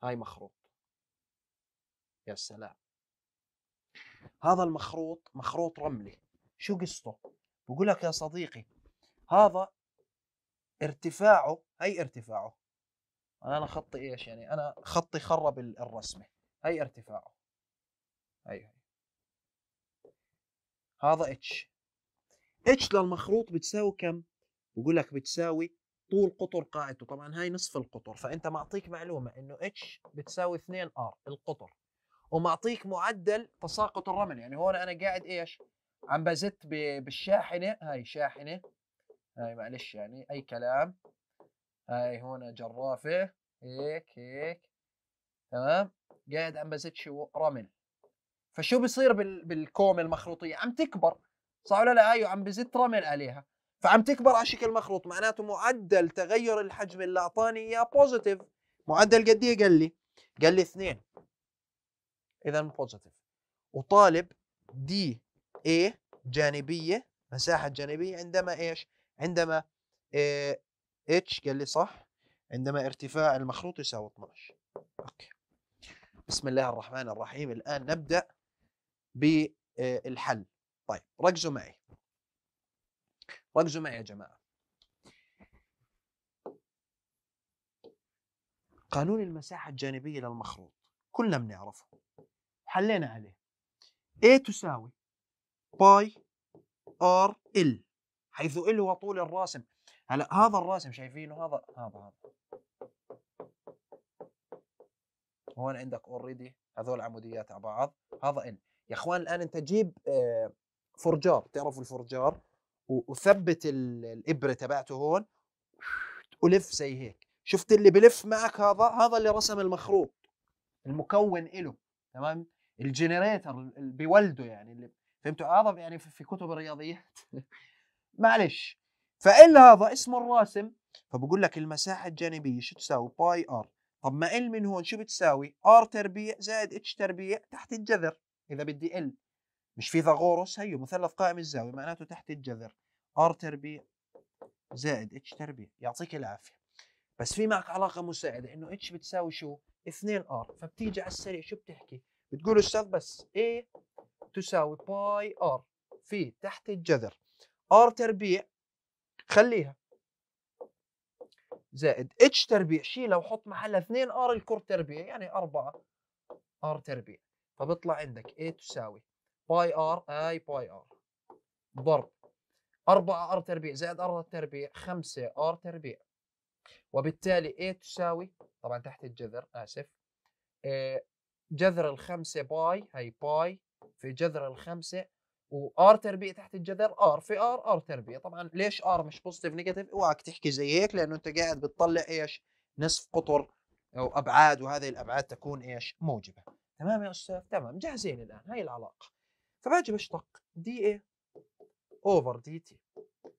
هاي مخروط يا سلام هذا المخروط مخروط رملي شو قصته بقول لك يا صديقي هذا ارتفاعه هي ارتفاعه انا خطي ايش يعني انا خطي خرب الرسمه هي ارتفاعه هي هي هذا اتش اتش للمخروط بتساوي كم؟ بقول لك بتساوي طول قطر قاعدته طبعا هاي نصف القطر فانت معطيك معلومه انه اتش بتساوي 2 ار القطر ومعطيك معدل تساقط الرمل يعني هون انا قاعد ايش عم بزت بالشاحنه هاي شاحنه هاي معلش يعني اي كلام هاي هون جرافه هيك هيك تمام قاعد عم بزت شو رمل فشو بصير بالكومه المخروطيه عم تكبر صح ولا لا ايوه عم بزت رمل عليها فعم تكبر على شكل مخروط معناته معدل تغير الحجم اللي اعطاني اياه بوزيتيف معدل قد ايه قال لي قال لي اثنين اذا بوزيتيف وطالب دي اي جانبيه مساحه جانبيه عندما ايش عندما اتش قال لي صح عندما ارتفاع المخروط يساوي 12 اوكي بسم الله الرحمن الرحيم الان نبدا بالحل طيب ركزوا معي ركزوا معي يا جماعة قانون المساحة الجانبية للمخروط كلنا بنعرفه حلينا عليه A تساوي باي ار ال حيث ال هو طول الراسم هلا هذا الراسم شايفينه هذا هذا هذا هون عندك اوريدي هذول عموديات على بعض هذا ال يا اخوان الان انت جيب آه فرجار تعرف الفرجار وثبت الابره تبعته هون ولف زي هيك شفت اللي بلف معك هذا هذا اللي رسم المخروط المكون له تمام الجنريتر اللي بيولده يعني اللي فهمتوا هذا يعني في كتب الرياضيات [laughs] معلش فال هذا اسمه الراسم فبقول لك المساحة الجانبية شو تساوي باي ار طب ما ال من هون شو بتساوي ار تربيع زائد اتش تربيع تحت الجذر إذا بدي ال مش فيثاغورس هيو مثلث قائم الزاوية معناته تحت الجذر ار تربيع زائد اتش تربيع يعطيك العافية بس في معك علاقة مساعدة انه اتش بتساوي شو 2 ار فبتيجي على السريع شو بتحكي بتقول استاذ بس اي تساوي باي ار في تحت الجذر ار تربيع خليها زائد اتش تربيع شيلها وحط محلها 2 ار الكور تربيع يعني 4 ار تربيع فبيطلع عندك اي تساوي باي ار اي باي ار ضرب 4 ار تربيع زائد ار تربيع 5 ار تربيع وبالتالي ايه تساوي طبعا تحت الجذر اسف آه، جذر الخمسة باي هي باي في جذر الخمسة وار تربيع تحت الجذر ار في ار ار تربيع طبعا ليش ار مش بوزيتيف نيجاتيف اوعك تحكي زي هيك لانه انت قاعد بتطلع ايش نصف قطر او ابعاد وهذه الابعاد تكون ايش موجبه تمام يا استاذ تمام جاهزين الان هاي العلاقه فباجي بشتق دي اي اوفر دي تي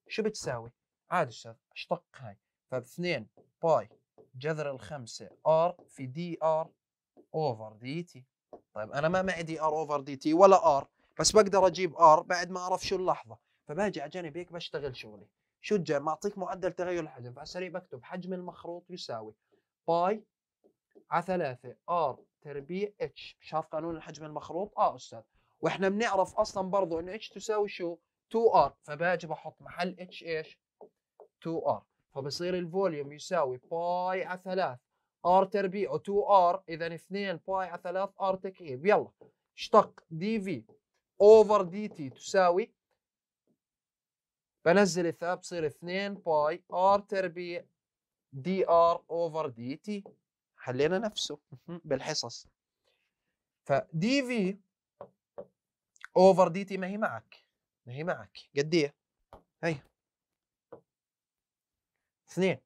شو بتساوي؟ عادي استاذ اشتق هاي فب 2 باي جذر الخمسة ار في دي ار اوفر دي تي طيب انا ما معي دي ار اوفر دي تي ولا ار بس بقدر اجيب ار بعد ما اعرف شو اللحظة فباجي على جنب هيك بشتغل شغلي شو الجر معطيك معدل تغير الحجم فالسريع بكتب حجم المخروط يساوي باي على ثلاثه ار تربيع اتش شاف قانون الحجم المخروط اه استاذ واحنا بنعرف اصلا برضه انه اتش تساوي شو 2 r فباجي بحط محل اتش ايش 2 r فبصير الفوليوم يساوي باي على 3 تربيع و 2 r اذا 2 باي على 3 r تكعيب يلا اشتق دي في اوفر دي تي تساوي بنزل الثاب بصير 2 باي r تربيع dr اوفر دي تي حلينا نفسه [laughs] بالحصص فدي في اوفر دي تي ما هي معك ما هي معك قد ايه هي اثنين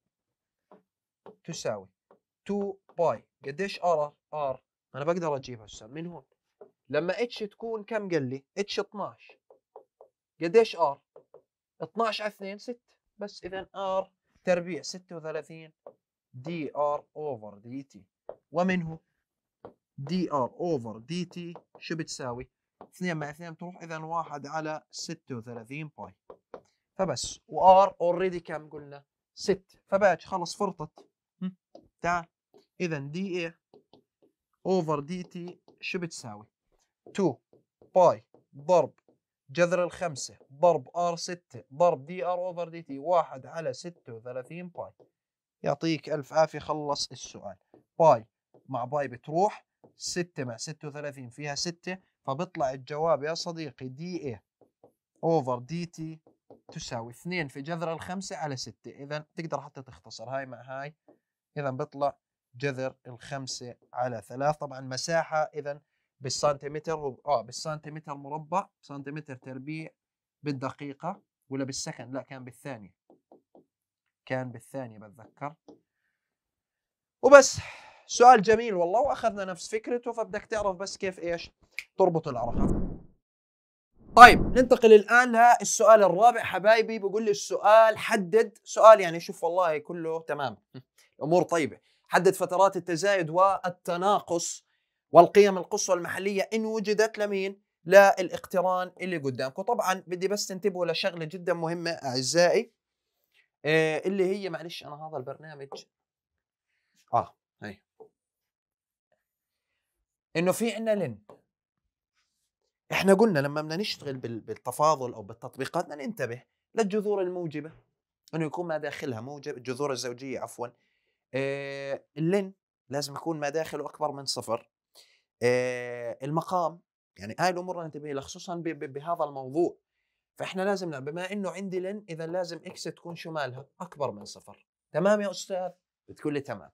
تساوي 2 باي قديش ار ار انا بقدر اجيبها هسه من هون لما اتش تكون كم قال لي اتش 12 قديش ار 12 على 2 6 بس اذا ار تربيع 36 دي ار اوفر دي تي ومنه دي ار اوفر دي تي شو بتساوي 2 مع 2 تروح اذا 1 على 36 باي فبس وار اوريدي كم قلنا 6 فباج خلص فرطت تعال اذا دي اي اوفر دي تي شو بتساوي 2 باي ضرب جذر الخمسة ضرب ار 6 ضرب دي ار اوفر دي تي 1 على 36 باي يعطيك الف عافية خلص السؤال باي مع باي بتروح 6 مع 36 فيها 6 فبيطلع الجواب يا صديقي دي ايه اوفر دي تي تساوي 2 في جذر الخمسة على 6 اذا تقدر حتى تختصر هاي مع هاي اذا بيطلع جذر الخمسة على 3 طبعا مساحة اذا بالسنتيمتر و... اه بالسنتيمتر مربع سنتيمتر تربيع بالدقيقة ولا بالسكند لا كان بالثانية كان بالثانية بتذكر وبس سؤال جميل والله واخذنا نفس فكرته فبدك تعرف بس كيف ايش تربط الارقام طيب ننتقل الان للسؤال الرابع حبايبي بقول لي السؤال حدد سؤال يعني شوف والله كله تمام امور طيبه حدد فترات التزايد والتناقص والقيم القصوى المحليه ان وجدت لمين للاقتران اللي قدامكم طبعا بدي بس تنتبهوا لشغله جدا مهمه اعزائي إيه اللي هي معلش انا هذا البرنامج اه هي انه في عندنا لن احنا قلنا لما بدنا نشتغل بالتفاضل او بالتطبيقات بدنا ننتبه للجذور الموجبه انه يكون ما داخلها موجب الجذور الزوجيه عفوا اللن لازم يكون ما داخله اكبر من صفر المقام يعني هاي الامور ننتبه لها خصوصا بهذا الموضوع فاحنا لازم بما انه عندي لن اذا لازم اكس تكون شمالها اكبر من صفر تمام يا استاذ بتقول لي تمام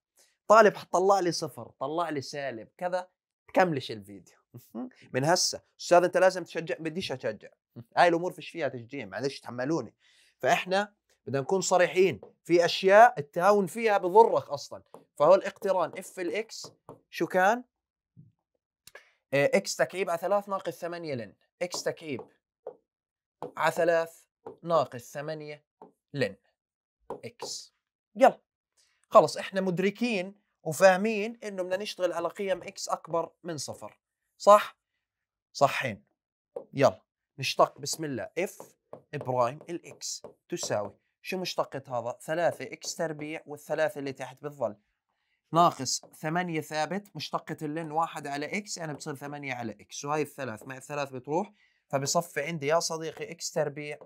طالب طلع لي صفر طلع لي سالب كذا تكملش الفيديو من هسه استاذ انت لازم تشجع بديش اشجع هاي الامور فيش فيها تشجيع معلش تحملوني فاحنا بدنا نكون صريحين في اشياء التهاون فيها بضرك اصلا فهو الاقتران اف الاكس شو كان اكس آه، تكعيب على 3 ناقص 8 لن اكس تكعيب على 3 ناقص 8 لن اكس يلا خلص احنا مدركين وفاهمين انه بدنا نشتغل على قيم اكس اكبر من صفر صح صحين يلا نشتق بسم الله اف برايم الاكس تساوي شو مشتقة هذا 3 اكس تربيع والثلاثة اللي تحت بتظل ناقص 8 ثابت مشتقة اللين 1 على اكس يعني بتصير 8 على اكس وهي الثلاث مع الثلاث بتروح فبصفي عندي يا صديقي اكس تربيع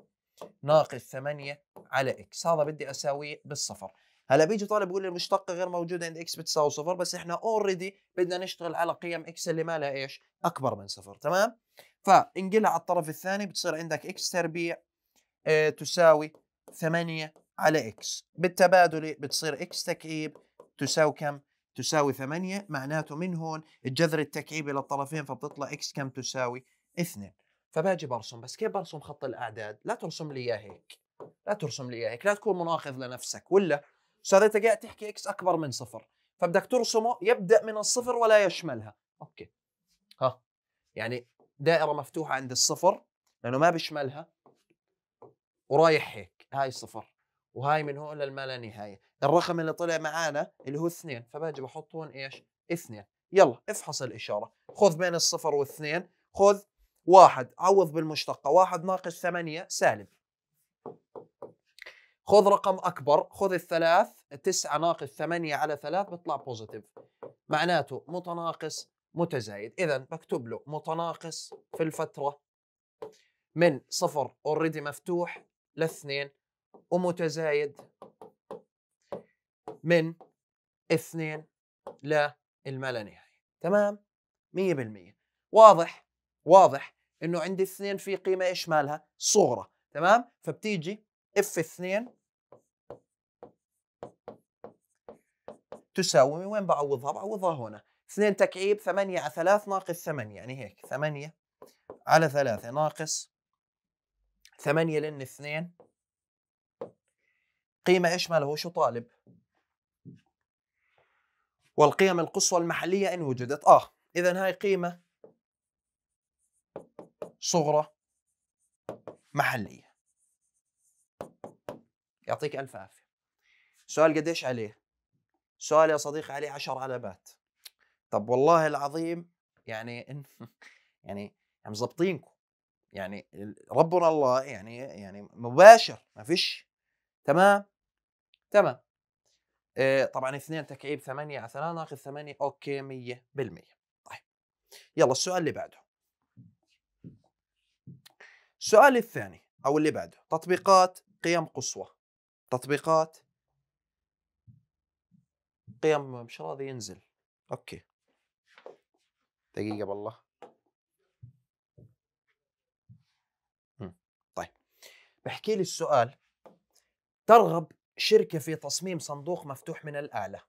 ناقص 8 على اكس هذا بدي اساويه بالصفر هلا بيجي طالب بيقول لي المشتقه غير موجوده عند اكس بتساوي صفر بس احنا اوريدي بدنا نشتغل على قيم اكس اللي ما لها ايش اكبر من صفر تمام فانقلها على الطرف الثاني بتصير عندك اكس تربيع اه تساوي 8 على اكس بالتبادل بتصير اكس تكعيب تساوي كم تساوي 8 معناته من هون الجذر التكعيبي للطرفين فبتطلع اكس كم تساوي 2 فباجي برسم بس كيف برسم خط الاعداد لا ترسم لي اياه هيك لا ترسم لي اياه هيك لا تكون مناقض لنفسك ولا استاذ انت قاعد تحكي اكس اكبر من صفر فبدك ترسمه يبدا من الصفر ولا يشملها اوكي ها يعني دائره مفتوحه عند الصفر لانه ما بيشملها ورايح هيك هاي صفر وهاي من هون للما لا نهايه الرقم اللي طلع معانا اللي هو اثنين فباجي بحط هون ايش اثنين يلا افحص الاشاره خذ بين الصفر والاثنين خذ واحد عوض بالمشتقه واحد ناقص ثمانية سالب خذ رقم اكبر خذ الثلاث 9 ناقص 8 على 3 بيطلع بوزيتيف معناته متناقص متزايد اذا بكتب له متناقص في الفتره من صفر اوريدي مفتوح لاثنين ومتزايد من اثنين للما لا نهايه تمام 100% واضح واضح انه عندي اثنين في قيمه ايش مالها صغرى تمام فبتيجي اف 2 تساوي وين بعوضها؟ بعوضها هنا 2 تكعيب 8 على 3 ناقص 8 يعني هيك 8 على 3 ناقص 8 لان 2 قيمة ايش مالها هو شو طالب؟ والقيم القصوى المحلية إن وجدت آه إذا هاي قيمة صغرى محلية يعطيك ألف عافية سؤال قديش عليه سؤال يا صديقي عليه عشر علامات طب والله العظيم يعني إن [laughs] يعني, يعني مظبطينكم يعني ربنا الله يعني يعني مباشر ما فيش تمام تمام آه طبعا اثنين تكعيب ثمانية على ثلاثة ناخذ ثمانية اوكي مية بالمية طيب يلا السؤال اللي بعده السؤال الثاني او اللي بعده تطبيقات قيم قصوى تطبيقات قيم مش راضي ينزل اوكي دقيقه بالله طيب بحكي لي السؤال ترغب شركه في تصميم صندوق مفتوح من الاعلى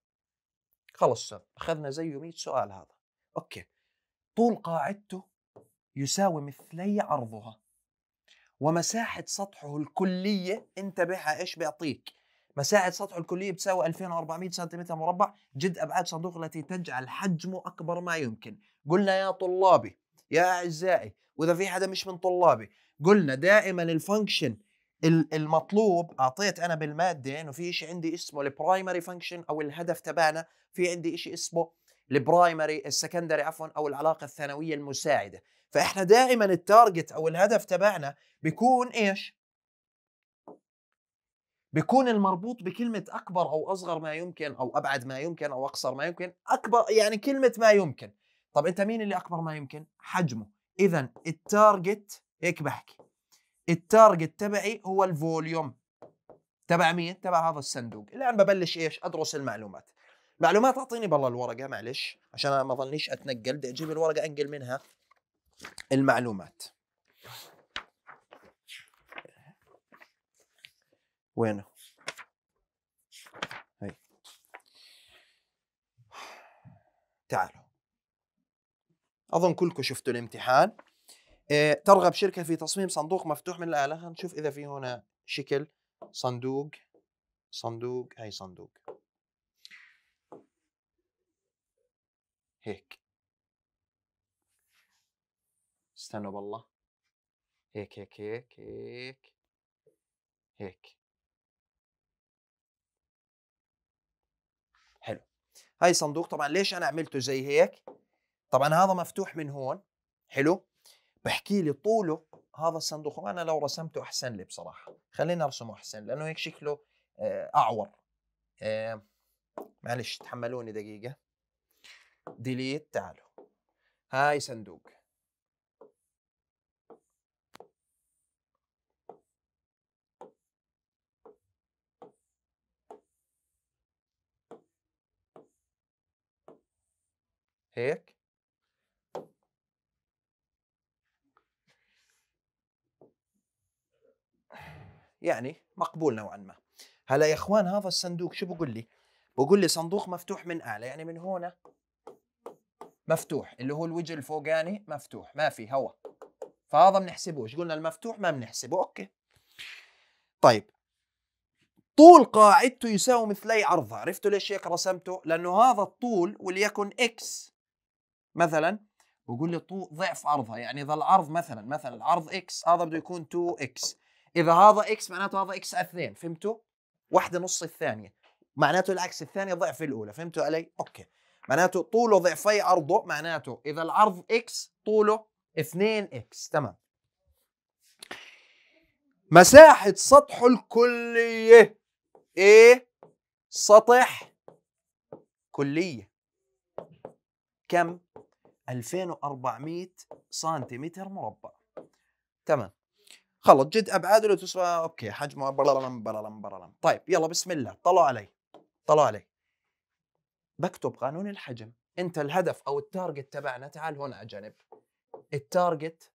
خلص اخذنا زيه 100 سؤال هذا اوكي طول قاعدته يساوي مثلي عرضها ومساحه سطحه الكليه انتبه ايش بيعطيك مساحه سطحه الكليه بتساوي 2400 سنتيمتر مربع جد ابعاد صندوق التي تجعل حجمه اكبر ما يمكن قلنا يا طلابي يا اعزائي واذا في حدا مش من طلابي قلنا دائما الفانكشن المطلوب اعطيت انا بالماده انه في شيء عندي اسمه البرايمري فانكشن او الهدف تبعنا في عندي شيء اسمه البرايمري السكندري عفوا او العلاقه الثانويه المساعده فاحنا دائما التارجت او الهدف تبعنا بيكون ايش؟ بيكون المربوط بكلمة أكبر أو أصغر ما يمكن أو أبعد ما يمكن أو أقصر ما يمكن أكبر يعني كلمة ما يمكن طب أنت مين اللي أكبر ما يمكن؟ حجمه إذا التارجت هيك بحكي التارجت تبعي هو الفوليوم تبع مين؟ تبع هذا الصندوق الآن ببلش إيش؟ أدرس المعلومات معلومات أعطيني بالله الورقة معلش عشان ما ظلنيش أتنقل بدي أجيب الورقة أنقل منها المعلومات وينه هي تعالوا اظن كلكم شفتوا الامتحان آه، ترغب شركه في تصميم صندوق مفتوح من الاله نشوف اذا في هنا شكل صندوق صندوق هي صندوق هيك استنوا بالله هيك هيك هيك هيك هيك حلو هاي صندوق طبعا ليش انا عملته زي هيك طبعا هذا مفتوح من هون حلو بحكي لي طوله هذا الصندوق وانا لو رسمته احسن لي بصراحه خلينا ارسمه احسن لانه هيك شكله آه، اعور أه معلش تحملوني دقيقه ديليت تعالوا هاي صندوق هيك يعني مقبول نوعا ما هلا يا اخوان هذا الصندوق شو بقول لي بقول لي صندوق مفتوح من اعلى يعني من هنا مفتوح اللي هو الوجه الفوقاني يعني مفتوح ما في هواء فهذا بنحسبوش قلنا المفتوح ما بنحسبه اوكي طيب طول قاعدته يساوي مثلي عرضها عرفتوا ليش هيك رسمته لانه هذا الطول وليكن اكس مثلا بقول له طو ضعف عرضها يعني اذا العرض مثلا مثلا العرض اكس هذا بده يكون 2 اكس اذا هذا اكس معناته هذا اكس على 2 فهمتوا؟ واحده نص الثانيه معناته العكس الثانيه ضعف الاولى فهمتوا علي؟ اوكي معناته طوله ضعفي عرضه معناته اذا العرض اكس طوله 2 اكس تمام مساحة سطحه الكلية ايه سطح كلية كم 2400 سنتيمتر مربع تمام خلص جد ابعاده لو تسوى اوكي حجمه برلم برلم برلم طيب يلا بسم الله طلعوا علي طلعوا علي بكتب قانون الحجم انت الهدف او التارجت تبعنا تعال هون على جنب التارجت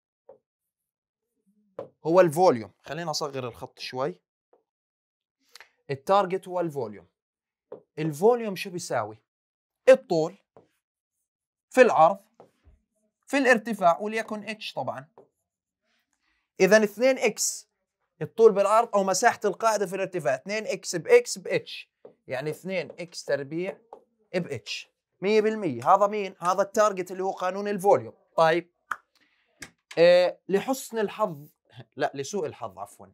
هو الفوليوم خلينا اصغر الخط شوي التارجت هو الفوليوم الفوليوم شو بيساوي الطول في العرض في الارتفاع وليكن اتش طبعا اذا 2 اكس الطول بالعرض او مساحه القاعده في الارتفاع 2 اكس باكس باتش يعني 2 اكس تربيع باتش 100% هذا مين هذا التارجت اللي هو قانون الفوليوم طيب آه لحسن الحظ لا لسوء الحظ عفوا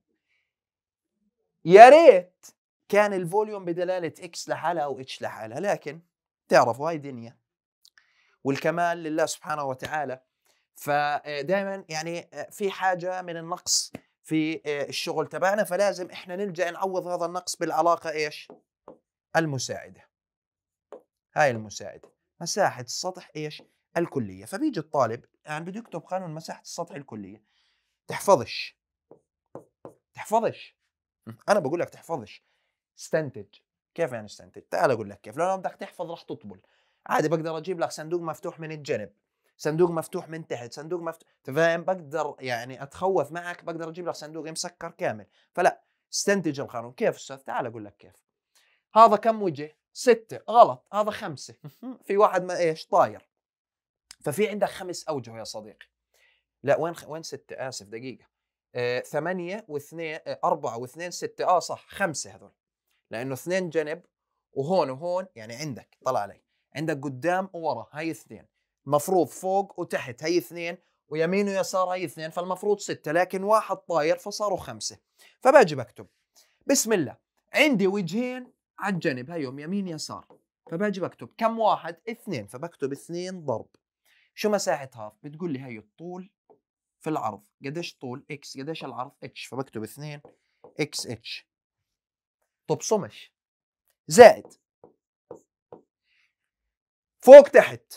يا ريت كان الفوليوم بدلاله اكس لحالها او اتش لحالها لكن تعرفوا هاي دنيا والكمال لله سبحانه وتعالى فدائما يعني آه، في حاجه من النقص في آه، الشغل تبعنا فلازم احنا نلجا نعوض هذا النقص بالعلاقه ايش؟ المساعده. هاي المساعده، مساحه السطح ايش؟ الكليه، فبيجي الطالب يعني بده يكتب قانون مساحه السطح الكليه. تحفظش تحفظش انا بقول لك تحفظش استنتج كيف يعني استنتج؟ تعال اقول لك كيف، لو بدك تحفظ راح تطبل، عادي بقدر اجيب لك صندوق مفتوح من الجنب صندوق مفتوح من تحت صندوق مفتوح فاهم بقدر يعني اتخوف معك بقدر اجيب لك صندوق مسكر كامل فلا استنتج القانون كيف استاذ تعال اقول لك كيف هذا كم وجه ستة غلط هذا خمسة في واحد ما ايش طاير ففي عندك خمس اوجه يا صديقي لا وين خ... وين ستة اسف دقيقة آه ثمانية واثنين آه أربعة واثنين ستة اه صح خمسة هذول لأنه اثنين جنب وهون وهون يعني عندك طلع علي عندك قدام وورا هاي اثنين المفروض فوق وتحت هاي اثنين ويمين ويسار هاي اثنين فالمفروض ستة لكن واحد طاير فصاروا خمسة فباجي بكتب بسم الله عندي وجهين على الجنب هيهم يمين يسار فباجي بكتب كم واحد اثنين فبكتب اثنين ضرب شو مساحة هاف بتقول لي هي الطول في العرض قديش طول اكس قديش العرض اتش فبكتب اثنين اكس اتش طب صمش زائد فوق تحت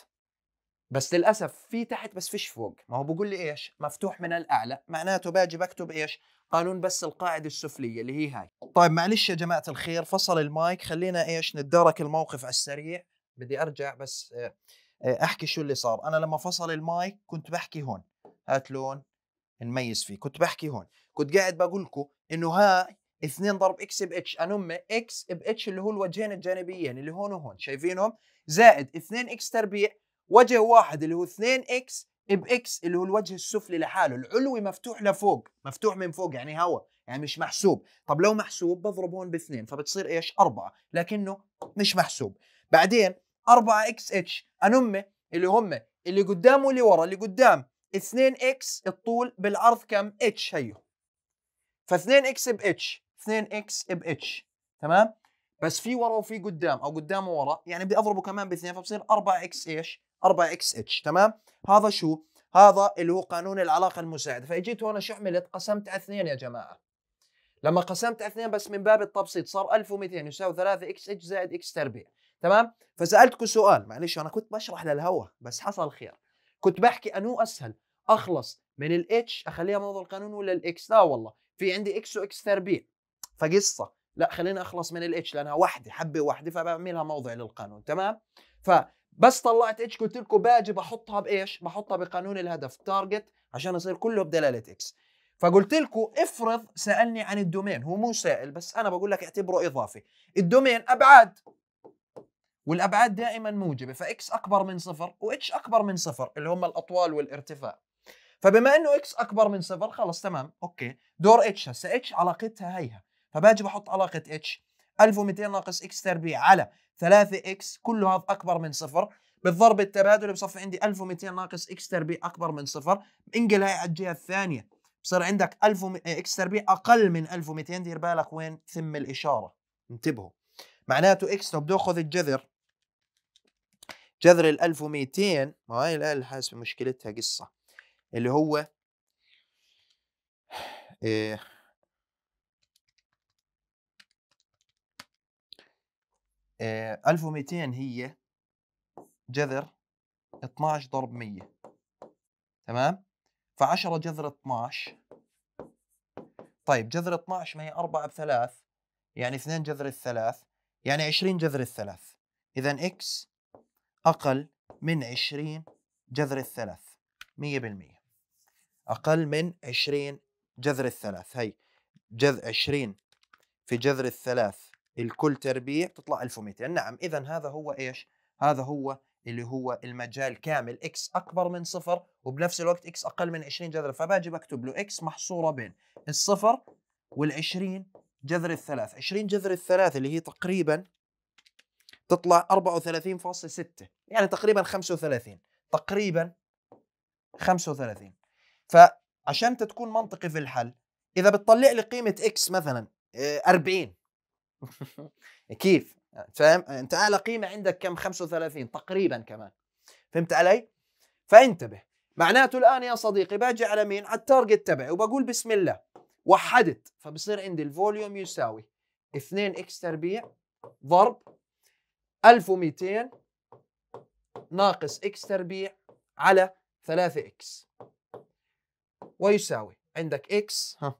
بس للاسف في تحت بس فيش فوق ما هو بقول لي ايش مفتوح من الاعلى معناته باجي بكتب ايش قانون بس القاعده السفليه اللي هي هاي طيب معلش يا جماعه الخير فصل المايك خلينا ايش نتدارك الموقف على السريع بدي ارجع بس آه، آه، احكي شو اللي صار انا لما فصل المايك كنت بحكي هون هات لون نميز فيه كنت بحكي هون كنت قاعد بقول لكم انه هاي 2 ضرب اكس باتش انم اكس باتش اللي هو الوجهين الجانبيين اللي هون وهون شايفينهم زائد 2 اكس تربيع وجه واحد اللي هو 2 اكس باكس اللي هو الوجه السفلي لحاله العلوي مفتوح لفوق مفتوح من فوق يعني هوا يعني مش محسوب طب لو محسوب بضرب هون باثنين فبتصير ايش أربعة لكنه مش محسوب بعدين 4 اكس اتش انم اللي هم اللي قدام واللي ورا اللي قدام 2 اكس الطول بالعرض كم اتش هيو ف2 اكس باتش 2 اكس ب اتش تمام بس في ورا وفي قدام او قدام وورا يعني بدي اضربه كمان باثنين فبصير 4 اكس ايش 4 اكس اتش تمام هذا شو هذا اللي هو قانون العلاقه المساعده فاجيت هون شو عملت قسمت على اثنين يا جماعه لما قسمت على اثنين بس من باب التبسيط صار 1200 يساوي 3 اكس اتش زائد اكس تربيع تمام فسالتكم سؤال معلش انا كنت بشرح للهوا بس حصل خير كنت بحكي انو اسهل اخلص من الاتش اخليها موضوع القانون ولا الاكس لا والله في عندي اكس واكس تربيع فقصه لا خليني اخلص من الاتش لانها واحده حبه واحده فبعملها موضع للقانون تمام فبس طلعت اتش قلت لكم باجي بحطها بايش بحطها بقانون الهدف تارجت عشان يصير كله بدلاله اكس فقلت لكم افرض سالني عن الدومين هو مو سائل بس انا بقول لك اعتبره اضافي الدومين ابعاد والابعاد دائما موجبه فاكس اكبر من صفر واتش اكبر من صفر اللي هم الاطوال والارتفاع فبما انه اكس اكبر من صفر خلص تمام اوكي دور اتش هسه اتش علاقتها هيها فباجي بحط علاقه اتش 1200 ناقص اكس تربيع على 3 اكس كله هذا اكبر من صفر بالضرب التبادلي بصفي عندي 1200 ناقص اكس تربيع اكبر من صفر انقل هاي على الجهه الثانيه بصير عندك 1000 اكس آه، تربيع اقل من 1200 دير بالك وين ثم الاشاره انتبهوا معناته اكس لو بده اخذ الجذر جذر ال 1200 ما هي الاله الحاسبه مشكلتها قصه اللي هو إيه 1200 آه، هي جذر 12 ضرب 100 تمام ف10 جذر 12 طيب جذر 12 ما هي 4 3 يعني 2 جذر الثلاث يعني 20 جذر الثلاث إذا إكس أقل من 20 جذر الثلاث 100% أقل من 20 جذر الثلاث هي جذر 20 في جذر الثلاث الكل تربيع تطلع 1200 نعم اذا هذا هو ايش هذا هو اللي هو المجال كامل اكس اكبر من صفر وبنفس الوقت اكس اقل من 20 جذر فباجي بكتب له اكس محصوره بين الصفر وال20 جذر الثلاث 20 جذر الثلاث اللي هي تقريبا تطلع 34.6 يعني تقريبا 35 تقريبا 35 فعشان تكون منطقي في الحل اذا بتطلع لي قيمه اكس مثلا 40 آه، [laughs] كيف فاهم انت اعلى قيمه عندك كم 35 تقريبا كمان فهمت علي فانتبه معناته الان يا صديقي باجي على مين على التارجت تبعي وبقول بسم الله وحدت فبصير عندي الفوليوم يساوي 2 اكس تربيع ضرب 1200 ناقص اكس تربيع على 3 اكس ويساوي عندك اكس ها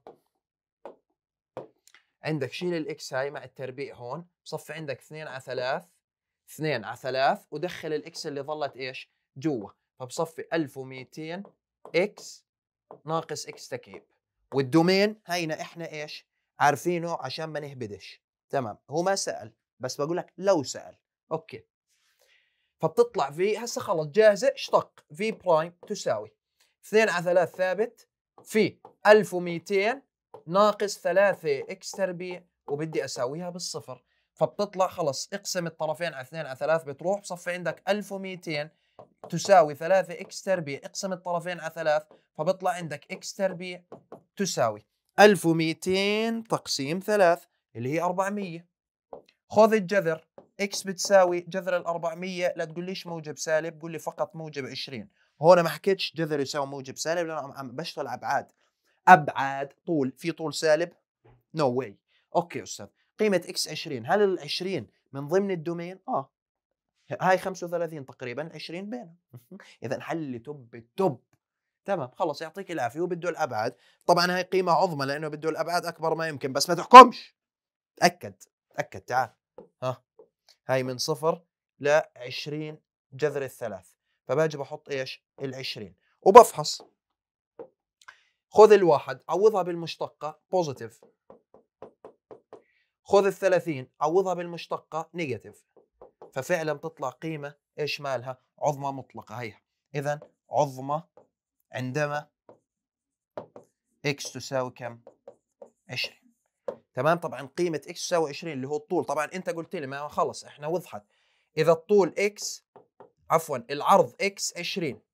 عندك شيل الاكس هاي مع التربيع هون بصفي عندك 2 على 3 2 على 3 ودخل الاكس اللي ظلت ايش جوا فبصفي 1200 اكس ناقص اكس تكعيب والدومين هينا احنا ايش عارفينه عشان ما نهبدش تمام هو ما سال بس بقول لك لو سال اوكي فبتطلع في هسه خلص جاهزه اشتق في برايم تساوي 2 على 3 ثابت في 1200 ناقص 3 اكس تربيع وبدي اساويها بالصفر فبتطلع خلص اقسم الطرفين على 2 على 3 بتروح بصفي عندك 1200 تساوي 3 اكس تربيع اقسم الطرفين على 3 فبطلع عندك اكس تربيع تساوي 1200 تقسيم 3 اللي هي 400 خذ الجذر اكس بتساوي جذر ال 400 لا تقول ليش موجب سالب قول لي فقط موجب 20 هون ما حكيتش جذر يساوي موجب سالب لان بشتغل ابعاد ابعاد طول في طول سالب نو no واي اوكي استاذ قيمه اكس 20 هل ال 20 من ضمن الدومين اه هاي 35 تقريبا 20 بينهم [laughs] اذا حل توب التوب تمام خلص يعطيك العافيه وبده الابعاد طبعا هاي قيمه عظمى لانه بده الابعاد اكبر ما يمكن بس ما تحكمش تاكد تاكد تعال ها هاي من صفر ل 20 جذر الثلاث فباجي بحط ايش ال 20 وبفحص خذ الواحد عوضها بالمشتقة بوزيتيف خذ الثلاثين عوضها بالمشتقة نيجاتيف ففعلا بتطلع قيمة ايش مالها عظمى مطلقة هي اذا عظمى عندما اكس تساوي كم 20 تمام طبعا قيمة اكس تساوي 20 اللي هو الطول طبعا انت قلت لي ما خلص احنا وضحت اذا الطول اكس عفوا العرض اكس 20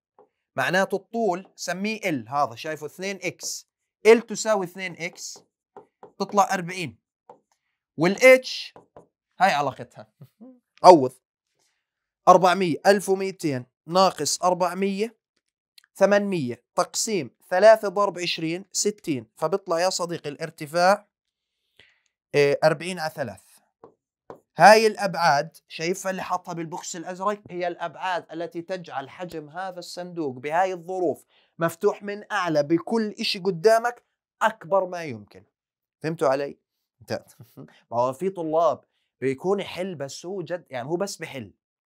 معناته الطول سميه ال هذا شايفه 2 اكس ال تساوي 2 اكس تطلع 40 والاتش هاي علاقتها [laughs] عوض 400 1200 ناقص 400 800 تقسيم 3 ضرب 20 60 فبيطلع يا صديقي الارتفاع 40 آه، على 3 هاي الأبعاد شايفها اللي حاطها بالبوكس الأزرق هي الأبعاد التي تجعل حجم هذا الصندوق بهاي الظروف مفتوح من أعلى بكل إشي قدامك أكبر ما يمكن فهمتوا علي؟ [laughs] ما هو في طلاب بيكون يحل بس هو جد يعني هو بس بحل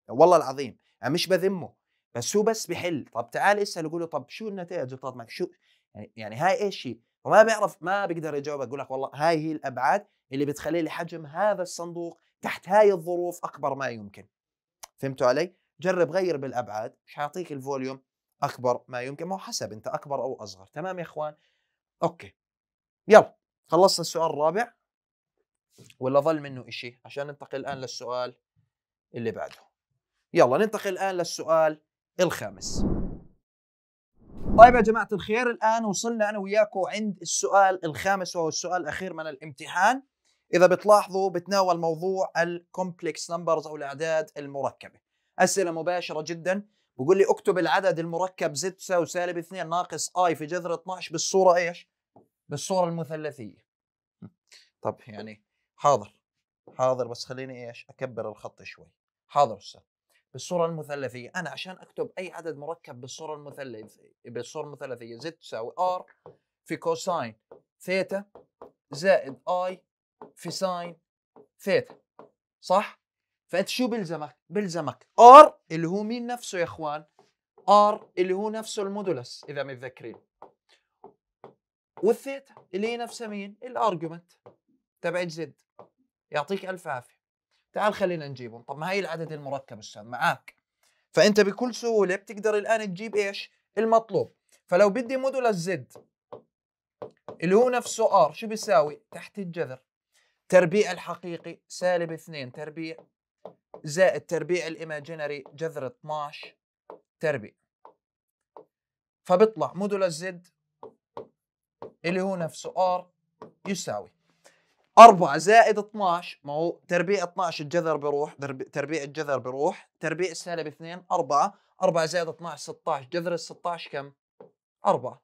والله العظيم يعني مش بذمه بس هو بس بحل طب تعال اسال قول له طب شو النتائج معك شو يعني يعني هاي ايش هي وما بيعرف ما بيقدر يجاوبك يقول لك والله هاي هي الابعاد اللي بتخلي لي حجم هذا الصندوق تحت هاي الظروف اكبر ما يمكن فهمتوا علي جرب غير بالابعاد مش حيعطيك الفوليوم اكبر ما يمكن ما هو حسب انت اكبر او اصغر تمام يا اخوان اوكي يلا خلصنا السؤال الرابع ولا ظل منه إشي عشان ننتقل الآن للسؤال اللي بعده يلا ننتقل الآن للسؤال الخامس طيب يا جماعة الخير الآن وصلنا أنا وياكم عند السؤال الخامس وهو السؤال الأخير من الامتحان اذا بتلاحظوا بتناول موضوع الكومبلكس نمبرز او الاعداد المركبه اسئله مباشره جدا بقول لي اكتب العدد المركب زد تساوي سالب 2 ناقص i في جذر 12 بالصوره ايش بالصوره المثلثيه طب يعني حاضر حاضر بس خليني ايش اكبر الخط شوي حاضر استاذ بالصوره المثلثيه انا عشان اكتب اي عدد مركب بالصوره المثلثيه بالصوره المثلثيه زد تساوي r في كوساين ثيتا زائد i في ساين ثيتا صح؟ فانت شو بلزمك؟ بلزمك ار اللي هو مين نفسه يا اخوان؟ ار اللي هو نفسه المودولس اذا متذكرين والثيتا اللي هي نفسها مين؟ الارجيومنت تبعت زد يعطيك الف عافيه تعال خلينا نجيبهم طب ما هي العدد المركب استاذ معك فانت بكل سهوله بتقدر الان تجيب ايش؟ المطلوب فلو بدي مودولس زد اللي هو نفسه ار شو بيساوي؟ تحت الجذر تربيع الحقيقي سالب 2 تربيع زائد تربيع الايماجينري جذر 12 تربيع فبيطلع مودولا زد اللي هو نفسه ار يساوي 4 زائد 12 ما هو تربيع 12 الجذر بيروح تربيع الجذر بيروح تربيع سالب 2 4 4 زائد 12 16 جذر ال 16 كم؟ 4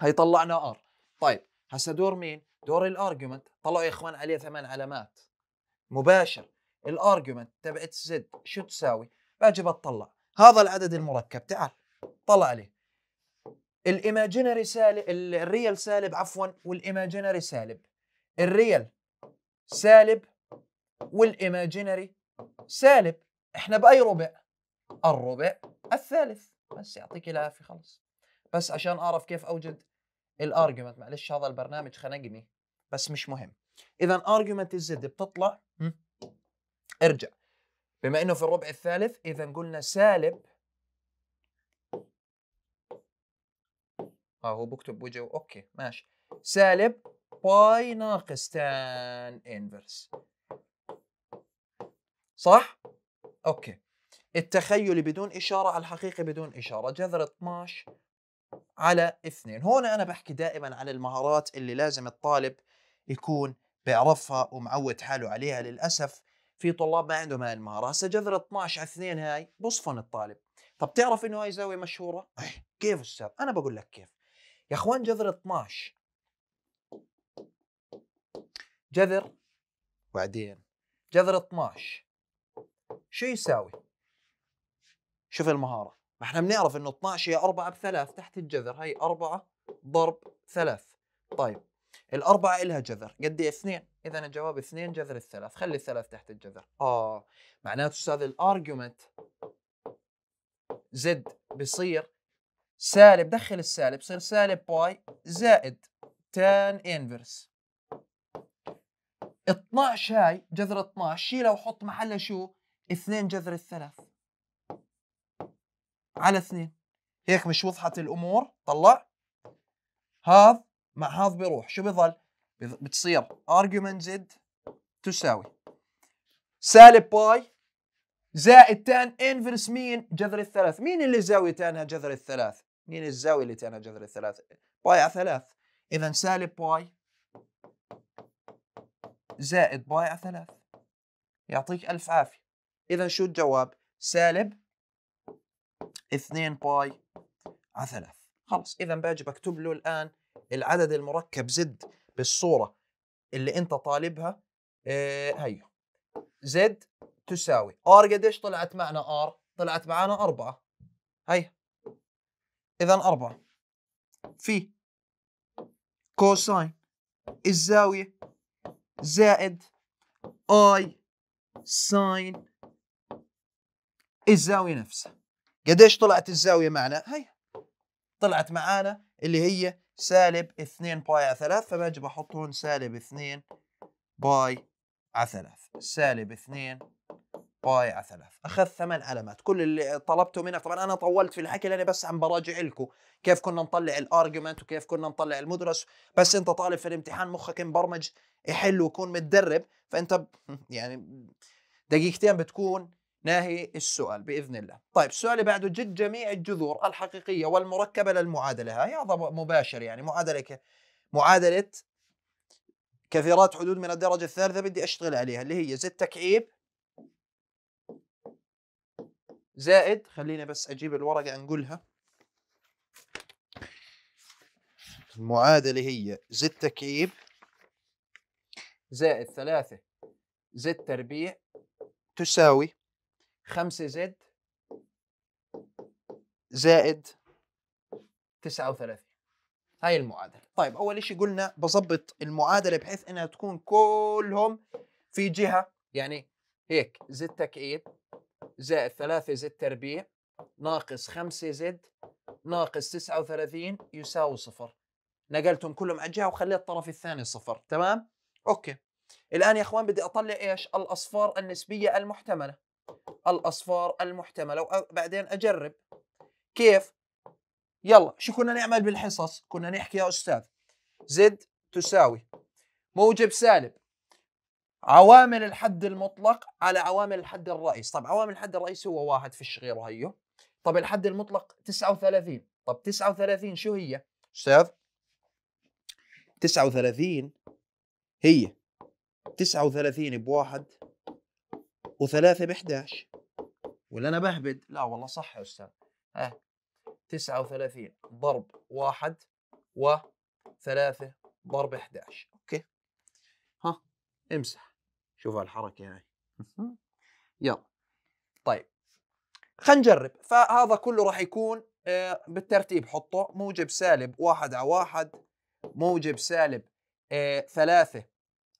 هي طلعنا ار طيب هسا دور مين؟ دور الارجيومنت طلعوا يا اخوان عليه ثمان علامات مباشر الارجيومنت تبعت زد شو تساوي؟ باجي بطلع هذا العدد المركب تعال طلع لي الايماجينري سالب الريال سالب عفوا والايماجينري سالب الريال سالب والايماجينري سالب احنا باي ربع؟ الربع الثالث بس يعطيك العافيه خلص بس عشان اعرف كيف اوجد الارجيومنت معلش هذا البرنامج خنقني بس مش مهم اذا ارجيومنت الزد بتطلع ارجع بما انه في الربع الثالث اذا قلنا سالب اه هو بكتب بوجهه اوكي ماشي سالب باي ناقص تان انفرس صح؟ اوكي التخيلي بدون اشاره على الحقيقي بدون اشاره جذر 12 على اثنين هون أنا بحكي دائما عن المهارات اللي لازم الطالب يكون بيعرفها ومعود حاله عليها للأسف في طلاب ما عندهم هاي المهارة هسه جذر 12 على 2 هاي بصفن الطالب طب تعرف انه هاي زاوية مشهورة إيه، كيف استاذ انا بقول لك كيف يا اخوان جذر 12 جذر وبعدين جذر 12 شو يساوي شوف المهارة ما احنا بنعرف انه 12 هي 4 ب 3 تحت الجذر هي 4 ضرب 3 طيب الأربعة إلها جذر قد إيه اثنين إذا الجواب اثنين جذر الثلاث خلي الثلاث تحت الجذر آه معناته أستاذ الأرجيومنت زد بصير سالب دخل السالب بصير سالب باي زائد تان انفرس 12 هاي جذر 12 شيلها وحط محلها شو 2 جذر الثلاث على اثنين هيك مش وضحت الامور طلع هذا مع هذا بيروح شو بيظل بتصير argument z تساوي سالب باي زائد تان انفرس مين جذر الثلاث مين اللي زاوية تانها جذر الثلاث مين الزاوية اللي تانها جذر الثلاث باي على ثلاث اذا سالب باي زائد باي على ثلاث يعطيك ألف عافية إذا شو الجواب سالب 2 باي على 3 خلص اذا باجي بكتب له الان العدد المركب زد بالصوره اللي انت طالبها آه زد تساوي ار قديش طلعت معنا ار طلعت معنا أربعة هي إذا أربعة في كوساين الزاوية زائد آي ساين الزاوية نفسها قديش طلعت الزاوية معنا هي طلعت معانا اللي هي سالب 2 باي على 3 فباجي بحط هون سالب 2 باي على 3 سالب 2 باي على 3 اخذت ثمان علامات كل اللي طلبته منك طبعا انا طولت في الحكي لاني بس عم براجع لكم كيف كنا نطلع الارجيومنت وكيف كنا نطلع المدرس بس انت طالب في الامتحان مخك مبرمج يحل ويكون متدرب فانت [laughs] يعني دقيقتين بتكون ناهي السؤال باذن الله. طيب السؤال اللي بعده جد جميع الجذور الحقيقيه والمركبه للمعادله هاي هذا مباشر يعني معادله ك... معادله كثيرات حدود من الدرجه الثالثه بدي اشتغل عليها اللي هي زد تكعيب زائد خليني بس اجيب الورقه انقلها المعادله هي زد تكعيب زائد ثلاثة زد تربيع تساوي خمسة زد زائد 39 هاي المعادلة طيب أول شيء قلنا بظبط المعادلة بحيث إنها تكون كلهم في جهة يعني هيك زد تكعيب زائد ثلاثة زد تربيع ناقص خمسة زد ناقص 39 يساوي صفر نقلتهم كلهم على الجهة وخليت الطرف الثاني صفر تمام؟ أوكي الآن يا أخوان بدي أطلع إيش؟ الأصفار النسبية المحتملة الاصفار المحتمله وبعدين اجرب كيف يلا شو كنا نعمل بالحصص كنا نحكي يا استاذ زد تساوي موجب سالب عوامل الحد المطلق على عوامل الحد الرئيس طب عوامل الحد الرئيسي هو واحد في غيره هيو طب الحد المطلق 39 طب 39 شو هي استاذ 39 هي 39 بواحد وثلاثة ب 11 ولا أنا بهبد؟ لا والله صح يا أستاذ. ها 39 ضرب 1 و 3 ضرب 11، أوكي؟ ها امسح شوف هالحركة هاي. يلا طيب خلينا نجرب فهذا كله راح يكون آه، بالترتيب حطه موجب سالب 1 على 1 موجب سالب 3 آه،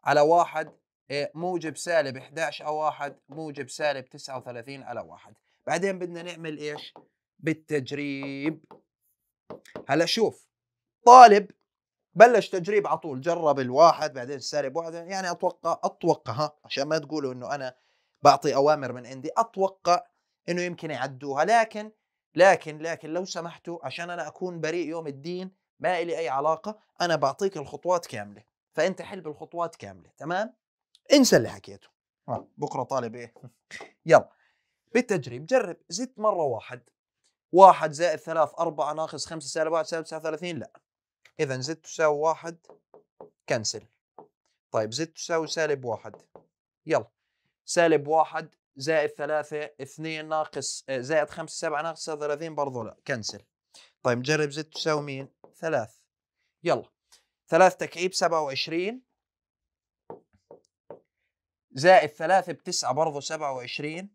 على 1 إيه، موجب سالب 11 على 1 موجب سالب 39 على 1 بعدين بدنا نعمل ايش بالتجريب هلا شوف طالب بلش تجريب على طول جرب الواحد بعدين السالب واحد يعني اتوقع اتوقع ها عشان ما تقولوا انه انا بعطي اوامر من عندي اتوقع انه يمكن يعدوها لكن لكن لكن لو سمحتوا عشان انا اكون بريء يوم الدين ما لي اي علاقه انا بعطيك الخطوات كامله فانت حل بالخطوات كامله تمام انسى اللي حكيته آه، بكره طالب ايه [laughs] يلا بالتجريب جرب زد مره واحد واحد زائد ثلاث أربعة ناقص خمسة سالب واحد سالب تسعة وثلاثين لا إذا زد تساوي واحد كنسل طيب زد تساوي سالب واحد يلا سالب واحد زائد ثلاثة اثنين ناقص آه، زائد خمسة سبعة ناقص تسعة وثلاثين برضه لا كنسل طيب جرب زد تساوي مين؟ ثلاث يلا ثلاث تكعيب سبعة وعشرين زائد 3 ب 9 برضه 27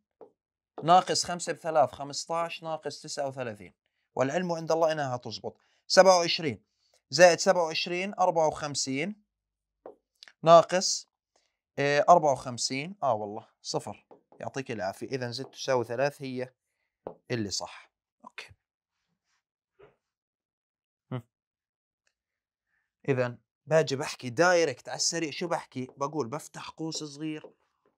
ناقص 5 ب 3 15 ناقص 39 والعلم عند الله انها تزبط 27 زائد 27 54 ناقص 54 آه،, اه والله صفر يعطيك العافية إذا زد تساوي 3 هي اللي صح أوكي إذا باجي بحكي دايركت على السريع شو بحكي بقول بفتح قوس صغير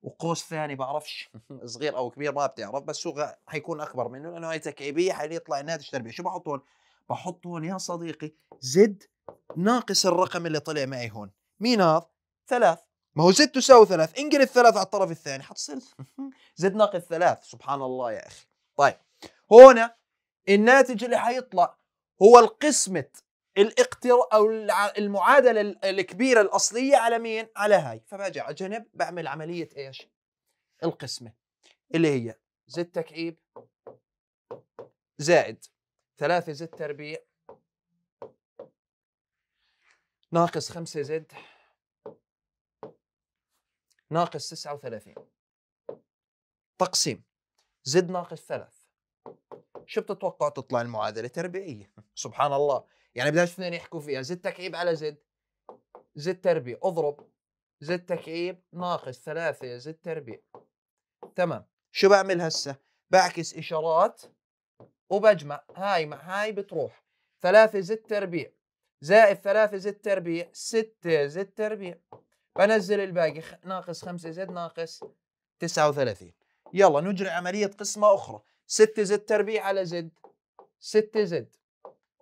وقوس ثاني بعرفش [laughs] صغير او كبير ما بتعرف بس هو حيكون اكبر منه لانه هي تكعيبيه حيطلع الناتج تربيه شو بحط هون بحط هون يا صديقي زد ناقص الرقم اللي طلع معي هون مين هذا ثلاث ما هو زد تساوي ثلاث انقل الثلاث على الطرف الثاني حتصير [laughs] زد ناقص ثلاث سبحان الله يا اخي طيب هنا الناتج اللي حيطلع هو القسمة الاقتر او المعادله الكبيره الاصليه على مين؟ على هاي، فباجي على جنب بعمل عمليه ايش؟ القسمه اللي هي زد تكعيب زائد 3 زد تربيع ناقص 5 زد ناقص 39 تقسيم زد ناقص 3 شو بتتوقع تطلع المعادله؟ تربيعيه سبحان الله يعني بدهاش اثنين يحكوا فيها زد تكعيب على زد زد تربيع اضرب زد تكعيب ناقص ثلاثة زد تربيع تمام شو بعمل هسه بعكس إشارات وبجمع هاي مع هاي بتروح ثلاثة زد تربيع زائد ثلاثة زد تربيع ستة زد تربيع بنزل الباقي ناقص خمسة زد ناقص تسعة وثلاثين يلا نجري عملية قسمة أخرى ستة زد تربيع على زد ستة زد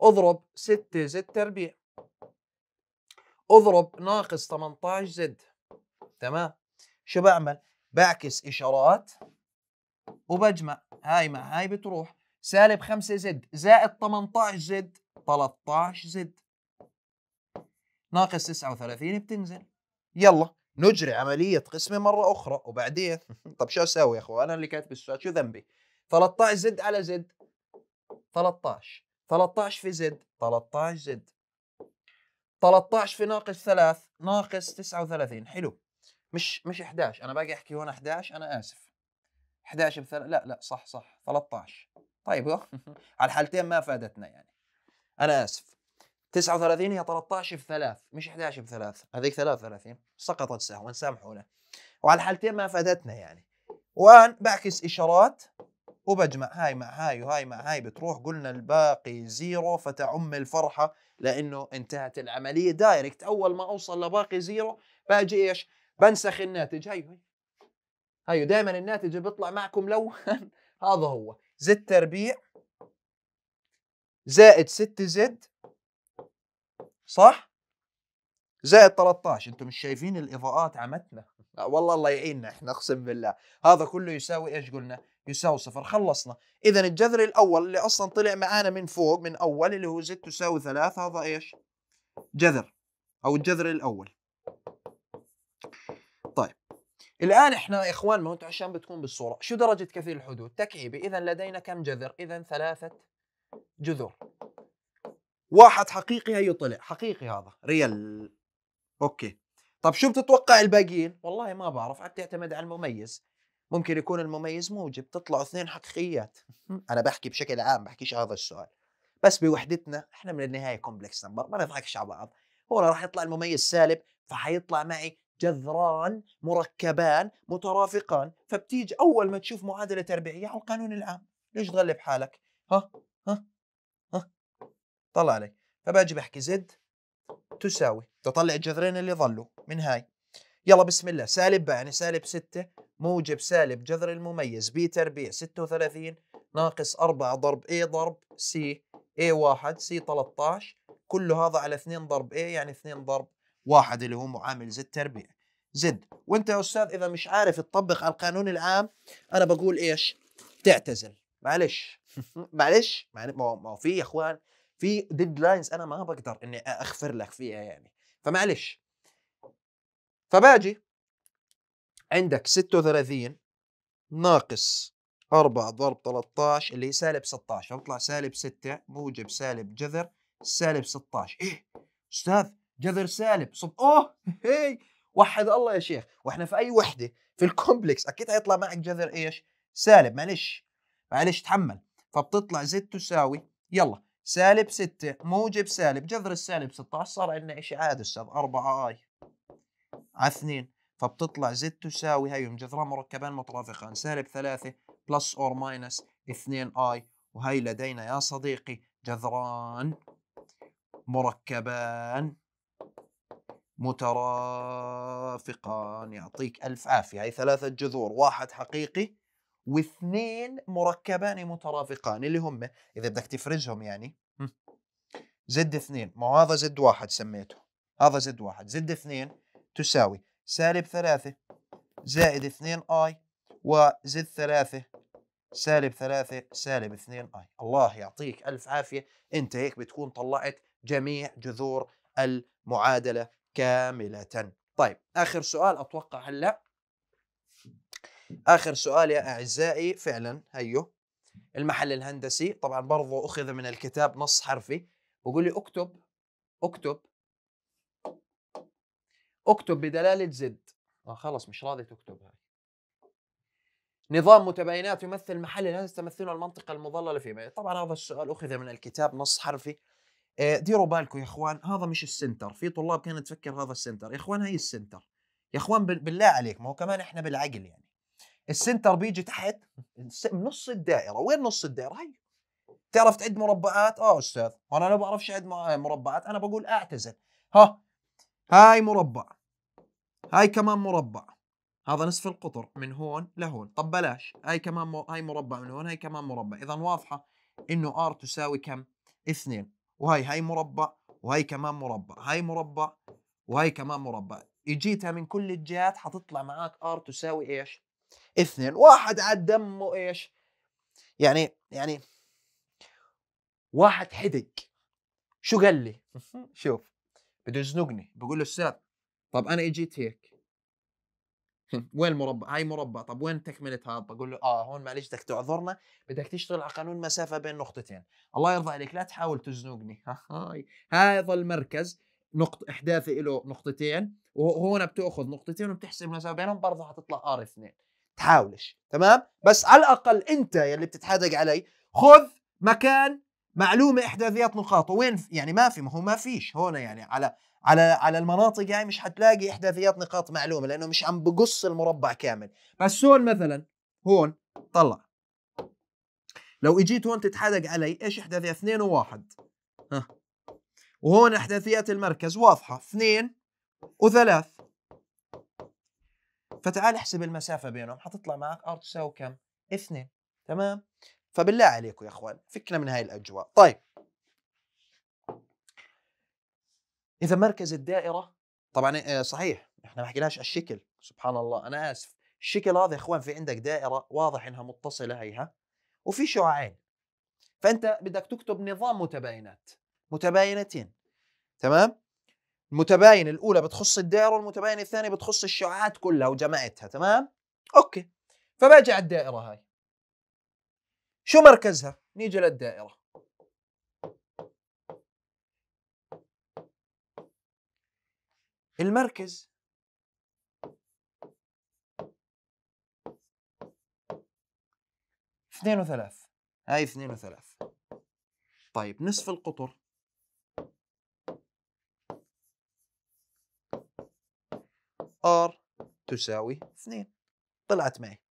اضرب 6 زد تربيع اضرب ناقص 18 زد تمام شو بعمل بعكس اشارات وبجمع هاي مع هاي بتروح سالب 5 زد زائد 18 زد 13 زد ناقص 39 بتنزل يلا نجري عملية قسمة مرة أخرى وبعدين [laughs] طب شو أساوي يا أخوان أنا اللي كاتب السؤال شو ذنبي 13 زد على زد 13 13 في زد 13 زد 13 في ناقص 3 ناقص 39 حلو مش مش 11 انا باقي احكي هون 11 انا اسف 11 بثل... لا لا صح صح 13 طيب [laughs] على الحالتين ما فادتنا يعني انا اسف 39 هي 13 في 3 مش 11 في 3 هذيك 33 سقطت سهوا سامحونا وعلى الحالتين ما فادتنا يعني وان بعكس اشارات وبجمع هاي مع هاي وهاي مع هاي بتروح قلنا الباقي زيرو فتعم الفرحة لأنه انتهت العملية دايركت أول ما أوصل لباقي زيرو باجي إيش بنسخ الناتج هاي هاي هاي دائما الناتج اللي بيطلع معكم لو [laughs] هذا هو زد تربيع زائد 6 زد صح زائد 13 انتم مش شايفين الاضاءات عمتنا والله الله يعيننا احنا اقسم بالله هذا كله يساوي ايش قلنا يساوي صفر خلصنا اذا الجذر الاول اللي اصلا طلع معانا من فوق من اول اللي هو زد تساوي ثلاثة هذا ايش جذر او الجذر الاول طيب الان احنا يا اخوان ما عشان بتكون بالصوره شو درجه كثير الحدود تكعيبي اذا لدينا كم جذر اذا ثلاثه جذور واحد حقيقي هيو طلع حقيقي هذا ريال اوكي طب شو بتتوقع الباقيين والله ما بعرف حتى يعتمد على المميز ممكن يكون المميز موجب تطلع اثنين حقيقيات انا بحكي بشكل عام بحكيش هذا السؤال بس بوحدتنا احنا من النهايه كومبلكس نمبر ما نضحكش على بعض هو راح يطلع المميز سالب فحيطلع معي جذران مركبان مترافقان فبتيجي اول ما تشوف معادله تربيعيه على القانون العام ليش تغلب حالك ها ها ها طلع علي فباجي بحكي زد تساوي تطلع الجذرين اللي ظلوا من هاي يلا بسم الله سالب يعني سالب 6 موجب سالب جذر المميز بي تربيع 36 ناقص 4 ضرب A ضرب C A1 C13 كله هذا على 2 ضرب A يعني 2 ضرب 1 اللي هو معامل زد تربيع زد وانت يا استاذ اذا مش عارف تطبق على القانون العام انا بقول ايش تعتزل معلش [laughs] معلش ما هو في يا اخوان في ديدلاينز انا ما بقدر اني اغفر لك فيها يعني فمعلش فباجي عندك 36 ناقص 4 ضرب 13 اللي هي سالب 16 يطلع سالب 6 موجب سالب جذر سالب 16 ايه استاذ جذر سالب صب اوه [laughs] هي وحد الله يا شيخ واحنا في اي وحده في الكومبلكس اكيد حيطلع معك جذر ايش سالب معلش معلش تحمل فبتطلع زد تساوي يلا سالب 6 موجب سالب جذر السالب 16 صار عندنا شيء عادي استاذ 4 اي على 2 فبتطلع z تساوي هي جذرها مركبان مترافقان سالب 3 بلس اور ماينس 2 i وهي لدينا يا صديقي جذران مركبان مترافقان يعطيك ألف عافية هي ثلاثة جذور واحد حقيقي واثنين مركبان مترافقان اللي هم إذا بدك تفرزهم يعني زد اثنين ما هو هذا زد واحد سميته هذا زد واحد زد اثنين تساوي سالب 3 زائد 2 اي وزد 3 سالب 3 سالب 2 اي الله يعطيك الف عافيه انت هيك بتكون طلعت جميع جذور المعادله كامله طيب اخر سؤال اتوقع هلا اخر سؤال يا اعزائي فعلا هيو المحل الهندسي طبعا برضو اخذ من الكتاب نص حرفي بقول لي اكتب اكتب اكتب بدلاله زد آه خلص مش راضي تكتبها نظام متباينات يمثل محل لا تمثله المنطقه المظلله فيما طبعا هذا السؤال اخذ من الكتاب نص حرفي آه، ديروا بالكم يا اخوان هذا مش السنتر في طلاب كانت تفكر هذا السنتر يا اخوان هي السنتر يا اخوان بالله عليك ما هو كمان احنا بالعقل يعني السنتر بيجي تحت نص الدائره وين نص الدائره هي تعرف تعد مربعات اه استاذ وانا ما بعرفش اعد مربعات انا بقول اعتزل ها هاي مربع هاي كمان مربع هذا نصف القطر من هون لهون طب بلاش هاي كمان مر... هاي مربع من هون هاي كمان مربع اذا واضحه انه ار تساوي كم اثنين وهاي هاي مربع وهاي كمان مربع هاي مربع وهاي كمان مربع اجيتها من كل الجهات حتطلع معك ار تساوي ايش اثنين واحد عاد دمه ايش يعني يعني واحد حدق شو قال لي [laughs] شوف بده يزنقني بقول له استاذ طب انا اجيت هيك [laughs] وين المربع؟ هاي مربع، طب وين تكملة هذا؟ بقول له اه هون معلش بدك تعذرنا، بدك تشتغل على قانون مسافة بين نقطتين، الله يرضى عليك لا تحاول تزنقني، [laughs] هاي هذا المركز نقط إحداثي له نقطتين، وهون بتاخذ نقطتين وبتحسب المسافة بينهم برضه حتطلع ار اثنين، تحاولش، تمام؟ بس على الأقل أنت يلي بتتحادق علي، خذ مكان معلومة إحداثيات نقاط، وين يعني ما في ما هو ما فيش هون يعني على على على المناطق هاي مش حتلاقي احداثيات نقاط معلومه لانه مش عم بقص المربع كامل بس هون مثلا هون طلع لو اجيت هون تتحدق علي ايش احداثيات 2 و1 ها وهون احداثيات المركز واضحه 2 و3 فتعال احسب المسافه بينهم حتطلع معك ار تساوي كم؟ 2 تمام؟ فبالله عليكم يا اخوان فكنا من هاي الاجواء طيب اذا مركز الدائره طبعا صحيح احنا ما حكيناش الشكل سبحان الله انا اسف الشكل هذا يا اخوان في عندك دائره واضح انها متصله هيها وفي شعاعين فانت بدك تكتب نظام متباينات متباينتين تمام المتباينه الاولى بتخص الدائره والمتباينه الثانيه بتخص الشعاعات كلها وجماعتها تمام اوكي فباجي على الدائره هاي شو مركزها نيجي للدائره المركز اثنين وثلاث هاي اثنين وثلاث طيب نصف القطر R تساوي اثنين طلعت معي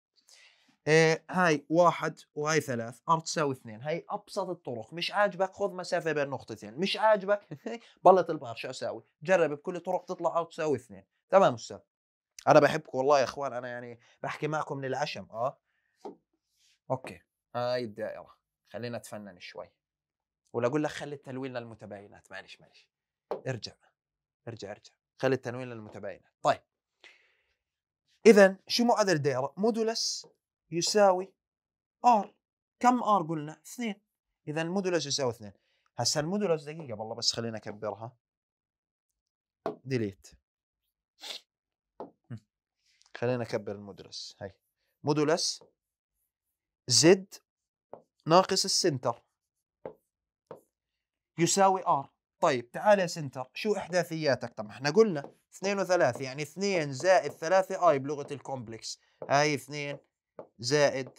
إيه هاي واحد وهاي ثلاث ار تساوي اثنين هاي ابسط الطرق مش عاجبك خذ مسافه بين نقطتين مش عاجبك [laughs] بلط البار شو اساوي جرب بكل الطرق تطلع ار تساوي اثنين تمام استاذ انا بحبكم والله يا اخوان انا يعني بحكي معكم من العشم اه اوكي هاي الدائره خلينا نتفنن شوي ولا اقول لك خلي التنوين للمتباينات معلش معلش ارجع ارجع ارجع خلي التنوين للمتباينات طيب اذا شو معادله الدائره مودولس يساوي ار كم ار قلنا؟ اثنين اذا المودولس يساوي اثنين هسه المودولس دقيقه والله بس خلينا اكبرها ديليت خلينا اكبر المودولس هاي مودولس زد ناقص السنتر يساوي ار طيب تعال يا سنتر شو احداثياتك طب احنا قلنا 2 و3 يعني 2 زائد 3 اي بلغه الكومبلكس هاي 2 زائد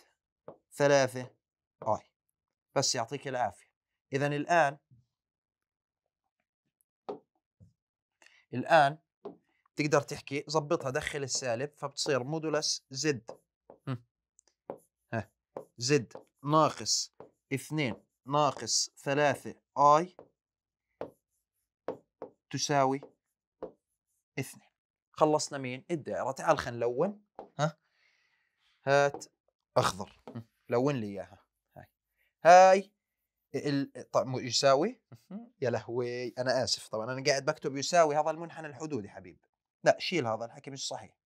ثلاثة اي بس يعطيك العافية إذا الآن الآن تقدر تحكي ظبطها دخل السالب فبتصير مودولس زد زد ناقص اثنين ناقص ثلاثة اي تساوي اثنين خلصنا مين الدائرة تعال خلينا نلون ها هات اخضر لون لي اياها هاي هاي طيب يساوي يا لهوي انا اسف طبعا انا قاعد بكتب يساوي هذا المنحنى الحدودي حبيب لا شيل هذا الحكي مش صحيح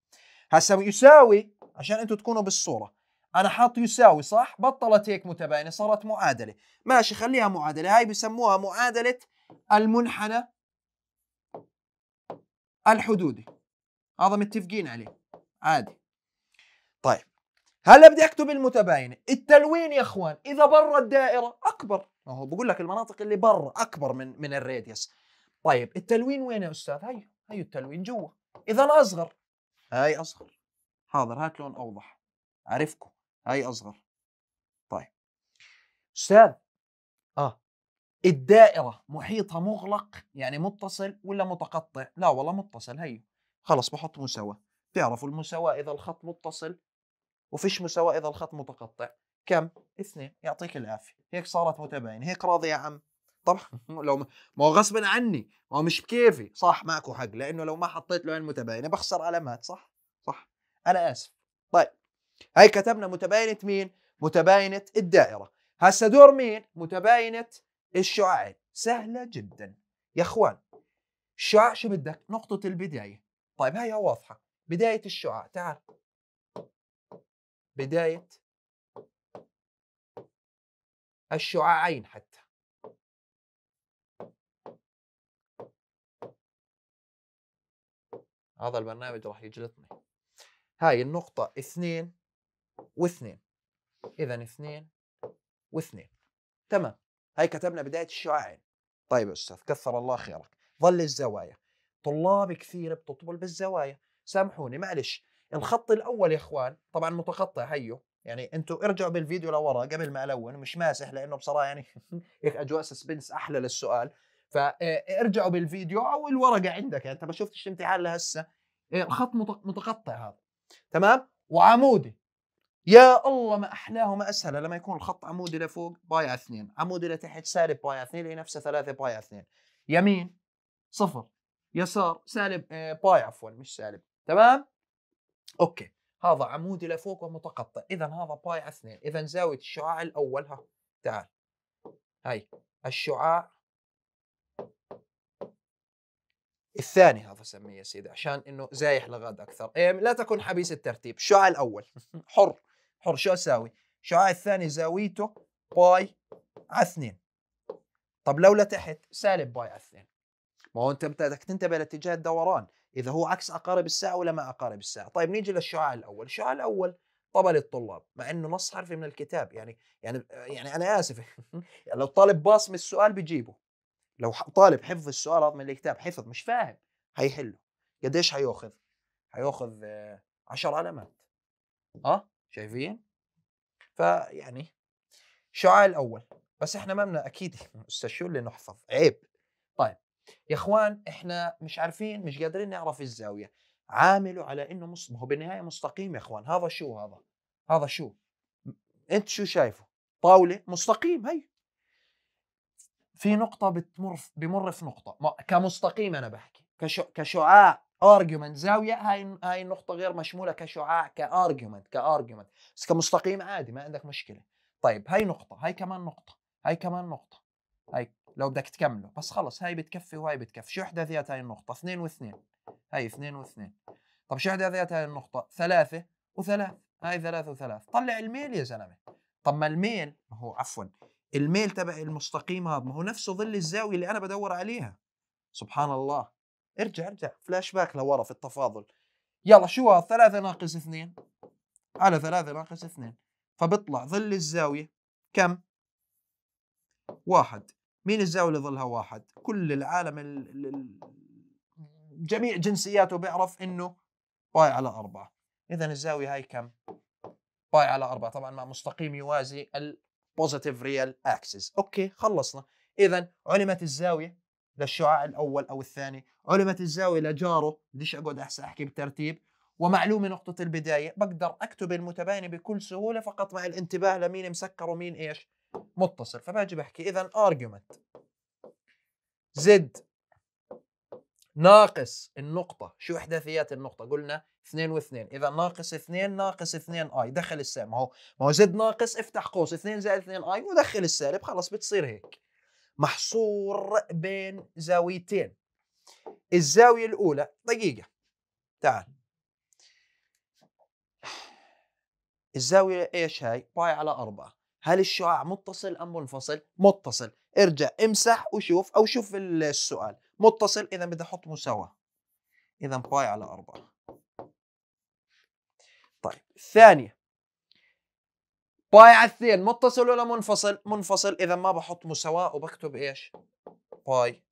هسه يساوي عشان انتم تكونوا بالصوره انا حاط يساوي صح بطلت هيك متباينه صارت معادله ماشي خليها معادله هاي بسموها معادله المنحنى الحدودي هذا متفقين عليه عادي طيب هلا بدي اكتب المتباينه التلوين يا اخوان اذا برا الدائره اكبر ما هو بقول لك المناطق اللي برا اكبر من من الراديوس طيب التلوين وين يا استاذ هي هي التلوين جوا اذا اصغر هاي اصغر حاضر هات لون اوضح عرفكم هاي اصغر طيب استاذ اه الدائره محيطها مغلق يعني متصل ولا متقطع لا والله متصل هي خلص بحط مساواه تعرفوا المساواه اذا الخط متصل وفيش مساواة إذا الخط متقطع كم؟ اثنين يعطيك العافية هيك صارت متباينة هيك راضي يا عم طبعا [laughs] [laughs] لو ما هو غصبا عني ما هو مش بكيفي صح معكو حق لأنه لو ما حطيت له عين متباينة بخسر علامات صح؟ صح أنا آسف طيب هاي كتبنا متباينة مين؟ متباينة الدائرة هسا دور مين؟ متباينة الشعاعين سهلة جدا يا اخوان الشعاع شو بدك؟ نقطة البداية طيب هاي واضحة بداية الشعاع تعال بداية الشعاعين حتى هذا البرنامج راح يجلطني هاي النقطة اثنين واثنين إذا اثنين واثنين تمام هاي كتبنا بداية الشعاعين طيب أستاذ كثر الله خيرك ظل الزوايا طلاب كثير بتطبل بالزوايا سامحوني معلش الخط الاول يا اخوان طبعا متقطع هيو يعني انتوا ارجعوا بالفيديو لورا قبل ما الون مش ماسح لانه بصراحه يعني هيك [laughs] اجواء سسبنس احلى للسؤال فارجعوا آه، بالفيديو او الورقه عندك يعني انت ما شفتش الامتحان لهسه آه، الخط متقطع هذا تمام وعمودي يا الله ما احلاه وما اسهل لما يكون الخط عمودي لفوق باي على اثنين عمودي لتحت سالب باي على اثنين هي نفسها ثلاثة باي على اثنين يمين صفر يسار سالب آه، باي عفوا مش سالب تمام اوكي هذا عمودي لفوق ومتقطع اذا هذا باي على اثنين اذا زاويه الشعاع الاول ها تعال هاي الشعاع الثاني هذا سميه يا سيدي عشان انه زايح لغاد اكثر إيه لا تكن حبيس الترتيب الشعاع الاول [laughs] حر حر شو اساوي الشعاع الثاني زاويته باي على اثنين طب لو لتحت سالب باي على اثنين ما هو انت بدك تنتبه لاتجاه الدوران اذا هو عكس عقارب الساعه ولا ما عقارب الساعه طيب نيجي للشعاع الاول الشعاع الاول طب للطلاب مع انه نص حرفي من الكتاب يعني يعني آه، يعني انا اسف [laughs] لو طالب باصم السؤال بجيبه لو طالب حفظ السؤال هذا من الكتاب حفظ مش فاهم هيحله قديش هياخذ هياخذ 10 آه، علامات اه شايفين فيعني شعاع الاول بس احنا ما بدنا اكيد استاذ [laughs] شو اللي نحفظ عيب طيب يا اخوان احنا مش عارفين مش قادرين نعرف الزاويه عاملوا على انه مص... هو بالنهايه مستقيم يا اخوان هذا شو هذا هذا شو انت شو شايفه طاوله مستقيم هي في نقطة بتمر بمر في نقطة كمستقيم أنا بحكي كشعاع ارجيومنت زاوية هاي هاي النقطة غير مشمولة كشعاع كارجيومنت كارجيومنت بس كمستقيم عادي ما عندك مشكلة طيب هاي نقطة هاي كمان نقطة هاي كمان نقطة هاي لو بدك تكمله بس خلص هاي بتكفي وهاي بتكفي شو احداثيات هاي النقطه اثنين واثنين هاي اثنين واثنين طب شو احداثيات هاي النقطه ثلاثه وثلاث هاي ثلاثة وثلاث طلع الميل يا زلمه طب ما الميل ما هو عفوا الميل تبع المستقيم هذا ما هو نفسه ظل الزاويه اللي انا بدور عليها سبحان الله ارجع ارجع فلاش باك لورا في التفاضل يلا شو هذا ثلاثة ناقص اثنين على ثلاثة ناقص اثنين فبطلع ظل الزاوية كم واحد مين الزاوية اللي ظلها واحد كل العالم جميع جنسياته بيعرف انه باي على أربعة إذا الزاوية هاي كم؟ باي على أربعة طبعا مع مستقيم يوازي البوزيتيف ريال أكسس أوكي خلصنا إذا علمت الزاوية للشعاع الأول أو الثاني علمت الزاوية لجاره بديش أقعد أحسن أحكي بترتيب ومعلومة نقطة البداية بقدر أكتب المتباينة بكل سهولة فقط مع الانتباه لمين مسكر ومين إيش متصل فباجي بحكي اذا argument زد ناقص النقطة شو إحداثيات النقطة قلنا 2 و2 إذا ناقص 2 ناقص 2 اي دخل السالب ما هو ما هو زد ناقص افتح قوس 2 زائد 2 اي ودخل السالب خلص بتصير هيك محصور بين زاويتين الزاوية الأولى دقيقة تعال الزاوية ايش هاي؟ باي على أربعة هل الشعاع متصل ام منفصل متصل ارجع امسح وشوف او شوف السؤال متصل اذا بدي احط مساواه اذا باي على 4 طيب الثانيه باي على اثنين متصل ولا منفصل منفصل اذا ما بحط مساواه وبكتب ايش باي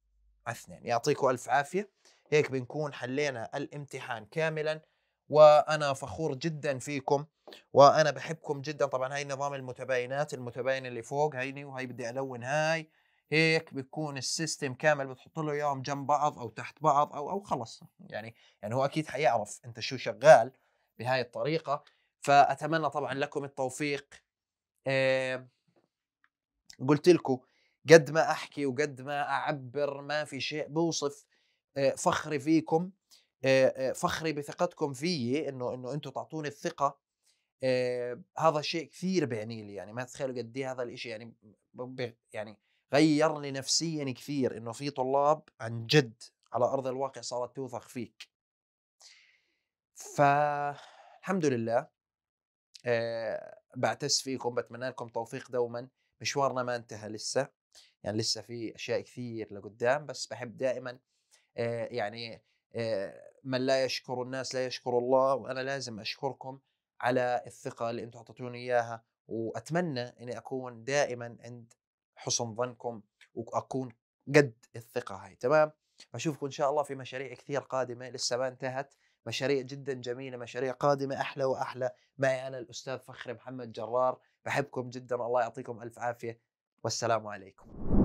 على اثنين يعطيكم الف عافيه هيك بنكون حلينا الامتحان كاملا وانا فخور جدا فيكم وانا بحبكم جدا طبعا هاي نظام المتباينات المتباينه اللي فوق هيني وهي بدي الون هاي هيك بيكون السيستم كامل بتحط له اياهم جنب بعض او تحت بعض او او خلص يعني يعني هو اكيد حيعرف انت شو شغال بهاي الطريقه فاتمنى طبعا لكم التوفيق آه، قلت لكم قد ما احكي وقد ما اعبر ما في شيء بوصف آه، فخري فيكم فخري بثقتكم فيي انه انه انتم تعطوني الثقه هذا شيء كثير بيعني لي يعني ما تتخيلوا قد ايه هذا الشيء يعني يعني غيرني نفسيا كثير انه في طلاب عن جد على ارض الواقع صارت توثق فيك فالحمد لله بعتز فيكم بتمنى لكم توفيق دوما مشوارنا ما انتهى لسه يعني لسه في اشياء كثير لقدام بس بحب دائما يعني من لا يشكر الناس لا يشكر الله وانا لازم اشكركم على الثقه اللي انتم اعطيتوني اياها واتمنى اني اكون دائما عند حسن ظنكم واكون قد الثقه هاي تمام بشوفكم ان شاء الله في مشاريع كثير قادمه لسه ما انتهت مشاريع جدا جميله مشاريع قادمه احلى واحلى معي انا الاستاذ فخري محمد جرار بحبكم جدا الله يعطيكم الف عافيه والسلام عليكم